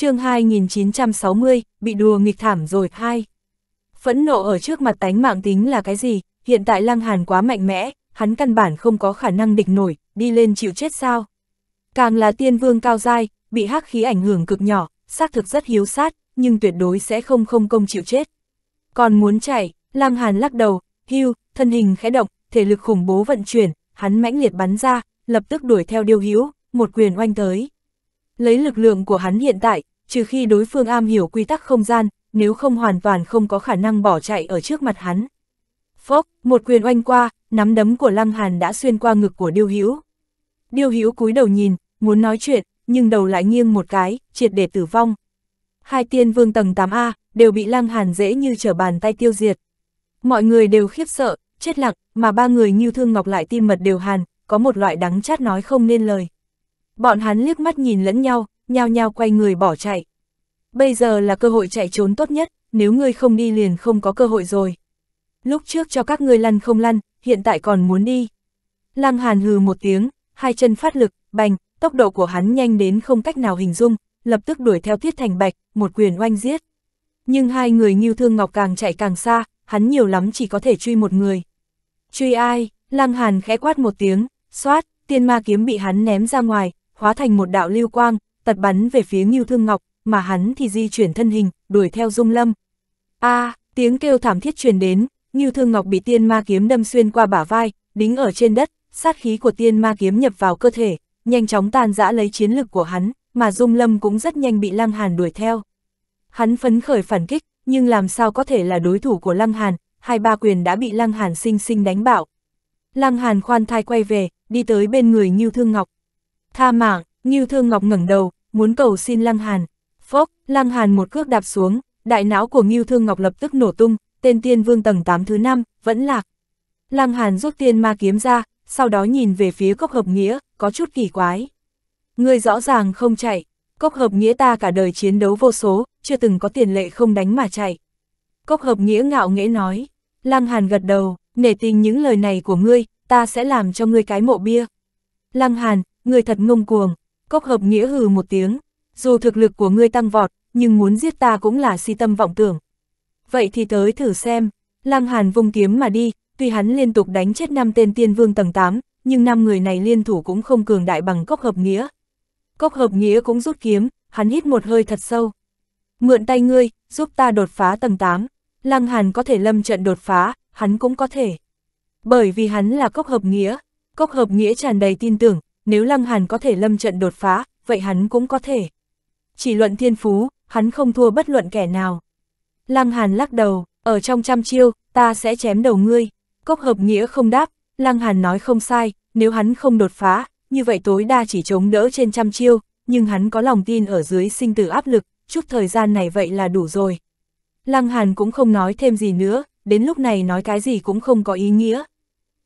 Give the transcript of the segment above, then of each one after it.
chương 2960, bị đùa nghịch thảm rồi, hai. Phẫn nộ ở trước mặt tánh mạng tính là cái gì, hiện tại Lăng Hàn quá mạnh mẽ, hắn căn bản không có khả năng địch nổi, đi lên chịu chết sao. Càng là tiên vương cao dai, bị hắc khí ảnh hưởng cực nhỏ, xác thực rất hiếu sát, nhưng tuyệt đối sẽ không không công chịu chết. Còn muốn chạy, Lăng Hàn lắc đầu, hưu, thân hình khẽ động, thể lực khủng bố vận chuyển, hắn mãnh liệt bắn ra, lập tức đuổi theo điêu hữu một quyền oanh tới. Lấy lực lượng của hắn hiện tại, trừ khi đối phương am hiểu quy tắc không gian, nếu không hoàn toàn không có khả năng bỏ chạy ở trước mặt hắn. Phốc, một quyền oanh qua, nắm đấm của Lăng Hàn đã xuyên qua ngực của Điêu Hữu. Điêu Hữu cúi đầu nhìn, muốn nói chuyện, nhưng đầu lại nghiêng một cái, triệt để tử vong. Hai tiên vương tầng 8A đều bị Lăng Hàn dễ như trở bàn tay tiêu diệt. Mọi người đều khiếp sợ, chết lặng, mà ba người như Thương Ngọc lại tim mật đều hàn, có một loại đắng chát nói không nên lời. Bọn hắn liếc mắt nhìn lẫn nhau, nhao nhao quay người bỏ chạy. Bây giờ là cơ hội chạy trốn tốt nhất, nếu ngươi không đi liền không có cơ hội rồi. Lúc trước cho các ngươi lăn không lăn, hiện tại còn muốn đi. Lăng Hàn hừ một tiếng, hai chân phát lực, bành, tốc độ của hắn nhanh đến không cách nào hình dung, lập tức đuổi theo Tiết Thành Bạch, một quyền oanh giết. Nhưng hai người Ngưu Thương Ngọc càng chạy càng xa, hắn nhiều lắm chỉ có thể truy một người. Truy ai? Lăng Hàn khẽ quát một tiếng, xoát, tiên ma kiếm bị hắn ném ra ngoài, hóa thành một đạo lưu quang, tật bắn về phía Ngưu Thương Ngọc, mà hắn thì di chuyển thân hình, đuổi theo Dung Lâm. A, à, tiếng kêu thảm thiết truyền đến, Ngưu Thương Ngọc bị tiên ma kiếm đâm xuyên qua bả vai, đính ở trên đất, sát khí của tiên ma kiếm nhập vào cơ thể, nhanh chóng tàn dã lấy chiến lực của hắn, mà Dung Lâm cũng rất nhanh bị Lăng Hàn đuổi theo. Hắn phấn khởi phản kích, nhưng làm sao có thể là đối thủ của Lăng Hàn, hai ba quyền đã bị Lăng Hàn sinh sinh đánh bạo. Lăng Hàn khoan thai quay về, đi tới bên người Ngưu Thương Ngọc. Tha mạng, như Thương Ngọc ngẩng đầu, muốn cầu xin Lăng Hàn. Phốc, Lăng Hàn một cước đạp xuống, đại não của Ngưu Thương Ngọc lập tức nổ tung, tên tiên vương tầng 8 thứ 5, vẫn lạc. Lăng Hàn rút tiên ma kiếm ra, sau đó nhìn về phía cốc hợp nghĩa, có chút kỳ quái. Người rõ ràng không chạy, cốc hợp nghĩa ta cả đời chiến đấu vô số, chưa từng có tiền lệ không đánh mà chạy. Cốc hợp nghĩa ngạo nghễ nói, Lăng Hàn gật đầu, nể tình những lời này của ngươi, ta sẽ làm cho ngươi cái mộ bia. Lăng Hàn, ngươi thật ngông cuồng, Cốc hợp nghĩa hừ một tiếng, dù thực lực của ngươi tăng vọt, nhưng muốn giết ta cũng là si tâm vọng tưởng. Vậy thì tới thử xem, Lăng Hàn vung kiếm mà đi, tuy hắn liên tục đánh chết năm tên tiên vương tầng 8, nhưng năm người này liên thủ cũng không cường đại bằng cốc hợp nghĩa. Cốc hợp nghĩa cũng rút kiếm, hắn hít một hơi thật sâu. Mượn tay ngươi, giúp ta đột phá tầng 8. Lăng Hàn có thể lâm trận đột phá, hắn cũng có thể. Bởi vì hắn là cốc hợp nghĩa, cốc hợp nghĩa tràn đầy tin tưởng, nếu Lăng Hàn có thể lâm trận đột phá, vậy hắn cũng có thể. Chỉ luận thiên phú, hắn không thua bất luận kẻ nào. Lăng Hàn lắc đầu, ở trong trăm chiêu, ta sẽ chém đầu ngươi. Cốc hợp nghĩa không đáp, Lăng Hàn nói không sai, nếu hắn không đột phá, như vậy tối đa chỉ chống đỡ trên trăm chiêu, nhưng hắn có lòng tin ở dưới sinh tử áp lực, chút thời gian này vậy là đủ rồi. Lăng Hàn cũng không nói thêm gì nữa, đến lúc này nói cái gì cũng không có ý nghĩa.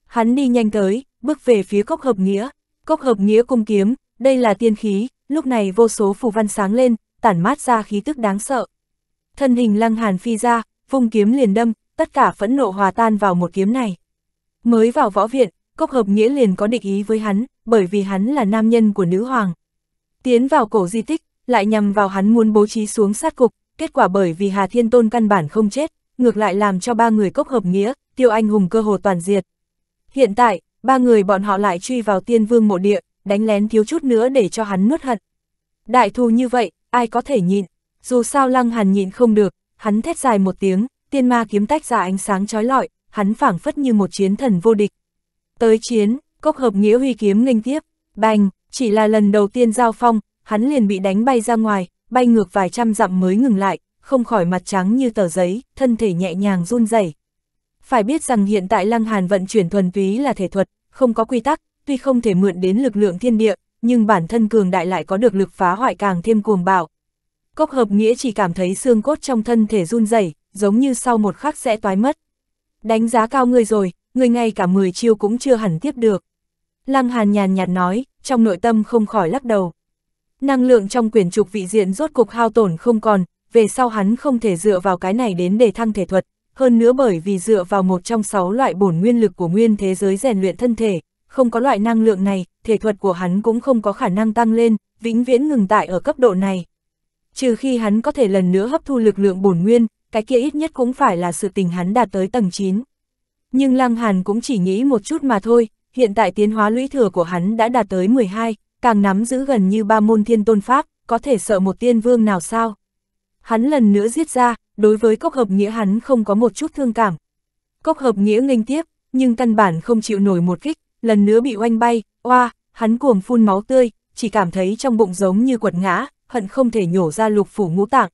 Hắn đi nhanh tới, bước về phía cốc hợp nghĩa. Cốc hợp nghĩa cung kiếm, đây là tiên khí, lúc này vô số phù văn sáng lên, tản mát ra khí tức đáng sợ. Thân hình lăng hàn phi ra, vung kiếm liền đâm, tất cả phẫn nộ hòa tan vào một kiếm này. Mới vào võ viện, Cốc hợp nghĩa liền có định ý với hắn, bởi vì hắn là nam nhân của nữ hoàng. Tiến vào cổ di tích, lại nhằm vào hắn muốn bố trí xuống sát cục, kết quả bởi vì Hà Thiên Tôn căn bản không chết, ngược lại làm cho ba người Cốc hợp nghĩa, tiêu anh hùng cơ hồ toàn diệt. Hiện tại, ba người bọn họ lại truy vào tiên vương mộ địa, đánh lén thiếu chút nữa để cho hắn nuốt hận. Đại thù như vậy, ai có thể nhịn, dù sao lăng hàn nhịn không được, hắn thét dài một tiếng, tiên ma kiếm tách ra ánh sáng trói lọi, hắn phảng phất như một chiến thần vô địch. Tới chiến, cốc hợp nghĩa huy kiếm nghênh tiếp, bành, chỉ là lần đầu tiên giao phong, hắn liền bị đánh bay ra ngoài, bay ngược vài trăm dặm mới ngừng lại, không khỏi mặt trắng như tờ giấy, thân thể nhẹ nhàng run rẩy. Phải biết rằng hiện tại Lăng Hàn vận chuyển thuần túy là thể thuật, không có quy tắc, tuy không thể mượn đến lực lượng thiên địa, nhưng bản thân cường đại lại có được lực phá hoại càng thêm cuồng bạo. Cốc hợp nghĩa chỉ cảm thấy xương cốt trong thân thể run rẩy, giống như sau một khắc sẽ toái mất. Đánh giá cao ngươi rồi, ngươi ngay cả 10 chiêu cũng chưa hẳn tiếp được. Lăng Hàn nhàn nhạt nói, trong nội tâm không khỏi lắc đầu. Năng lượng trong quyển trục vị diện rốt cục hao tổn không còn, về sau hắn không thể dựa vào cái này đến để thăng thể thuật, hơn nữa bởi vì dựa vào một trong sáu loại bổn nguyên lực của nguyên thế giới rèn luyện thân thể, không có loại năng lượng này, thể thuật của hắn cũng không có khả năng tăng lên, vĩnh viễn ngừng tại ở cấp độ này. Trừ khi hắn có thể lần nữa hấp thu lực lượng bổn nguyên, cái kia ít nhất cũng phải là sự tình hắn đạt tới tầng 9. Nhưng Lăng Hàn cũng chỉ nghĩ một chút mà thôi, hiện tại tiến hóa lũy thừa của hắn đã đạt tới 12, càng nắm giữ gần như ba môn thiên tôn pháp, có thể sợ một tiên vương nào sao. Hắn lần nữa giết ra, đối với cốc hợp nghĩa hắn không có một chút thương cảm. Cốc hợp nghĩa nghênh tiếp, nhưng căn bản không chịu nổi một kích, lần nữa bị oanh bay, oa, hắn cuồng phun máu tươi, chỉ cảm thấy trong bụng giống như quật ngã, hận không thể nhổ ra lục phủ ngũ tạng.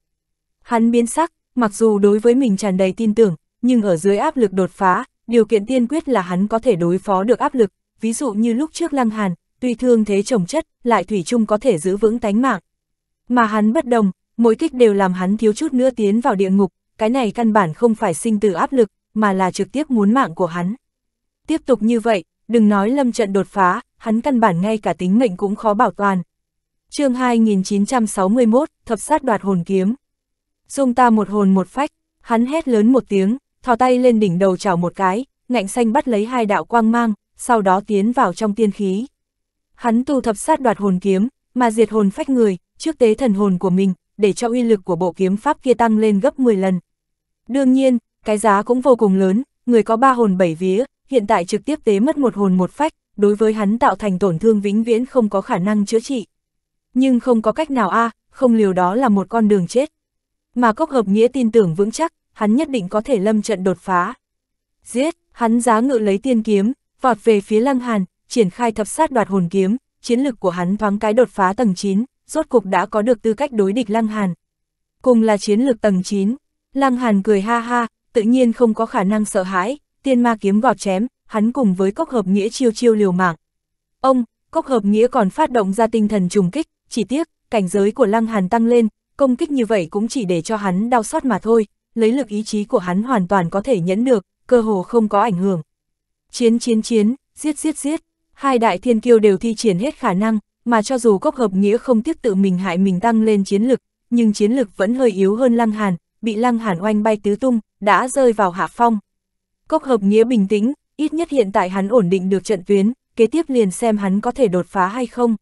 Hắn biến sắc, mặc dù đối với mình tràn đầy tin tưởng, nhưng ở dưới áp lực đột phá, điều kiện tiên quyết là hắn có thể đối phó được áp lực, ví dụ như lúc trước Lăng Hàn, tuy thương thế chồng chất, lại thủy chung có thể giữ vững tánh mạng. Mà hắn bất đồng, mỗi kích đều làm hắn thiếu chút nữa tiến vào địa ngục, cái này căn bản không phải sinh tử áp lực, mà là trực tiếp muốn mạng của hắn. Tiếp tục như vậy, đừng nói lâm trận đột phá, hắn căn bản ngay cả tính mệnh cũng khó bảo toàn. chương 2961, thập sát đoạt hồn kiếm. Dung ta một hồn một phách, hắn hét lớn một tiếng, thò tay lên đỉnh đầu chảo một cái, ngạnh xanh bắt lấy hai đạo quang mang, sau đó tiến vào trong tiên khí. Hắn tu thập sát đoạt hồn kiếm, mà diệt hồn phách người, trước tế thần hồn của mình, để cho uy lực của bộ kiếm pháp kia tăng lên gấp 10 lần. Đương nhiên, cái giá cũng vô cùng lớn, người có ba hồn bảy vía, hiện tại trực tiếp tế mất một hồn một phách, đối với hắn tạo thành tổn thương vĩnh viễn không có khả năng chữa trị. Nhưng không có cách nào a, à, không liều đó là một con đường chết. Mà cốc hợp nghĩa tin tưởng vững chắc, hắn nhất định có thể lâm trận đột phá. Giết, hắn giá ngự lấy tiên kiếm, vọt về phía lăng hàn, triển khai thập sát đoạt hồn kiếm, chiến lực của hắn thoáng cái đột phá tầng 9 rốt cục đã có được tư cách đối địch Lăng Hàn. Cùng là chiến lược tầng 9, Lăng Hàn cười ha ha, tự nhiên không có khả năng sợ hãi, tiên ma kiếm gọt chém, hắn cùng với cốc hợp nghĩa chiêu chiêu liều mạng. Ông, cốc hợp nghĩa còn phát động ra tinh thần trùng kích, chỉ tiếc, cảnh giới của Lăng Hàn tăng lên, công kích như vậy cũng chỉ để cho hắn đau xót mà thôi, lấy lực ý chí của hắn hoàn toàn có thể nhẫn được, cơ hồ không có ảnh hưởng. Chiến chiến chiến, giết giết giết, hai đại thiên kiêu đều thi triển hết khả năng, mà cho dù cốc hợp nghĩa không tiếc tự mình hại mình tăng lên chiến lực, nhưng chiến lực vẫn hơi yếu hơn Lăng Hàn, bị Lăng Hàn oanh bay tứ tung, đã rơi vào hạ phong. Cốc hợp nghĩa bình tĩnh, ít nhất hiện tại hắn ổn định được trận tuyến, kế tiếp liền xem hắn có thể đột phá hay không.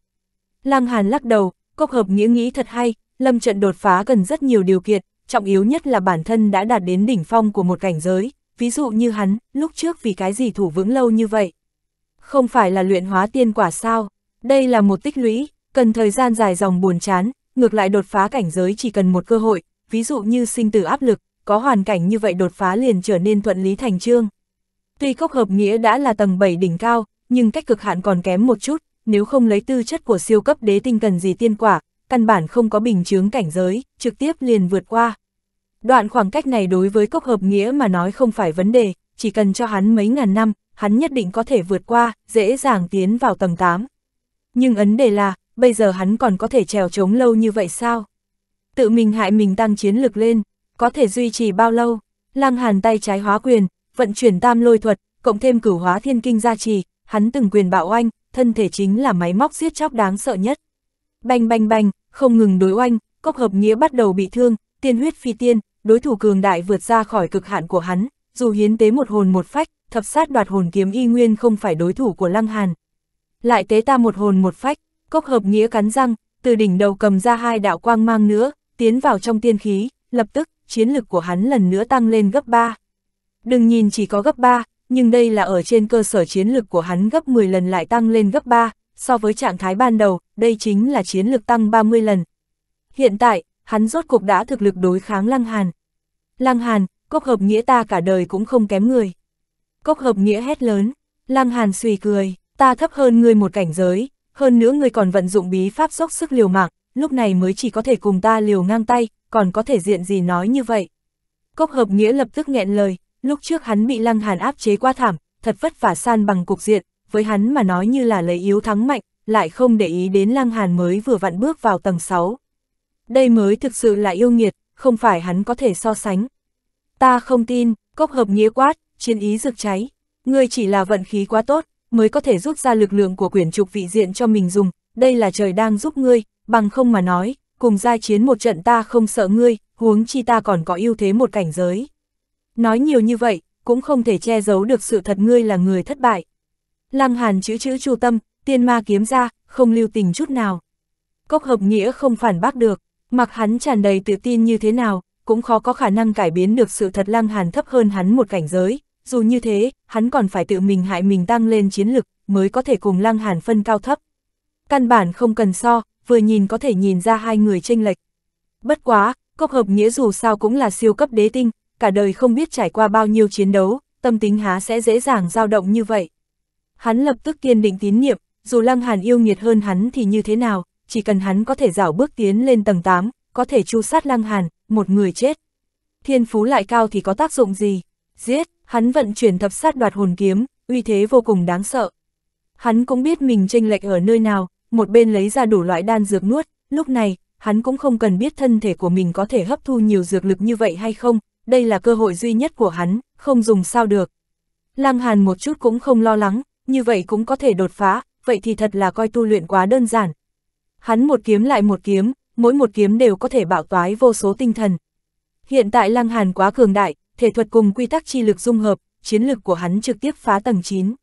Lăng Hàn lắc đầu, cốc hợp nghĩa nghĩ thật hay, lâm trận đột phá cần rất nhiều điều kiện, trọng yếu nhất là bản thân đã đạt đến đỉnh phong của một cảnh giới, ví dụ như hắn, lúc trước vì cái gì thủ vững lâu như vậy. Không phải là luyện hóa tiên quả sao? Đây là một tích lũy, cần thời gian dài dòng buồn chán, ngược lại đột phá cảnh giới chỉ cần một cơ hội, ví dụ như sinh tử áp lực, có hoàn cảnh như vậy đột phá liền trở nên thuận lý thành trương. Tuy cốc hợp nghĩa đã là tầng 7 đỉnh cao, nhưng cách cực hạn còn kém một chút, nếu không lấy tư chất của siêu cấp đế tinh cần gì tiên quả, căn bản không có bình chướng cảnh giới, trực tiếp liền vượt qua. Đoạn khoảng cách này đối với cốc hợp nghĩa mà nói không phải vấn đề, chỉ cần cho hắn mấy ngàn năm, hắn nhất định có thể vượt qua, dễ dàng tiến vào tầng 8 nhưng ấn đề là, bây giờ hắn còn có thể trèo trống lâu như vậy sao? Tự mình hại mình tăng chiến lực lên, có thể duy trì bao lâu? Lăng Hàn tay trái hóa quyền, vận chuyển tam lôi thuật, cộng thêm cửu hóa thiên kinh gia trì, hắn từng quyền bạo oanh, thân thể chính là máy móc giết chóc đáng sợ nhất. Bành bành bành, không ngừng đối oanh, cốc hợp nghĩa bắt đầu bị thương, tiên huyết phi tiên, đối thủ cường đại vượt ra khỏi cực hạn của hắn, dù hiến tế một hồn một phách, thập sát đoạt hồn kiếm y nguyên không phải đối thủ của Lăng Hàn, lại tế ta một hồn một phách, cốc hợp nghĩa cắn răng, từ đỉnh đầu cầm ra hai đạo quang mang nữa, tiến vào trong tiên khí, lập tức, chiến lực của hắn lần nữa tăng lên gấp 3. Đừng nhìn chỉ có gấp 3, nhưng đây là ở trên cơ sở chiến lực của hắn gấp 10 lần lại tăng lên gấp 3, so với trạng thái ban đầu, đây chính là chiến lực tăng 30 lần. Hiện tại, hắn rốt cục đã thực lực đối kháng Lăng Hàn. Lăng Hàn, cốc hợp nghĩa ta cả đời cũng không kém người. Cốc hợp nghĩa hét lớn, Lăng Hàn suy cười ta thấp hơn ngươi một cảnh giới, hơn nữa ngươi còn vận dụng bí pháp dốc sức liều mạng, lúc này mới chỉ có thể cùng ta liều ngang tay, còn có thể diện gì nói như vậy. Cốc hợp nghĩa lập tức nghẹn lời, lúc trước hắn bị lăng hàn áp chế qua thảm, thật vất vả san bằng cục diện, với hắn mà nói như là lấy yếu thắng mạnh, lại không để ý đến lăng hàn mới vừa vặn bước vào tầng 6. Đây mới thực sự là yêu nghiệt, không phải hắn có thể so sánh. Ta không tin, cốc hợp nghĩa quát, chiến ý rực cháy, ngươi chỉ là vận khí quá tốt, mới có thể rút ra lực lượng của quyển trục vị diện cho mình dùng, đây là trời đang giúp ngươi, bằng không mà nói, cùng gia chiến một trận ta không sợ ngươi, huống chi ta còn có ưu thế một cảnh giới. Nói nhiều như vậy, cũng không thể che giấu được sự thật ngươi là người thất bại. Lăng Hàn chữ chữ chu tâm, tiên ma kiếm ra, không lưu tình chút nào. Cốc hợp nghĩa không phản bác được, mặc hắn tràn đầy tự tin như thế nào, cũng khó có khả năng cải biến được sự thật Lăng Hàn thấp hơn hắn một cảnh giới, dù như thế, hắn còn phải tự mình hại mình tăng lên chiến lực, mới có thể cùng Lăng Hàn phân cao thấp. Căn bản không cần so, vừa nhìn có thể nhìn ra hai người tranh lệch. Bất quá, Cốc Hợp Nghĩa dù sao cũng là siêu cấp đế tinh, cả đời không biết trải qua bao nhiêu chiến đấu, tâm tính há sẽ dễ dàng dao động như vậy. Hắn lập tức kiên định tín niệm, dù Lăng Hàn yêu nghiệt hơn hắn thì như thế nào, chỉ cần hắn có thể dảo bước tiến lên tầng 8, có thể chu sát Lăng Hàn, một người chết. Thiên phú lại cao thì có tác dụng gì? Giết! Hắn vận chuyển thập sát đoạt hồn kiếm, uy thế vô cùng đáng sợ. Hắn cũng biết mình tranh lệch ở nơi nào, một bên lấy ra đủ loại đan dược nuốt, lúc này, hắn cũng không cần biết thân thể của mình có thể hấp thu nhiều dược lực như vậy hay không, đây là cơ hội duy nhất của hắn, không dùng sao được. Lăng Hàn một chút cũng không lo lắng, như vậy cũng có thể đột phá, vậy thì thật là coi tu luyện quá đơn giản. Hắn một kiếm lại một kiếm, mỗi một kiếm đều có thể bạo toái vô số tinh thần. Hiện tại Lăng Hàn quá cường đại, thể thuật cùng quy tắc chi lực dung hợp, chiến lực của hắn trực tiếp phá tầng 9.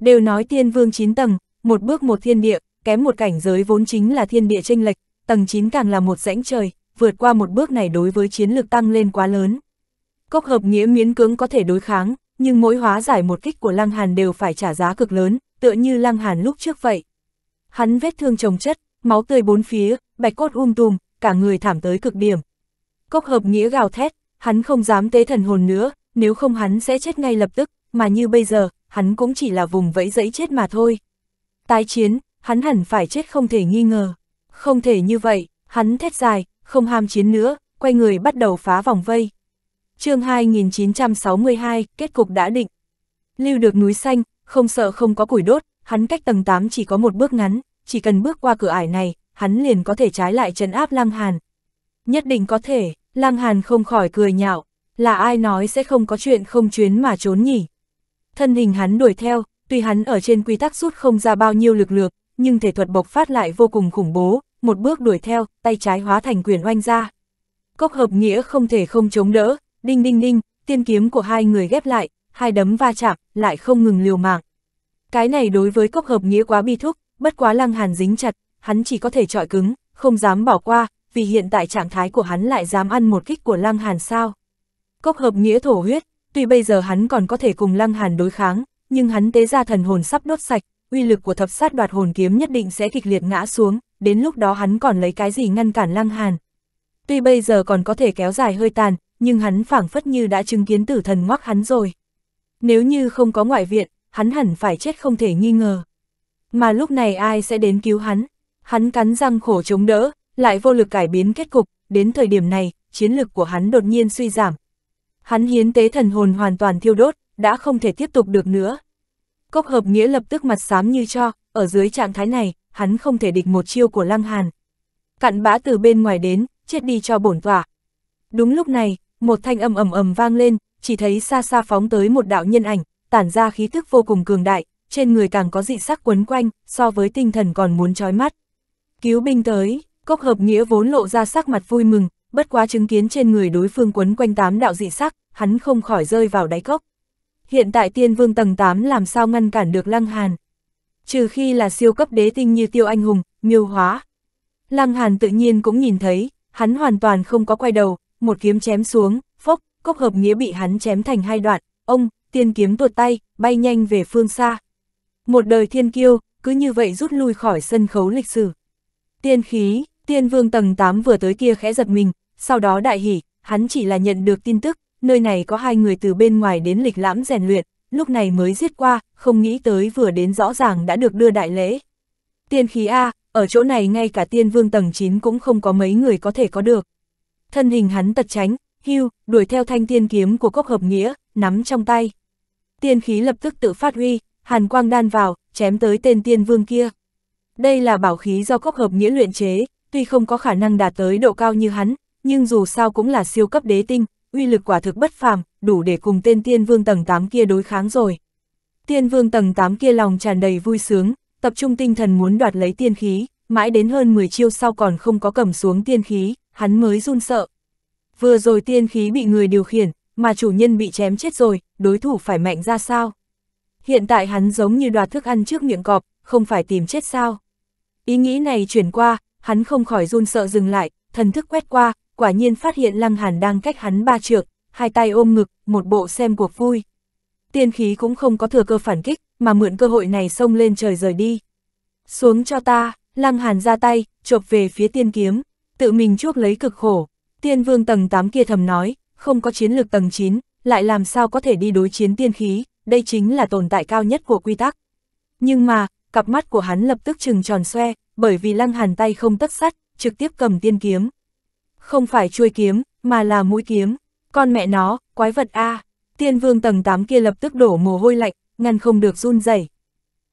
Đều nói tiên vương 9 tầng, một bước một thiên địa, kém một cảnh giới vốn chính là thiên địa chênh lệch, tầng 9 càng là một rãnh trời, vượt qua một bước này đối với chiến lực tăng lên quá lớn. Cốc hợp nghĩa miễn cưỡng có thể đối kháng, nhưng mỗi hóa giải một kích của Lăng Hàn đều phải trả giá cực lớn, tựa như Lăng Hàn lúc trước vậy. Hắn vết thương chồng chất, máu tươi bốn phía, bạch cốt um tùm, cả người thảm tới cực điểm. Cốc hợp nghĩa gào thét, hắn không dám tế thần hồn nữa, nếu không hắn sẽ chết ngay lập tức, mà như bây giờ, hắn cũng chỉ là vùng vẫy dẫy chết mà thôi. Tái chiến, hắn hẳn phải chết không thể nghi ngờ. Không thể như vậy, hắn thét dài, không ham chiến nữa, quay người bắt đầu phá vòng vây. chương 2962, kết cục đã định. Lưu được núi xanh, không sợ không có củi đốt, hắn cách tầng 8 chỉ có một bước ngắn, chỉ cần bước qua cửa ải này, hắn liền có thể trái lại trấn áp lăng hàn. Nhất định có thể, Lăng Hàn không khỏi cười nhạo, là ai nói sẽ không có chuyện không chuyến mà trốn nhỉ. Thân hình hắn đuổi theo, tuy hắn ở trên quy tắc rút không ra bao nhiêu lực lượng, nhưng thể thuật bộc phát lại vô cùng khủng bố, một bước đuổi theo, tay trái hóa thành quyền oanh ra. Cốc hợp nghĩa không thể không chống đỡ, đinh đinh đinh, tiên kiếm của hai người ghép lại, hai đấm va chạm, lại không ngừng liều mạng. Cái này đối với cốc hợp nghĩa quá bi thúc, bất quá lăng hàn dính chặt, hắn chỉ có thể trọi cứng, không dám bỏ qua, vì hiện tại trạng thái của hắn lại dám ăn một kích của Lăng Hàn sao. Cốc hợp nghĩa thổ huyết, tuy bây giờ hắn còn có thể cùng Lăng Hàn đối kháng, nhưng hắn tế ra thần hồn sắp đốt sạch, uy lực của thập sát đoạt hồn kiếm nhất định sẽ kịch liệt ngã xuống, đến lúc đó hắn còn lấy cái gì ngăn cản Lăng Hàn. Tuy bây giờ còn có thể kéo dài hơi tàn, nhưng hắn phảng phất như đã chứng kiến tử thần ngoắc hắn rồi. Nếu như không có ngoại viện, hắn hẳn phải chết không thể nghi ngờ. Mà lúc này ai sẽ đến cứu hắn? Hắn cắn răng khổ chống đỡ, lại vô lực cải biến kết cục, đến thời điểm này, chiến lực của hắn đột nhiên suy giảm. Hắn hiến tế thần hồn hoàn toàn thiêu đốt, đã không thể tiếp tục được nữa. Cốc hợp nghĩa lập tức mặt xám như cho, ở dưới trạng thái này, hắn không thể địch một chiêu của Lăng Hàn. Cặn bã từ bên ngoài đến, chết đi cho bổn tỏa. Đúng lúc này, một thanh âm ầm ầm vang lên, chỉ thấy xa xa phóng tới một đạo nhân ảnh, tản ra khí tức vô cùng cường đại, trên người càng có dị sắc quấn quanh, so với tinh thần còn muốn chói mắt. Cứu binh tới! Cốc hợp nghĩa vốn lộ ra sắc mặt vui mừng, bất quá chứng kiến trên người đối phương quấn quanh tám đạo dị sắc, hắn không khỏi rơi vào đáy cốc. Hiện tại tiên vương tầng 8 làm sao ngăn cản được Lăng Hàn? Trừ khi là siêu cấp đế tinh như tiêu anh hùng, miêu hóa. Lăng Hàn tự nhiên cũng nhìn thấy, hắn hoàn toàn không có quay đầu, một kiếm chém xuống, phốc, cốc hợp nghĩa bị hắn chém thành hai đoạn, ông, tiên kiếm tuột tay, bay nhanh về phương xa. Một đời thiên kiêu, cứ như vậy rút lui khỏi sân khấu lịch sử. Tiên khí, Tiên vương tầng 8 vừa tới kia khẽ giật mình, sau đó đại hỉ, hắn chỉ là nhận được tin tức, nơi này có hai người từ bên ngoài đến lịch lãm rèn luyện, lúc này mới giết qua, không nghĩ tới vừa đến rõ ràng đã được đưa đại lễ. Tiên khí A, ở chỗ này ngay cả tiên vương tầng 9 cũng không có mấy người có thể có được. Thân hình hắn tật tránh, hưu, đuổi theo thanh tiên kiếm của cốc hợp nghĩa, nắm trong tay. Tiên khí lập tức tự phát huy, hàn quang đan vào, chém tới tên tiên vương kia. Đây là bảo khí do cốc hợp nghĩa luyện chế, tuy không có khả năng đạt tới độ cao như hắn, nhưng dù sao cũng là siêu cấp đế tinh, uy lực quả thực bất phàm, đủ để cùng tên tiên vương tầng 8 kia đối kháng rồi. Tiên vương tầng 8 kia lòng tràn đầy vui sướng, tập trung tinh thần muốn đoạt lấy tiên khí, mãi đến hơn 10 chiêu sau còn không có cầm xuống tiên khí, hắn mới run sợ. Vừa rồi tiên khí bị người điều khiển, mà chủ nhân bị chém chết rồi, đối thủ phải mạnh ra sao? Hiện tại hắn giống như đoạt thức ăn trước miệng cọp, không phải tìm chết sao? Ý nghĩ này chuyển qua, hắn không khỏi run sợ dừng lại, thần thức quét qua, quả nhiên phát hiện Lăng Hàn đang cách hắn ba trượng, hai tay ôm ngực, một bộ xem cuộc vui. Tiên khí cũng không có thừa cơ phản kích, mà mượn cơ hội này xông lên trời rời đi. Xuống cho ta, Lăng Hàn ra tay, chộp về phía tiên kiếm, tự mình chuốc lấy cực khổ. Tiên vương tầng 8 kia thầm nói, không có chiến lược tầng 9, lại làm sao có thể đi đối chiến tiên khí, đây chính là tồn tại cao nhất của quy tắc. Nhưng mà, cặp mắt của hắn lập tức trừng tròn xoe, bởi vì lăng hàn tay không tất sắt, trực tiếp cầm tiên kiếm. Không phải chuôi kiếm, mà là mũi kiếm. Con mẹ nó, quái vật A. Tiên vương tầng 8 kia lập tức đổ mồ hôi lạnh, ngăn không được run rẩy.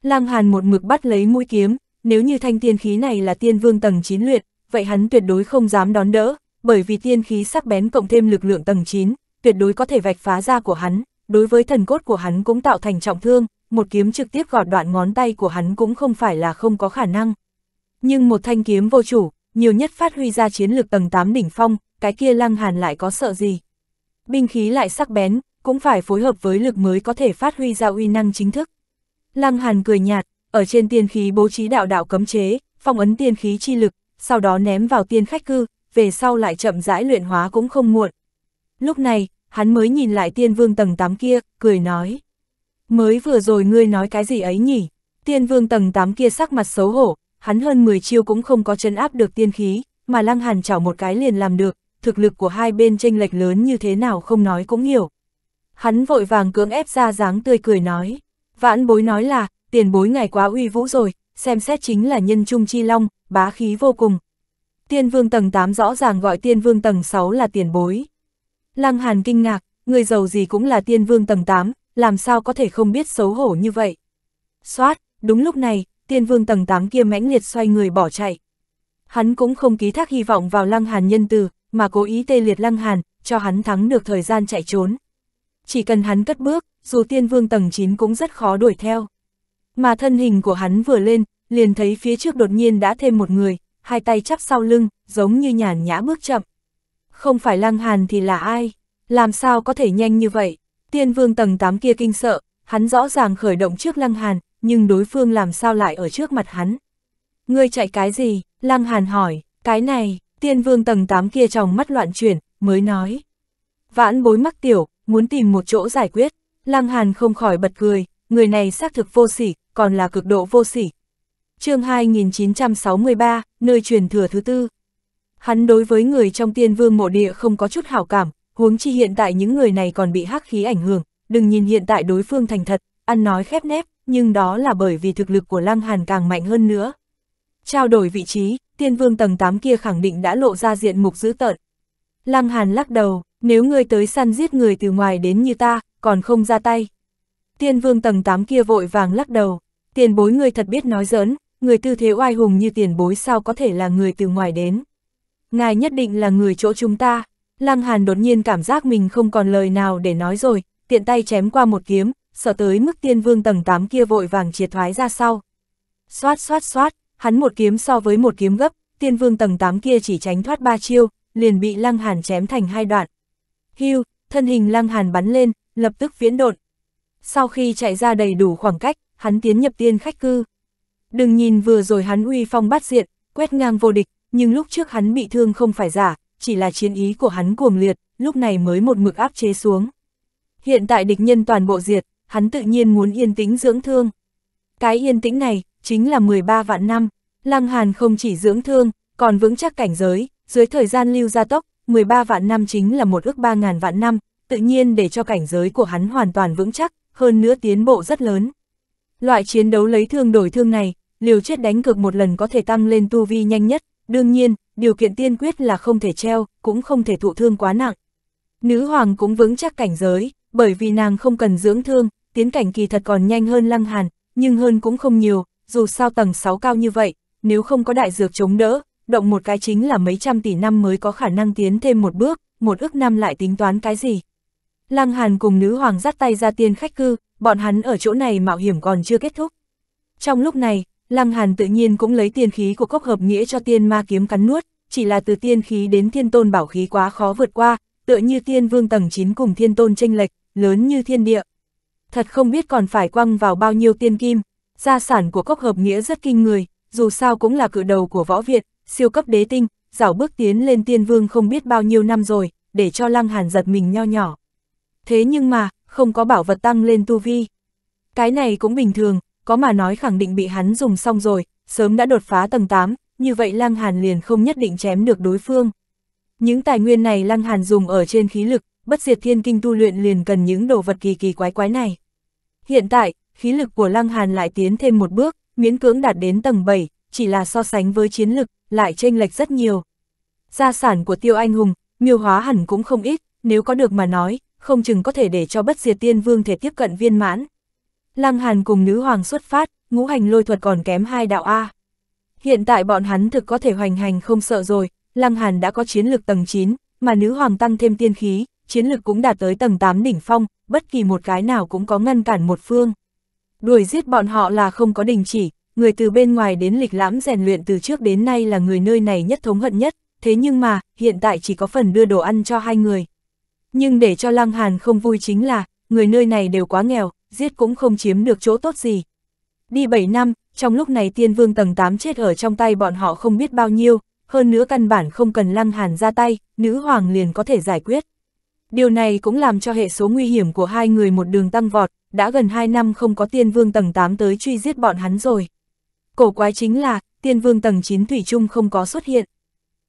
Lăng hàn một mực bắt lấy mũi kiếm, nếu như thanh tiên khí này là tiên vương tầng 9 luyện, vậy hắn tuyệt đối không dám đón đỡ, bởi vì tiên khí sắc bén cộng thêm lực lượng tầng 9, tuyệt đối có thể vạch phá ra của hắn, đối với thần cốt của hắn cũng tạo thành trọng thương, một kiếm trực tiếp gọt đoạn ngón tay của hắn cũng không phải là không có khả năng. Nhưng một thanh kiếm vô chủ, nhiều nhất phát huy ra chiến lực tầng 8 đỉnh phong, cái kia lăng hàn lại có sợ gì. Binh khí lại sắc bén, cũng phải phối hợp với lực mới có thể phát huy ra uy năng chính thức. Lăng hàn cười nhạt, ở trên tiên khí bố trí đạo đạo cấm chế, phong ấn tiên khí chi lực, sau đó ném vào tiên khách cư, về sau lại chậm rãi luyện hóa cũng không muộn. Lúc này, hắn mới nhìn lại tiên vương tầng 8 kia, cười nói. Mới vừa rồi ngươi nói cái gì ấy nhỉ? Tiên vương tầng 8 kia sắc mặt xấu hổ, hắn hơn 10 chiêu cũng không có chân áp được tiên khí, mà lăng hàn chảo một cái liền làm được, thực lực của hai bên tranh lệch lớn như thế nào không nói cũng hiểu. Hắn vội vàng cưỡng ép ra dáng tươi cười nói, vãn bối nói là, tiền bối ngày quá uy vũ rồi, xem xét chính là nhân trung chi long, bá khí vô cùng. Tiên vương tầng 8 rõ ràng gọi tiên vương tầng 6 là tiền bối. Lăng hàn kinh ngạc, người giàu gì cũng là tiên vương tầng 8, làm sao có thể không biết xấu hổ như vậy. Xoát, đúng lúc này, tiên vương tầng 8 kia mãnh liệt xoay người bỏ chạy. Hắn cũng không ký thác hy vọng vào lăng hàn nhân từ, mà cố ý tê liệt lăng hàn, cho hắn thắng được thời gian chạy trốn. Chỉ cần hắn cất bước, dù tiên vương tầng 9 cũng rất khó đuổi theo. Mà thân hình của hắn vừa lên, liền thấy phía trước đột nhiên đã thêm một người, hai tay chắp sau lưng, giống như nhàn nhã bước chậm. Không phải lăng hàn thì là ai? Làm sao có thể nhanh như vậy? Tiên vương tầng 8 kia kinh sợ, hắn rõ ràng khởi động trước lăng hàn, nhưng đối phương làm sao lại ở trước mặt hắn. Ngươi chạy cái gì? Lăng Hàn hỏi, cái này, tiên vương tầng 8 kia trong mắt loạn chuyển, mới nói. Vãn bối mắc tiểu, muốn tìm một chỗ giải quyết. Lăng Hàn không khỏi bật cười, người này xác thực vô sỉ, còn là cực độ vô sỉ. chương 2963, nơi truyền thừa thứ tư. Hắn đối với người trong tiên vương mộ địa không có chút hảo cảm, huống chi hiện tại những người này còn bị hắc khí ảnh hưởng, đừng nhìn hiện tại đối phương thành thật, ăn nói khép nép, nhưng đó là bởi vì thực lực của Lăng Hàn càng mạnh hơn nữa. Trao đổi vị trí, tiên vương tầng 8 kia khẳng định đã lộ ra diện mục dữ tợn. Lăng Hàn lắc đầu, nếu ngươi tới săn giết người từ ngoài đến như ta, còn không ra tay. Tiên vương tầng 8 kia vội vàng lắc đầu, tiền bối ngươi thật biết nói giỡn, người tư thế oai hùng như tiền bối sao có thể là người từ ngoài đến. Ngài nhất định là người chỗ chúng ta, Lăng Hàn đột nhiên cảm giác mình không còn lời nào để nói rồi, tiện tay chém qua một kiếm, sợ tới mức tiên vương tầng 8 kia vội vàng triệt thoái ra sau. Xoát xoát xoát, hắn một kiếm so với một kiếm gấp, tiên vương tầng 8 kia chỉ tránh thoát ba chiêu, liền bị lăng hàn chém thành hai đoạn. Hưu, thân hình lăng hàn bắn lên, lập tức viễn độn. Sau khi chạy ra đầy đủ khoảng cách, hắn tiến nhập tiên khách cư. Đừng nhìn vừa rồi hắn uy phong bát diện, quét ngang vô địch, nhưng lúc trước hắn bị thương không phải giả, chỉ là chiến ý của hắn cuồng liệt, lúc này mới một mực áp chế xuống. Hiện tại địch nhân toàn bộ diệt, hắn tự nhiên muốn yên tĩnh dưỡng thương. Cái yên tĩnh này, chính là 13 vạn năm, Lăng Hàn không chỉ dưỡng thương, còn vững chắc cảnh giới, dưới thời gian lưu gia tốc, 13 vạn năm chính là một ước 3.000 vạn năm, tự nhiên để cho cảnh giới của hắn hoàn toàn vững chắc, hơn nữa tiến bộ rất lớn. Loại chiến đấu lấy thương đổi thương này, liều chết đánh cực một lần có thể tăng lên tu vi nhanh nhất, đương nhiên, điều kiện tiên quyết là không thể treo, cũng không thể thụ thương quá nặng. Nữ hoàng cũng vững chắc cảnh giới, bởi vì nàng không cần dưỡng thương, tiến cảnh kỳ thật còn nhanh hơn Lăng Hàn, nhưng hơn cũng không nhiều, dù sao tầng 6 cao như vậy, nếu không có đại dược chống đỡ, động một cái chính là mấy trăm tỷ năm mới có khả năng tiến thêm một bước, một ước năm lại tính toán cái gì. Lăng Hàn cùng nữ hoàng dắt tay ra tiên khách cư, bọn hắn ở chỗ này mạo hiểm còn chưa kết thúc. Trong lúc này, Lăng Hàn tự nhiên cũng lấy tiên khí của cốc hợp nghĩa cho tiên ma kiếm cắn nuốt, chỉ là từ tiên khí đến thiên tôn bảo khí quá khó vượt qua, tựa như tiên vương tầng 9 cùng thiên tôn tranh lệch, lớn như thiên địa thật không biết còn phải quăng vào bao nhiêu tiên kim. Gia sản của cốc hợp nghĩa rất kinh người, dù sao cũng là cự đầu của võ viện, siêu cấp đế tinh, dảo bước tiến lên tiên vương không biết bao nhiêu năm rồi, để cho lăng hàn giật mình nho nhỏ. Thế nhưng mà, không có bảo vật tăng lên tu vi. Cái này cũng bình thường, có mà nói khẳng định bị hắn dùng xong rồi, sớm đã đột phá tầng 8, như vậy lăng hàn liền không nhất định chém được đối phương. Những tài nguyên này lăng hàn dùng ở trên khí lực, bất diệt thiên kinh tu luyện liền cần những đồ vật kỳ kỳ quái quái này. Hiện tại, khí lực của Lăng Hàn lại tiến thêm một bước, miễn cưỡng đạt đến tầng 7, chỉ là so sánh với chiến lực, lại chênh lệch rất nhiều. Gia sản của tiêu anh hùng, miêu hóa hẳn cũng không ít, nếu có được mà nói, không chừng có thể để cho bất diệt tiên vương thể tiếp cận viên mãn. Lăng Hàn cùng nữ hoàng xuất phát, ngũ hành lôi thuật còn kém hai đạo A. Hiện tại bọn hắn thực có thể hoành hành không sợ rồi, Lăng Hàn đã có chiến lực tầng 9, mà nữ hoàng tăng thêm tiên khí, chiến lực cũng đạt tới tầng 8 đỉnh phong, bất kỳ một cái nào cũng có ngăn cản một phương. Đuổi giết bọn họ là không có đình chỉ, người từ bên ngoài đến lịch lãm rèn luyện từ trước đến nay là người nơi này nhất thống hận nhất, thế nhưng mà, hiện tại chỉ có phần đưa đồ ăn cho hai người. Nhưng để cho Lăng Hàn không vui chính là, người nơi này đều quá nghèo, giết cũng không chiếm được chỗ tốt gì. Đi 7 năm, trong lúc này tiên vương tầng 8 chết ở trong tay bọn họ không biết bao nhiêu, hơn nữa căn bản không cần Lăng Hàn ra tay, nữ hoàng liền có thể giải quyết. Điều này cũng làm cho hệ số nguy hiểm của hai người một đường tăng vọt, đã gần 2 năm không có tiên vương tầng 8 tới truy giết bọn hắn rồi. Cổ quái chính là, tiên vương tầng 9 Thủy chung không có xuất hiện.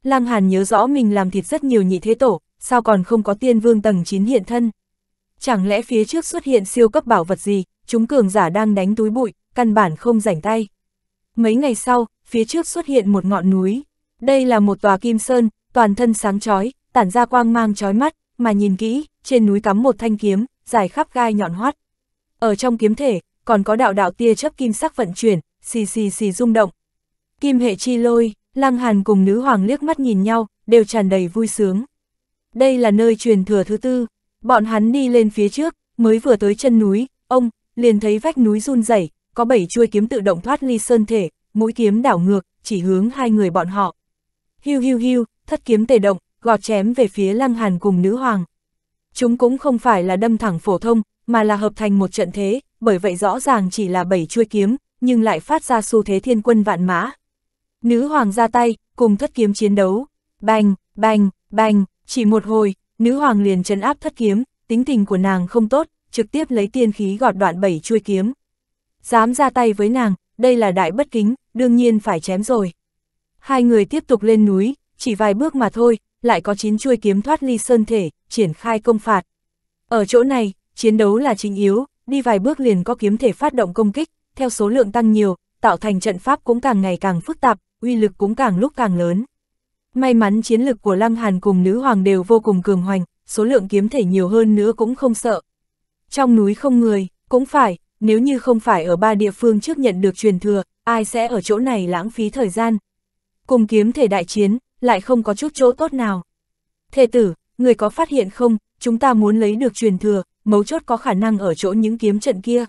Lăng Hàn nhớ rõ mình làm thịt rất nhiều nhị thế tổ, sao còn không có tiên vương tầng 9 hiện thân. Chẳng lẽ phía trước xuất hiện siêu cấp bảo vật gì, chúng cường giả đang đánh túi bụi, căn bản không rảnh tay. Mấy ngày sau, phía trước xuất hiện một ngọn núi. Đây là một tòa kim sơn, toàn thân sáng chói, tản ra quang mang chói mắt, mà nhìn kỹ, trên núi cắm một thanh kiếm, dài khắp gai nhọn hoắt. Ở trong kiếm thể, còn có đạo đạo tia chớp kim sắc vận chuyển, xì xì xì rung động. Kim hệ chi lôi, Lăng Hàn cùng nữ hoàng liếc mắt nhìn nhau, đều tràn đầy vui sướng. Đây là nơi truyền thừa thứ tư, bọn hắn đi lên phía trước, mới vừa tới chân núi, ông, liền thấy vách núi run rẩy, có bảy chuôi kiếm tự động thoát ly sơn thể, mũi kiếm đảo ngược, chỉ hướng hai người bọn họ. Hiu hiu hiu, thất kiếm tề động, gọt chém về phía Lăng Hàn cùng nữ hoàng. Chúng cũng không phải là đâm thẳng phổ thông, mà là hợp thành một trận thế, bởi vậy rõ ràng chỉ là bảy chuôi kiếm, nhưng lại phát ra xu thế thiên quân vạn mã. Nữ hoàng ra tay, cùng thất kiếm chiến đấu, bành, bành, bành, chỉ một hồi, nữ hoàng liền chấn áp thất kiếm, tính tình của nàng không tốt, trực tiếp lấy tiên khí gọt đoạn bảy chuôi kiếm. Dám ra tay với nàng, đây là đại bất kính, đương nhiên phải chém rồi. Hai người tiếp tục lên núi, chỉ vài bước mà thôi, lại có chín chuôi kiếm thoát ly sơn thể, triển khai công phạt. Ở chỗ này, chiến đấu là chính yếu, đi vài bước liền có kiếm thể phát động công kích, theo số lượng tăng nhiều, tạo thành trận pháp cũng càng ngày càng phức tạp, uy lực cũng càng lúc càng lớn. May mắn chiến lực của Lăng Hàn cùng nữ hoàng đều vô cùng cường hoành, số lượng kiếm thể nhiều hơn nữa cũng không sợ. Trong núi không người, cũng phải, nếu như không phải ở ba địa phương trước nhận được truyền thừa, ai sẽ ở chỗ này lãng phí thời gian. Cùng kiếm thể đại chiến, lại không có chút chỗ tốt nào. Thề tử, người có phát hiện không, chúng ta muốn lấy được truyền thừa, mấu chốt có khả năng ở chỗ những kiếm trận kia.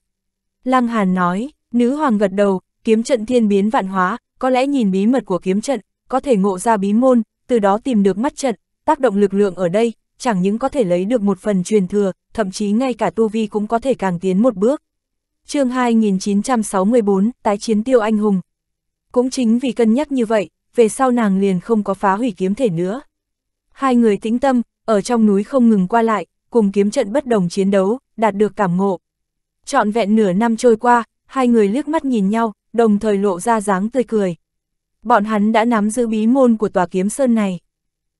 Lăng Hàn nói, nữ hoàng gật đầu, kiếm trận thiên biến vạn hóa, có lẽ nhìn bí mật của kiếm trận, có thể ngộ ra bí môn, từ đó tìm được mắt trận, tác động lực lượng ở đây, chẳng những có thể lấy được một phần truyền thừa, thậm chí ngay cả tu vi cũng có thể càng tiến một bước. chương 2964, tái chiến tiêu anh hùng. Cũng chính vì cân nhắc như vậy, về sau nàng liền không có phá hủy kiếm thể nữa. Hai người tĩnh tâm, ở trong núi không ngừng qua lại, cùng kiếm trận bất đồng chiến đấu, đạt được cảm ngộ. Trọn vẹn nửa năm trôi qua, hai người liếc mắt nhìn nhau, đồng thời lộ ra dáng tươi cười. Bọn hắn đã nắm giữ bí môn của tòa kiếm sơn này.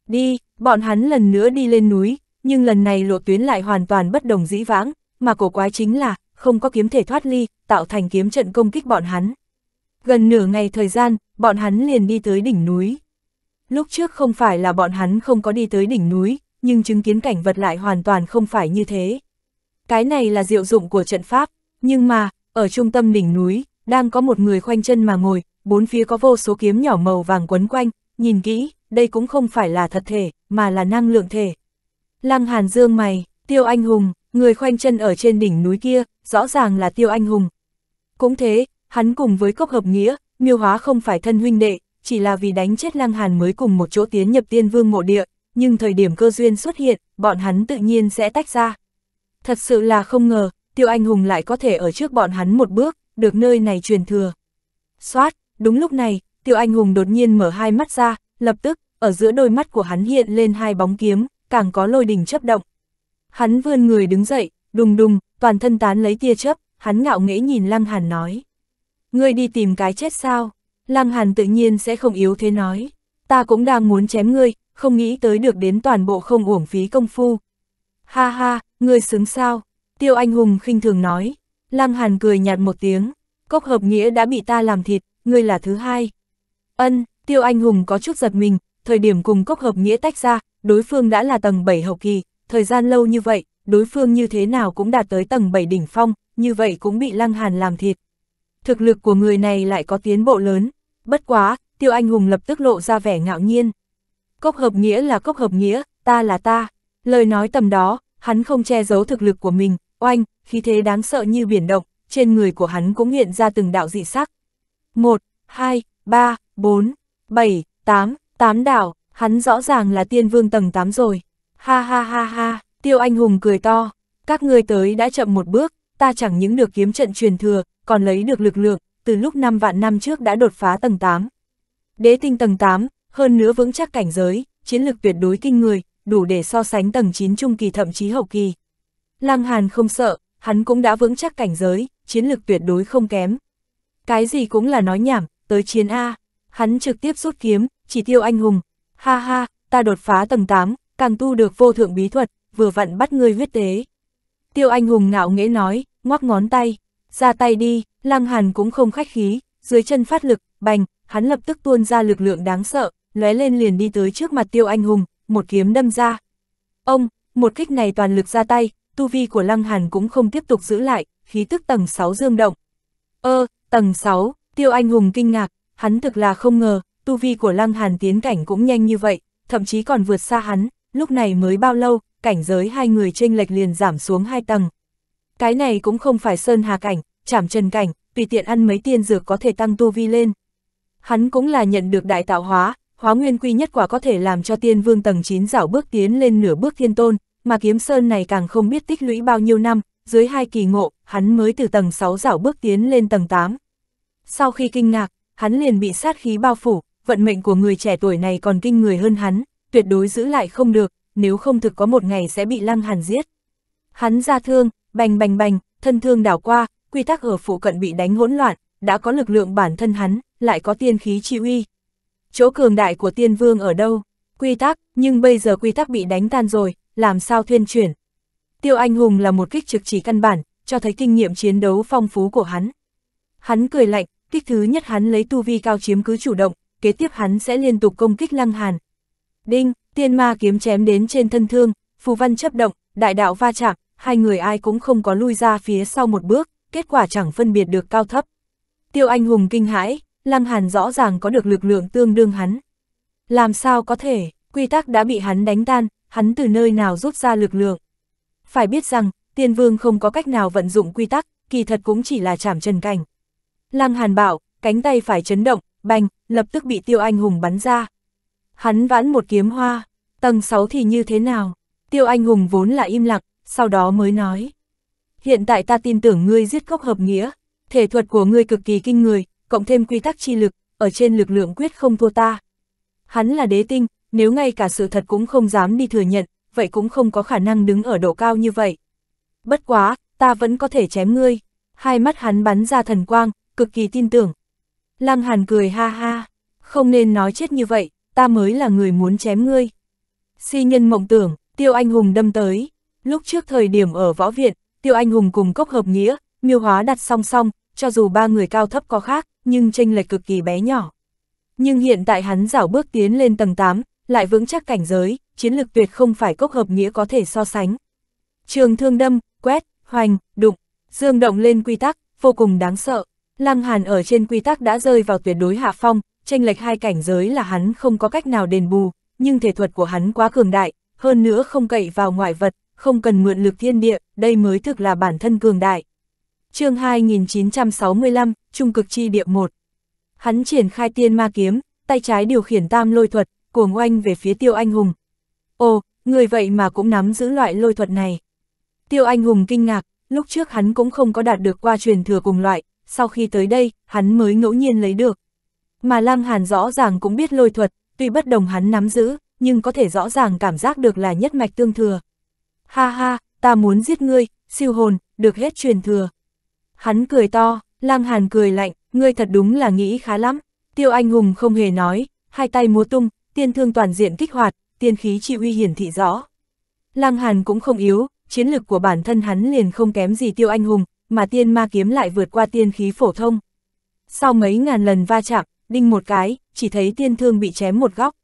Đi, bọn hắn lần nữa đi lên núi, nhưng lần này lộ tuyến lại hoàn toàn bất đồng dĩ vãng, mà cổ quái chính là, không có kiếm thể thoát ly, tạo thành kiếm trận công kích bọn hắn. Gần nửa ngày thời gian, bọn hắn liền đi tới đỉnh núi. Lúc trước không phải là bọn hắn không có đi tới đỉnh núi, nhưng chứng kiến cảnh vật lại hoàn toàn không phải như thế. Cái này là diệu dụng của trận pháp, nhưng mà, ở trung tâm đỉnh núi, đang có một người khoanh chân mà ngồi, bốn phía có vô số kiếm nhỏ màu vàng quấn quanh, nhìn kỹ, đây cũng không phải là thật thể, mà là năng lượng thể. Lăng Hàn Dương mày, Tiêu Anh Hùng, người khoanh chân ở trên đỉnh núi kia, rõ ràng là Tiêu Anh Hùng. Cũng thế, Hắn cùng với cốc hợp nghĩa, miêu hóa không phải thân huynh đệ, chỉ là vì đánh chết lăng hàn mới cùng một chỗ tiến nhập tiên vương mộ địa, nhưng thời điểm cơ duyên xuất hiện, bọn hắn tự nhiên sẽ tách ra. Thật sự là không ngờ, tiêu anh hùng lại có thể ở trước bọn hắn một bước, được nơi này truyền thừa. Xoát, đúng lúc này, tiêu anh hùng đột nhiên mở hai mắt ra, lập tức, ở giữa đôi mắt của hắn hiện lên hai bóng kiếm, càng có lôi đỉnh chấp động. Hắn vươn người đứng dậy, đùng đùng, toàn thân tán lấy tia chớp, hắn ngạo nghễ nhìn lăng hàn nói ngươi đi tìm cái chết sao? Lăng Hàn tự nhiên sẽ không yếu thế nói, ta cũng đang muốn chém ngươi, không nghĩ tới được đến toàn bộ không uổng phí công phu. Ha ha, ngươi xứng sao? Tiêu Anh Hùng khinh thường nói, Lăng Hàn cười nhạt một tiếng, cốc hợp nghĩa đã bị ta làm thịt, ngươi là thứ hai. Ân, Tiêu Anh Hùng có chút giật mình, thời điểm cùng cốc hợp nghĩa tách ra, đối phương đã là tầng 7 hậu kỳ, thời gian lâu như vậy, đối phương như thế nào cũng đạt tới tầng 7 đỉnh phong, như vậy cũng bị Lăng Hàn làm thịt, thực lực của người này lại có tiến bộ lớn. Bất quá, Tiêu Anh Hùng lập tức lộ ra vẻ ngạo nhiên. Cốc hợp nghĩa là cốc hợp nghĩa, ta là ta. Lời nói tầm đó, hắn không che giấu thực lực của mình, oanh, khí thế đáng sợ như biển động, trên người của hắn cũng hiện ra từng đạo dị sắc. 1, 2, 3, 4, 7, 8, 8 đạo, hắn rõ ràng là tiên vương tầng 8 rồi. Ha ha ha ha, tiêu anh hùng cười to, các ngươi tới đã chậm một bước, ta chẳng những được kiếm trận truyền thừa, còn lấy được lực lượng, từ lúc 5 vạn năm trước đã đột phá tầng 8. Đế tinh tầng 8, hơn nữa vững chắc cảnh giới, chiến lực tuyệt đối kinh người, đủ để so sánh tầng 9 trung kỳ thậm chí hậu kỳ. Lăng Hàn không sợ, hắn cũng đã vững chắc cảnh giới, chiến lực tuyệt đối không kém. Cái gì cũng là nói nhảm, tới chiến A, hắn trực tiếp rút kiếm, chỉ tiêu anh hùng. Ha ha, ta đột phá tầng 8, càng tu được vô thượng bí thuật, vừa vặn bắt ngươi huyết tế. Tiêu anh hùng ngạo nghễ nói, ngoắc ngón tay, ra tay đi, Lăng Hàn cũng không khách khí, dưới chân phát lực, bành, hắn lập tức tuôn ra lực lượng đáng sợ, lóe lên liền đi tới trước mặt Tiêu Anh Hùng, một kiếm đâm ra. Ông, một kích này toàn lực ra tay, tu vi của Lăng Hàn cũng không tiếp tục giữ lại, khí tức tầng 6 dương động. Ơ, ờ, tầng 6, Tiêu Anh Hùng kinh ngạc, hắn thực là không ngờ, tu vi của Lăng Hàn tiến cảnh cũng nhanh như vậy, thậm chí còn vượt xa hắn, lúc này mới bao lâu, cảnh giới hai người chênh lệch liền giảm xuống hai tầng. Cái này cũng không phải sơn hà cảnh, chảm trần cảnh, tùy tiện ăn mấy tiên dược có thể tăng tu vi lên. Hắn cũng là nhận được đại tạo hóa, hóa nguyên quy nhất quả có thể làm cho tiên vương tầng 9 dảo bước tiến lên nửa bước thiên tôn, mà kiếm sơn này càng không biết tích lũy bao nhiêu năm, dưới hai kỳ ngộ, hắn mới từ tầng 6 dảo bước tiến lên tầng 8. Sau khi kinh ngạc, hắn liền bị sát khí bao phủ, vận mệnh của người trẻ tuổi này còn kinh người hơn hắn, tuyệt đối giữ lại không được, nếu không thực có một ngày sẽ bị lăng hàn giết. Hắn ra thương, Bành bành bành, thân thương đảo qua, quy tắc ở phụ cận bị đánh hỗn loạn, đã có lực lượng bản thân hắn, lại có tiên khí chi uy. Chỗ cường đại của tiên vương ở đâu? Quy tắc, nhưng bây giờ quy tắc bị đánh tan rồi, làm sao thuyên chuyển? Tiêu anh hùng là một kích trực chỉ căn bản, cho thấy kinh nghiệm chiến đấu phong phú của hắn. Hắn cười lạnh, kích thứ nhất hắn lấy tu vi cao chiếm cứ chủ động, kế tiếp hắn sẽ liên tục công kích lăng hàn. Đinh, tiên ma kiếm chém đến trên thân thương, phù văn chấp động, đại đạo va chạm, hai người ai cũng không có lui ra phía sau một bước, kết quả chẳng phân biệt được cao thấp. Tiêu Anh Hùng kinh hãi, Lăng Hàn rõ ràng có được lực lượng tương đương hắn. Làm sao có thể, quy tắc đã bị hắn đánh tan, hắn từ nơi nào rút ra lực lượng. Phải biết rằng, tiên vương không có cách nào vận dụng quy tắc, kỳ thật cũng chỉ là chạm trần cảnh. Lăng Hàn bảo, cánh tay phải chấn động, bành, lập tức bị Tiêu Anh Hùng bắn ra. Hắn vãn một kiếm hoa, tầng 6 thì như thế nào? Tiêu Anh Hùng vốn là im lặng, sau đó mới nói. Hiện tại ta tin tưởng ngươi giết cốc hợp nghĩa, thể thuật của ngươi cực kỳ kinh người, cộng thêm quy tắc chi lực, ở trên lực lượng quyết không thua ta. Hắn là đế tinh, nếu ngay cả sự thật cũng không dám đi thừa nhận, vậy cũng không có khả năng đứng ở độ cao như vậy. Bất quá, ta vẫn có thể chém ngươi. Hai mắt hắn bắn ra thần quang, cực kỳ tin tưởng. Lăng Hàn cười ha ha, không nên nói chết như vậy, ta mới là người muốn chém ngươi. Si nhân mộng tưởng, tiêu anh hùng đâm tới. Lúc trước thời điểm ở võ viện, Tiêu Anh Hùng cùng cốc hợp nghĩa, miêu hóa đặt song song, cho dù ba người cao thấp có khác, nhưng tranh lệch cực kỳ bé nhỏ. Nhưng hiện tại hắn rảo bước tiến lên tầng 8, lại vững chắc cảnh giới, chiến lực tuyệt không phải cốc hợp nghĩa có thể so sánh. Trường thương đâm, quét, hoành, đụng, dương động lên quy tắc, vô cùng đáng sợ. Lăng Hàn ở trên quy tắc đã rơi vào tuyệt đối hạ phong, tranh lệch hai cảnh giới là hắn không có cách nào đền bù, nhưng thể thuật của hắn quá cường đại, hơn nữa không cậy vào ngoại vật, không cần mượn lực thiên địa, đây mới thực là bản thân cường đại. chương 2965, Trung cực chi địa 1 Hắn triển khai tiên ma kiếm, tay trái điều khiển tam lôi thuật, cuồng oanh về phía tiêu anh hùng. Ồ, người vậy mà cũng nắm giữ loại lôi thuật này. Tiêu anh hùng kinh ngạc, lúc trước hắn cũng không có đạt được qua truyền thừa cùng loại, sau khi tới đây, hắn mới ngẫu nhiên lấy được. Mà Lăng Hàn rõ ràng cũng biết lôi thuật, tuy bất đồng hắn nắm giữ, nhưng có thể rõ ràng cảm giác được là nhất mạch tương thừa ha ha, ta muốn giết ngươi, siêu hồn, được hết truyền thừa. Hắn cười to, lang hàn cười lạnh, ngươi thật đúng là nghĩ khá lắm. Tiêu anh hùng không hề nói, hai tay múa tung, tiên thương toàn diện kích hoạt, tiên khí chi uy hiển thị rõ. Lang hàn cũng không yếu, chiến lực của bản thân hắn liền không kém gì tiêu anh hùng, mà tiên ma kiếm lại vượt qua tiên khí phổ thông. Sau mấy ngàn lần va chạm, đinh một cái, chỉ thấy tiên thương bị chém một góc.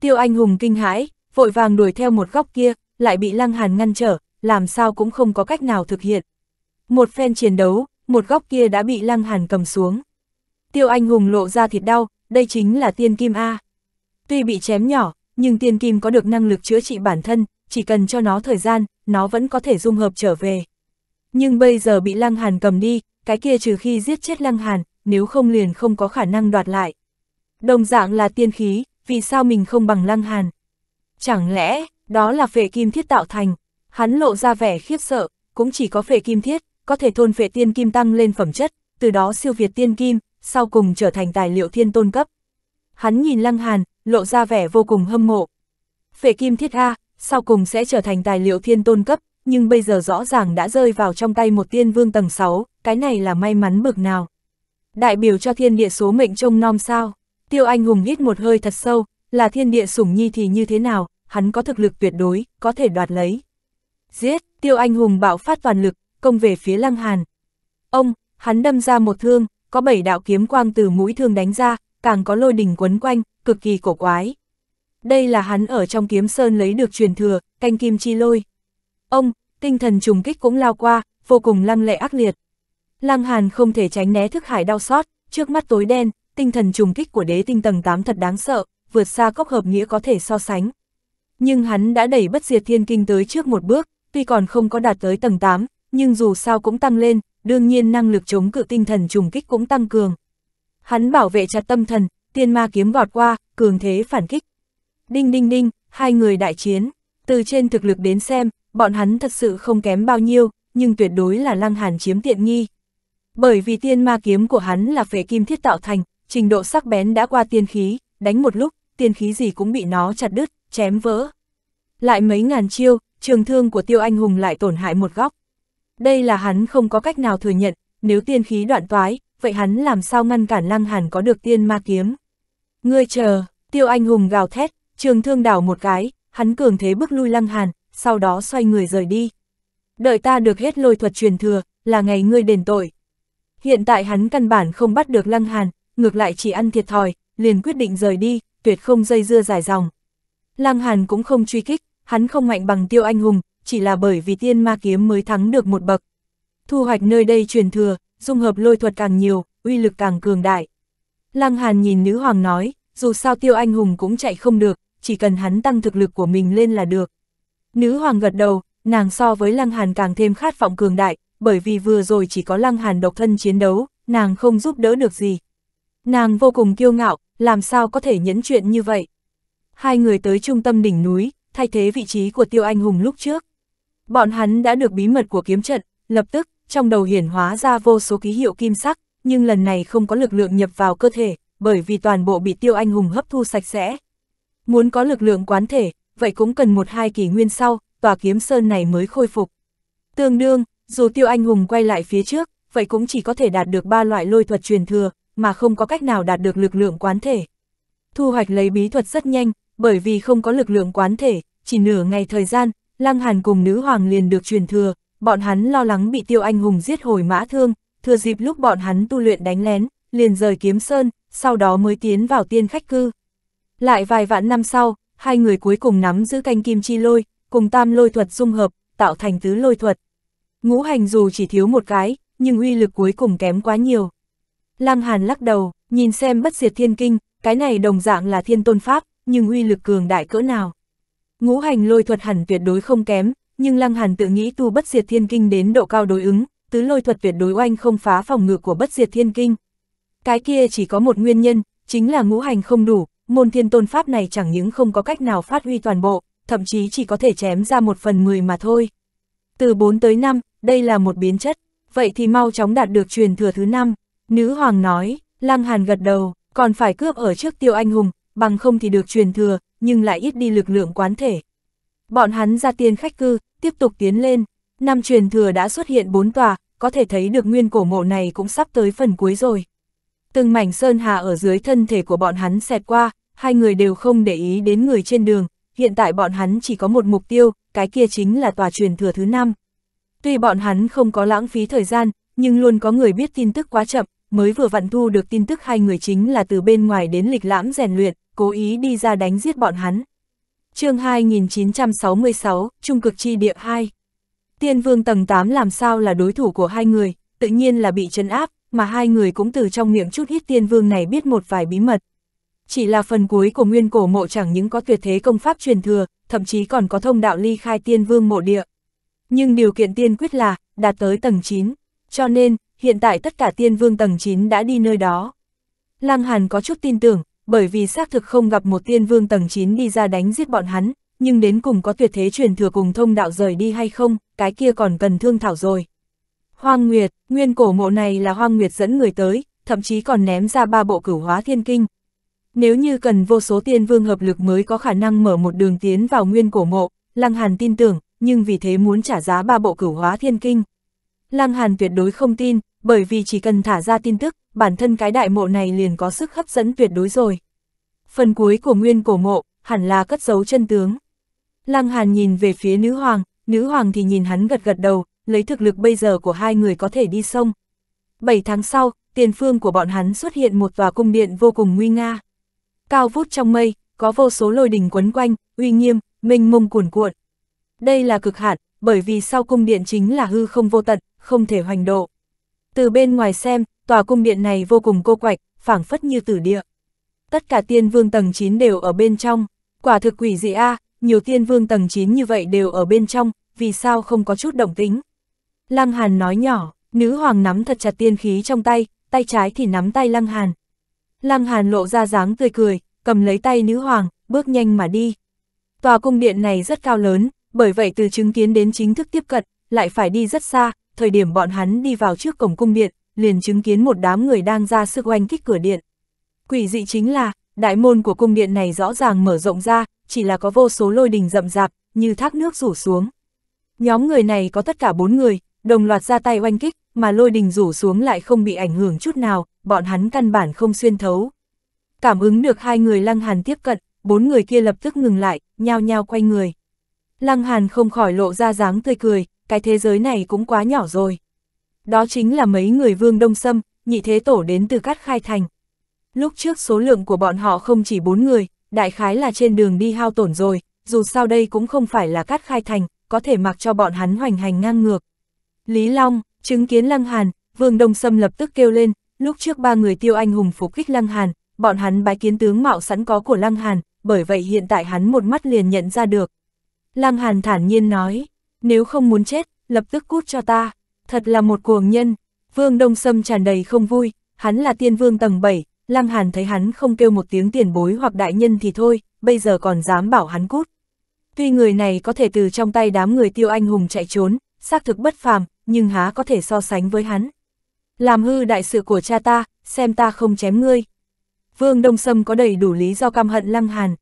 Tiêu anh hùng kinh hãi, vội vàng đuổi theo một góc kia, lại bị Lăng Hàn ngăn trở, làm sao cũng không có cách nào thực hiện. Một phen chiến đấu, một góc kia đã bị Lăng Hàn cầm xuống. Tiêu Anh Hùng lộ ra thịt đau, đây chính là tiên kim A. Tuy bị chém nhỏ, nhưng tiên kim có được năng lực chữa trị bản thân, chỉ cần cho nó thời gian, nó vẫn có thể dung hợp trở về. Nhưng bây giờ bị Lăng Hàn cầm đi, cái kia trừ khi giết chết Lăng Hàn, nếu không liền không có khả năng đoạt lại. Đồng dạng là tiên khí, vì sao mình không bằng Lăng Hàn? Chẳng lẽ, đó là phệ kim thiết tạo thành, hắn lộ ra vẻ khiếp sợ, cũng chỉ có phệ kim thiết, có thể thôn phệ tiên kim tăng lên phẩm chất, từ đó siêu việt tiên kim, sau cùng trở thành tài liệu thiên tôn cấp. Hắn nhìn Lăng Hàn, lộ ra vẻ vô cùng hâm mộ. Phệ kim thiết A, sau cùng sẽ trở thành tài liệu thiên tôn cấp, nhưng bây giờ rõ ràng đã rơi vào trong tay một tiên vương tầng 6, cái này là may mắn bực nào. Đại biểu cho thiên địa số mệnh trông nom sao, tiêu anh hùng hít một hơi thật sâu, là thiên địa sủng nhi thì như thế nào, hắn có thực lực tuyệt đối, có thể đoạt lấy. Giết, tiêu anh hùng bạo phát toàn lực, công về phía lăng hàn. Ông, hắn đâm ra một thương, có bảy đạo kiếm quang từ mũi thương đánh ra, càng có lôi đỉnh quấn quanh, cực kỳ cổ quái. Đây là hắn ở trong kiếm sơn lấy được truyền thừa, canh kim chi lôi. Ông, tinh thần trùng kích cũng lao qua, vô cùng lăng lệ ác liệt. Lăng Hàn không thể tránh né thức hải đau xót, trước mắt tối đen, tinh thần trùng kích của đế tinh tầng 8 thật đáng sợ, vượt xa cốc hợp nghĩa có thể so sánh, nhưng hắn đã đẩy bất diệt thiên kinh tới trước một bước, tuy còn không có đạt tới tầng 8, nhưng dù sao cũng tăng lên, đương nhiên năng lực chống cự tinh thần trùng kích cũng tăng cường. Hắn bảo vệ chặt tâm thần, tiên ma kiếm vọt qua, cường thế phản kích. Đinh đinh đinh, hai người đại chiến, từ trên thực lực đến xem, bọn hắn thật sự không kém bao nhiêu, nhưng tuyệt đối là lăng hàn chiếm tiện nghi. Bởi vì tiên ma kiếm của hắn là phế kim thiết tạo thành, trình độ sắc bén đã qua tiên khí, đánh một lúc, tiên khí gì cũng bị nó chặt đứt, chém vỡ. Lại mấy ngàn chiêu, trường thương của tiêu anh hùng lại tổn hại một góc. Đây là hắn không có cách nào thừa nhận, nếu tiên khí đoạn toái, vậy hắn làm sao ngăn cản lăng hàn có được tiên ma kiếm. Ngươi chờ, tiêu anh hùng gào thét, trường thương đảo một cái, hắn cường thế bước lui lăng hàn, sau đó xoay người rời đi. Đợi ta được hết lôi thuật truyền thừa, là ngày ngươi đền tội. Hiện tại hắn căn bản không bắt được lăng hàn, ngược lại chỉ ăn thiệt thòi, liền quyết định rời đi, tuyệt không dây dưa dài dòng. Lăng Hàn cũng không truy kích, hắn không mạnh bằng tiêu anh hùng, chỉ là bởi vì tiên ma kiếm mới thắng được một bậc. Thu hoạch nơi đây truyền thừa, dung hợp lôi thuật càng nhiều, uy lực càng cường đại. Lăng Hàn nhìn nữ hoàng nói, dù sao tiêu anh hùng cũng chạy không được, chỉ cần hắn tăng thực lực của mình lên là được. Nữ hoàng gật đầu, nàng so với Lăng Hàn càng thêm khát vọng cường đại, bởi vì vừa rồi chỉ có Lăng Hàn độc thân chiến đấu, nàng không giúp đỡ được gì. Nàng vô cùng kiêu ngạo, làm sao có thể nhẫn chuyện như vậy hai người tới trung tâm đỉnh núi, thay thế vị trí của tiêu anh hùng lúc trước. Bọn hắn đã được bí mật của kiếm trận, lập tức, trong đầu hiển hóa ra vô số ký hiệu kim sắc, nhưng lần này không có lực lượng nhập vào cơ thể, bởi vì toàn bộ bị tiêu anh hùng hấp thu sạch sẽ. Muốn có lực lượng quán thể, vậy cũng cần một hai kỷ nguyên sau, tòa kiếm sơn này mới khôi phục. Tương đương, dù tiêu anh hùng quay lại phía trước, vậy cũng chỉ có thể đạt được ba loại lôi thuật truyền thừa, mà không có cách nào đạt được lực lượng quán thể. Thu hoạch lấy bí thuật rất nhanh, bởi vì không có lực lượng quán thể, chỉ nửa ngày thời gian, Lăng Hàn cùng nữ hoàng liền được truyền thừa, bọn hắn lo lắng bị tiêu anh hùng giết hồi mã thương, thừa dịp lúc bọn hắn tu luyện đánh lén, liền rời kiếm sơn, sau đó mới tiến vào tiên khách cư. Lại vài vạn năm sau, hai người cuối cùng nắm giữ canh kim chi lôi, cùng tam lôi thuật dung hợp, tạo thành tứ lôi thuật. Ngũ hành dù chỉ thiếu một cái, nhưng uy lực cuối cùng kém quá nhiều. Lăng Hàn lắc đầu, nhìn xem bất diệt thiên kinh, cái này đồng dạng là thiên tôn pháp, nhưng uy lực cường đại cỡ nào. Ngũ hành lôi thuật hẳn tuyệt đối không kém, nhưng Lăng Hàn tự nghĩ tu bất diệt thiên kinh đến độ cao đối ứng, tứ lôi thuật tuyệt đối oanh không phá phòng ngự của bất diệt thiên kinh. Cái kia chỉ có một nguyên nhân, chính là ngũ hành không đủ, môn thiên tôn pháp này chẳng những không có cách nào phát huy toàn bộ, thậm chí chỉ có thể chém ra một phần mười mà thôi. Từ bốn tới năm đây là một biến chất, vậy thì mau chóng đạt được truyền thừa thứ năm. Nữ hoàng nói, Lăng Hàn gật đầu, còn phải cướp ở trước tiêu anh hùng, bằng không thì được truyền thừa, nhưng lại ít đi lực lượng quán thể. Bọn hắn ra tiên khách cư, tiếp tục tiến lên, năm truyền thừa đã xuất hiện bốn tòa, có thể thấy được nguyên cổ mộ này cũng sắp tới phần cuối rồi. Từng mảnh sơn hà ở dưới thân thể của bọn hắn xẹt qua, hai người đều không để ý đến người trên đường, hiện tại bọn hắn chỉ có một mục tiêu, cái kia chính là tòa truyền thừa thứ năm. Tuy bọn hắn không có lãng phí thời gian, nhưng luôn có người biết tin tức quá chậm, mới vừa vặn thu được tin tức hai người chính là từ bên ngoài đến lịch lãm rèn luyện, cố ý đi ra đánh giết bọn hắn. chương 2966, Trung cực chi địa 2 Tiên vương tầng 8 làm sao là đối thủ của hai người, tự nhiên là bị chấn áp, mà hai người cũng từ trong miệng chút ít tiên vương này biết một vài bí mật. Chỉ là phần cuối của nguyên cổ mộ chẳng những có tuyệt thế công pháp truyền thừa, thậm chí còn có thông đạo ly khai tiên vương mộ địa. Nhưng điều kiện tiên quyết là, đạt tới tầng 9, cho nên, hiện tại tất cả tiên vương tầng 9 đã đi nơi đó. Lăng Hàn có chút tin tưởng, bởi vì xác thực không gặp một tiên vương tầng 9 đi ra đánh giết bọn hắn, nhưng đến cùng có tuyệt thế truyền thừa cùng thông đạo rời đi hay không, cái kia còn cần thương thảo rồi. Hoang Nguyệt, nguyên cổ mộ này là Hoang Nguyệt dẫn người tới, thậm chí còn ném ra ba bộ cửu hóa thiên kinh. Nếu như cần vô số tiên vương hợp lực mới có khả năng mở một đường tiến vào nguyên cổ mộ, Lăng Hàn tin tưởng, nhưng vì thế muốn trả giá ba bộ cửu hóa thiên kinh. Lăng Hàn tuyệt đối không tin, bởi vì chỉ cần thả ra tin tức, bản thân cái đại mộ này liền có sức hấp dẫn tuyệt đối rồi. Phần cuối của nguyên cổ mộ, hẳn là cất giấu chân tướng. Lăng Hàn nhìn về phía nữ hoàng, nữ hoàng thì nhìn hắn gật gật đầu, lấy thực lực bây giờ của hai người có thể đi sông. bảy tháng sau, tiền phương của bọn hắn xuất hiện một tòa cung điện vô cùng nguy nga. Cao vút trong mây, có vô số lôi đình quấn quanh, uy nghiêm, mênh mông cuồn cuộn. Đây là cực hạn, bởi vì sau cung điện chính là hư không vô tận, không thể hoành độ. Từ bên ngoài xem, tòa cung điện này vô cùng cô quạch, phảng phất như tử địa. Tất cả tiên vương tầng 9 đều ở bên trong, quả thực quỷ dị a, nhiều tiên vương tầng 9 như vậy đều ở bên trong, vì sao không có chút động tính. Lăng Hàn nói nhỏ, nữ hoàng nắm thật chặt tiên khí trong tay, tay trái thì nắm tay Lăng Hàn. Lăng Hàn lộ ra dáng tươi cười, cầm lấy tay nữ hoàng, bước nhanh mà đi. Tòa cung điện này rất cao lớn, bởi vậy từ chứng kiến đến chính thức tiếp cận, lại phải đi rất xa, thời điểm bọn hắn đi vào trước cổng cung điện, liền chứng kiến một đám người đang ra sức oanh kích cửa điện. Quỷ dị chính là, đại môn của cung điện này rõ ràng mở rộng ra, chỉ là có vô số lôi đình rậm rạp, như thác nước rủ xuống. Nhóm người này có tất cả bốn người, đồng loạt ra tay oanh kích, mà lôi đình rủ xuống lại không bị ảnh hưởng chút nào, bọn hắn căn bản không xuyên thấu. Cảm ứng được hai người Lăng Hàn tiếp cận, bốn người kia lập tức ngừng lại, nhao nhao quay người. Lăng Hàn không khỏi lộ ra dáng tươi cười, cái thế giới này cũng quá nhỏ rồi. Đó chính là mấy người vương đông sâm, nhị thế tổ đến từ cát khai thành. Lúc trước số lượng của bọn họ không chỉ bốn người, đại khái là trên đường đi hao tổn rồi, dù sao đây cũng không phải là cát khai thành, có thể mặc cho bọn hắn hoành hành ngang ngược. Lý Long, chứng kiến Lăng Hàn, Vương Đông Sâm lập tức kêu lên, lúc trước ba người tiêu anh hùng phục kích Lăng Hàn, bọn hắn bái kiến tướng mạo sẵn có của Lăng Hàn, bởi vậy hiện tại hắn một mắt liền nhận ra được. Lăng Hàn thản nhiên nói, nếu không muốn chết, lập tức cút cho ta. Thật là một cuồng nhân, vương đông sâm tràn đầy không vui, hắn là tiên vương tầng 7, Lăng Hàn thấy hắn không kêu một tiếng tiền bối hoặc đại nhân thì thôi, bây giờ còn dám bảo hắn cút. Tuy người này có thể từ trong tay đám người tiêu anh hùng chạy trốn, xác thực bất phàm, nhưng há có thể so sánh với hắn. Làm hư đại sự của cha ta, xem ta không chém ngươi. Vương Đông Sâm có đầy đủ lý do căm hận Lăng Hàn.